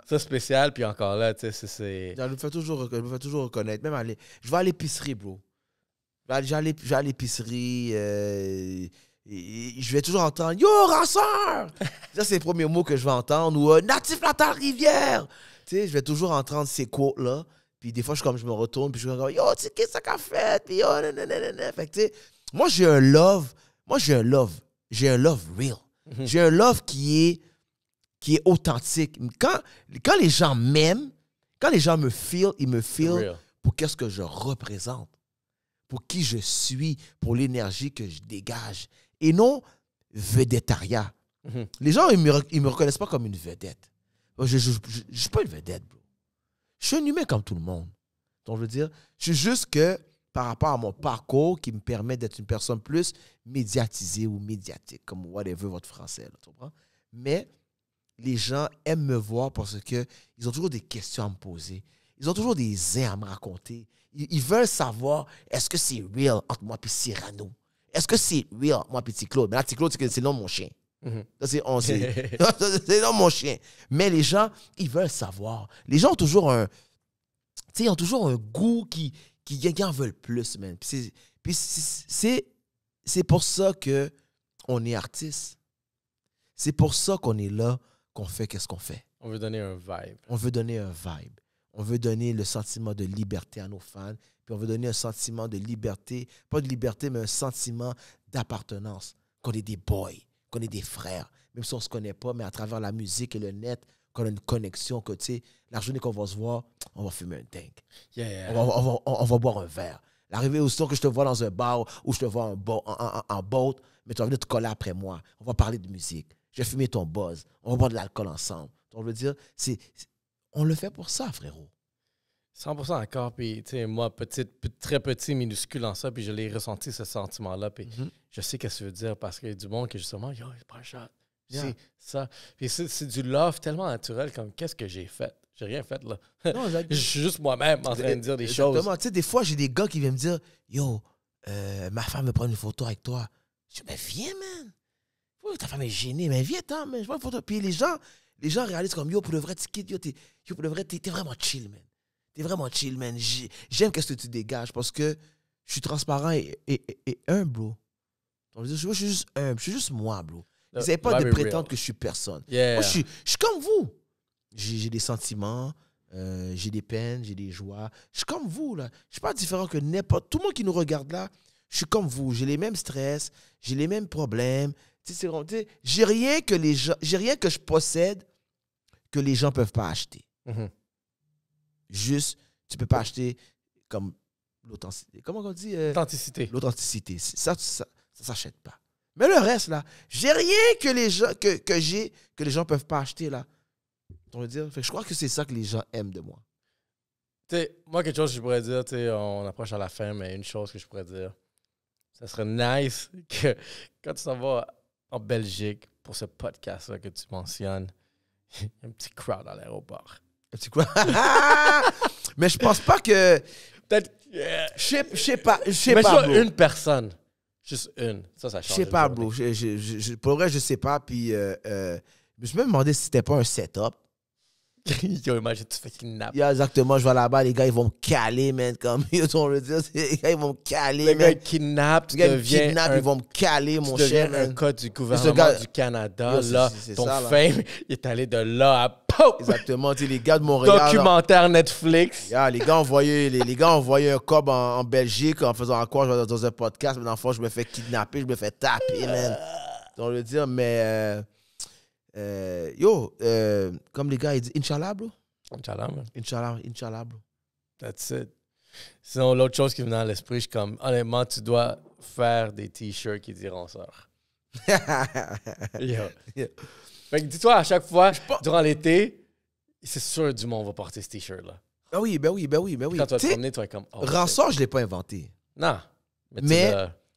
ça spécial, puis encore là, tu sais, c'est. Je me fais toujours, reconnaître. Même aller, je vais à l'épicerie, bro. J'allais à l'épicerie, euh, je vais toujours entendre Yo, ranceur Ça, c'est les premiers mots que je vais entendre. Ou euh, Natif Natal Rivière Tu sais, je vais toujours entendre ces quotes-là. Puis des fois, je, comme, je me retourne, puis je vais Yo, tu sais, qu'est-ce que ça fait Puis yo, oh, nanana. Fait que, tu moi, j'ai un love. Moi, j'ai un love. J'ai un love real. Mhm. J'ai un love qui est, qui est authentique. Quand, quand les gens m'aiment, quand les gens me feel, ils me feel pour qu'est-ce que je représente, pour qui je suis, pour l'énergie que je dégage et non vedettariat. Mhm. Les gens, ils ne me, reconnaissent pas comme une vedette. Je ne suis pas une vedette, bro. Je suis un humain comme tout le monde. Donc, je veux dire, je suis juste que par rapport à mon parcours qui me permet d'être une personne plus médiatisée ou médiatique, comme whatever votre français, là, tu comprends? Mais les gens aiment me voir parce qu'ils ont toujours des questions à me poser. Ils ont toujours des airs à me raconter. Ils, ils veulent savoir est-ce que c'est real entre moi et Cyrano? Est-ce que c'est Oui, moi, petit Claude? Mais là, petit Claude, c'est non mon chien. Mhm. C'est non mon chien. Mais les gens, ils veulent savoir. Les gens ont toujours un. Tu sais, ont toujours un goût qui. qui, en veulent plus, même. Puis c'est pour ça que on est artiste. C'est pour ça qu'on est là, qu'on fait qu'est-ce qu'on fait. On veut donner un vibe. On veut donner un vibe. On veut donner le sentiment de liberté à nos fans, puis on veut donner un sentiment de liberté, pas de liberté, mais un sentiment d'appartenance, qu'on est des boys, qu'on est des frères, même si on ne se connaît pas, mais à travers la musique et le net, qu'on a une connexion, que tu sais, la journée qu'on va se voir, on va fumer un tank. On, va, on, va, boire un verre. L'arrivée, son que je te vois dans un bar ou je te vois en, boat, mais tu vas venir te coller après moi. On va parler de musique. Je vais fumer ton buzz. On va boire de l'alcool ensemble. On veut dire, c'est on le fait pour ça, frérot. 100% encore. Puis, tu sais, moi, petite, très petit, minuscule en ça, puis je l'ai ressenti, ce sentiment-là. Puis, mhm. je sais qu'est-ce que ça veut dire parce qu'il y a du monde qui, justement, yo, il pas shot. C'est ça. Puis, c'est du love tellement naturel, comme qu'est-ce que j'ai fait. J'ai rien fait, là. je suis juste moi-même en train de dire des choses. Exactement. Tu sais, des fois, j'ai des gars qui viennent me dire, yo, euh, ma femme veut prendre une photo avec toi. Je dis, mais viens, man. ta femme est gênée, mais viens, attends, mais je vois une photo. Puis les gens, les gens réalisent comme yo, pour le vrai, t'es, yo, t'es, pour le vrai, t'es, vraiment chill, man. T'es vraiment chill, man. J'aime qu'est-ce que tu dégages parce que je suis transparent et, et, et, humble, bro. je, suis juste humble, je suis juste moi, bro. C'est pas de prétendre que je suis personne. Moi, je suis, je suis comme vous. J'ai des sentiments, euh, j'ai des peines, j'ai des joies. Je suis comme vous, là. Je suis pas différent que n'importe. Tout le monde qui nous regarde là, je suis comme vous. J'ai les mêmes stress, j'ai les mêmes problèmes. J'ai rien que les gens, j'ai rien que je possède que les gens ne peuvent pas acheter. Mhm. Juste, tu ne peux pas acheter comme l'authenticité. Comment on dit euh, L'authenticité. L'authenticité. Ça, ça ne s'achète pas. Mais le reste, là, j'ai rien que les gens que, j'ai que les gens peuvent pas acheter là. On veut dire. je crois que c'est ça que les gens aiment de moi. sais, moi, quelque chose que je pourrais dire, sais, on approche à la fin, mais une chose que je pourrais dire, ça serait nice que quand tu t'en vas en Belgique pour ce podcast que tu mentionnes, un petit crowd à l'aéroport. Un petit crowd. mais je pense pas que. Peut-être. Euh, je sais pas. Je sais pas. une personne. Juste une. Ça, ça change. Je sais pas, bro. pour vrai, je sais pas. Puis, euh, euh, je me demandais si c'était pas un setup yo, imagine, tu fais kidnapper. exactement, je vais là-bas, les gars, ils vont me caler, man. Comme, ils dire, les gars, ils vont me caler. Les gars, ils un... les gars, ils ils vont me caler, mon cher. un code du gouvernement du Canada, là. Ton fame il est allé de là à pop. Exactement, tu les gars de Montréal. Documentaire Netflix. les gars envoyaient, les, les, gars un cop en, Belgique en faisant quoi dans, dans un podcast, mais dans le je me fais kidnapper, je me fais taper, man. On veut dire, mais. Euh, euh, yo, euh, comme les gars, ils disent Inch'Allah, bro. Inch'Allah, man. Inch'Allah, Inch'Allah, bro. That's it. Sinon, l'autre chose qui me vient à l'esprit, je suis comme, honnêtement, tu dois faire des t-shirts qui diront ça. yo. Mais Fait que dis-toi, à chaque fois, durant l'été, c'est sûr du monde va porter ce t-shirt-là. Ben oui, ben oui, ben oui, ben oui. Quand tu vas te promener, tu vas comme. Oh, je ne l'ai pas inventé. Non. mais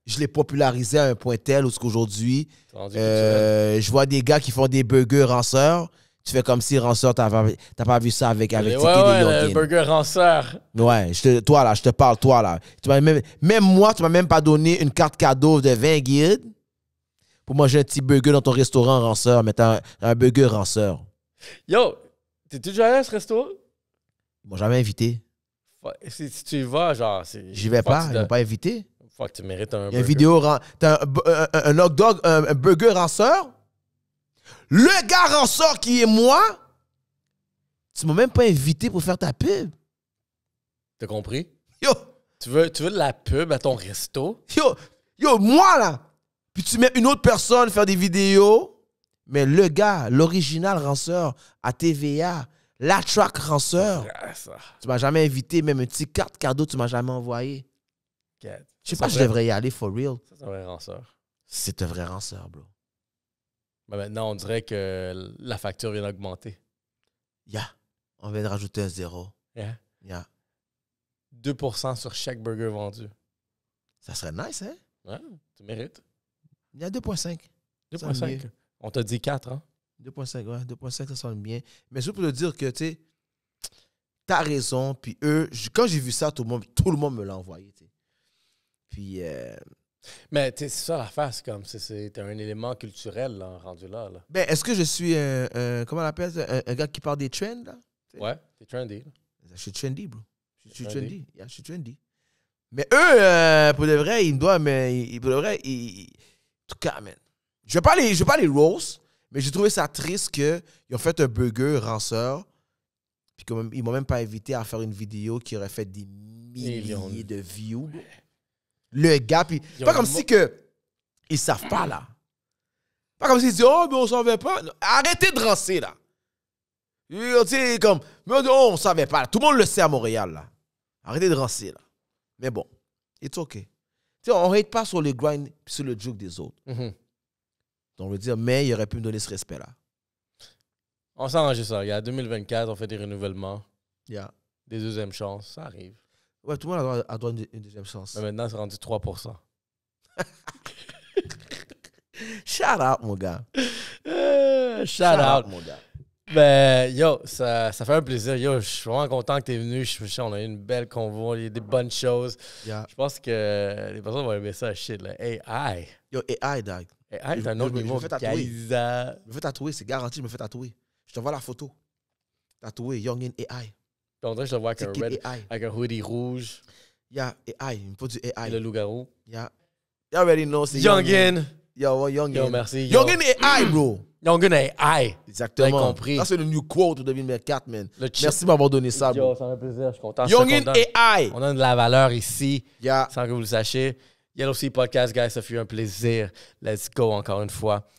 je l'ai popularisé à un point tel où ce qu'aujourd'hui, euh, je vois des gars qui font des burgers ranceurs. Tu fais comme si ranceur, t'as pas, pas vu ça avec avec ouais, ouais, un burger ranceur. Ouais, toi là, je te parle, toi là. Tu même, moi, tu m'as même pas donné une carte cadeau de 20 guides pour manger un petit burger dans ton restaurant ranceur, mais t'as un, burger ranceur. Yo, t'es-tu déjà allé à ce restaurant? Ils jamais invité. Si, tu y vas, genre... J'y vais pas, ils m'ont pas invité que tu mérites un. Il une vidéo. T'as un, hot dog, un, burger ranceur. Le gars ranceur qui est moi, tu m'as même pas invité pour faire ta pub. T'as compris? Yo! Tu veux, tu de la pub à ton resto? Yo! Yo, moi là! Puis tu mets une autre personne faire des vidéos. Mais le gars, l'original ranceur à TVA, la track ranceur, tu m'as jamais invité, même une petite carte cadeau, tu m'as jamais envoyé. Je sais pas, je devrais y aller for real. C'est un vrai ranceur. C'est un vrai ranceur, bro. Ben, maintenant, on dirait que la facture vient d'augmenter. Yeah. On vient de rajouter un zéro. Yeah. Yeah. 2% sur chaque burger vendu. Ça serait nice, hein? Ouais, tu mérites. Il y a 2,5. 2,5. On t'a dit 4, hein? 2,5, ouais. 2,5, ça sonne bien. Mais je peux te dire que, tu sais, t'as raison. Puis eux, quand j'ai vu ça, tout le monde, tout le monde me l'a envoyé. Puis. Euh, mais c'est ça la face, comme. C'est un élément culturel, rendu là. là. Ben, est-ce que je suis. un comment on appelle un, gars qui parle des trends, là Ouais, t'es trendy. Je suis trendy, bro. Je suis trendy. je suis trendy. Mais eux, euh, pour de vrai, ils me doivent. Mais ils, pour de vrai, ils. En tout cas, Je vais pas les, vais pas les rose, mais j'ai trouvé ça triste qu'ils ont fait un burger ranceur. Puis qu'ils m'ont même pas invité à faire une vidéo qui aurait fait des milliers de views le gars. pas comme si que ils savent pas là. Pas comme s'ils disent oh mais on savait pas. Arrêtez de rancer là. Tu comme mais on oh, savait pas. Tout le monde le sait à Montréal là. Arrêtez de rancer là. Mais bon, it's ok. on ne pas sur le grind sur le joke des autres. Mhm. Donc, on veut dire, mais il aurait pu me donner ce respect-là. On s'arrange ça. Il y a 2024, on fait des renouvellements. Yeah. Des deuxièmes chances, ça arrive. Ouais, tout le monde a droit, a une, deuxième chance. maintenant, c'est rendu 3%. Shout out, mon gars. Euh, shout, out. mon gars. Ben, yo, ça, ça fait un plaisir. Yo, je suis vraiment content que tu es venu. Je suis on a eu une belle convo, il y a des bonnes choses. Je pense que les personnes vont aimer ça, shit, là. AI. Yo, AI, Doug. AI, c'est un autre niveau. Je me fais tatouer. Je me fais tatouer, c'est garanti, je me fais tatouer. Je te vois la photo. Tatouer, Young in AI. On je te vois avec un, avec un hoodie rouge. Yeah, AI. Il me faut du AI. Et le loup-garou. Yeah. You already know, c'est Youngin. Yo, Youngin. Yo, merci. Youngin AI, bro. Youngin AI. Exactement. compris. Ça, c'est le new quote de 2024, man. merci de m'avoir donné ça, bro. Yo, ça me fait plaisir. Je suis content. Youngin AI. On a de la valeur ici. Sans que vous le sachiez. Yellow Sea Podcast, guys, ça fait un plaisir. Let's go encore une fois.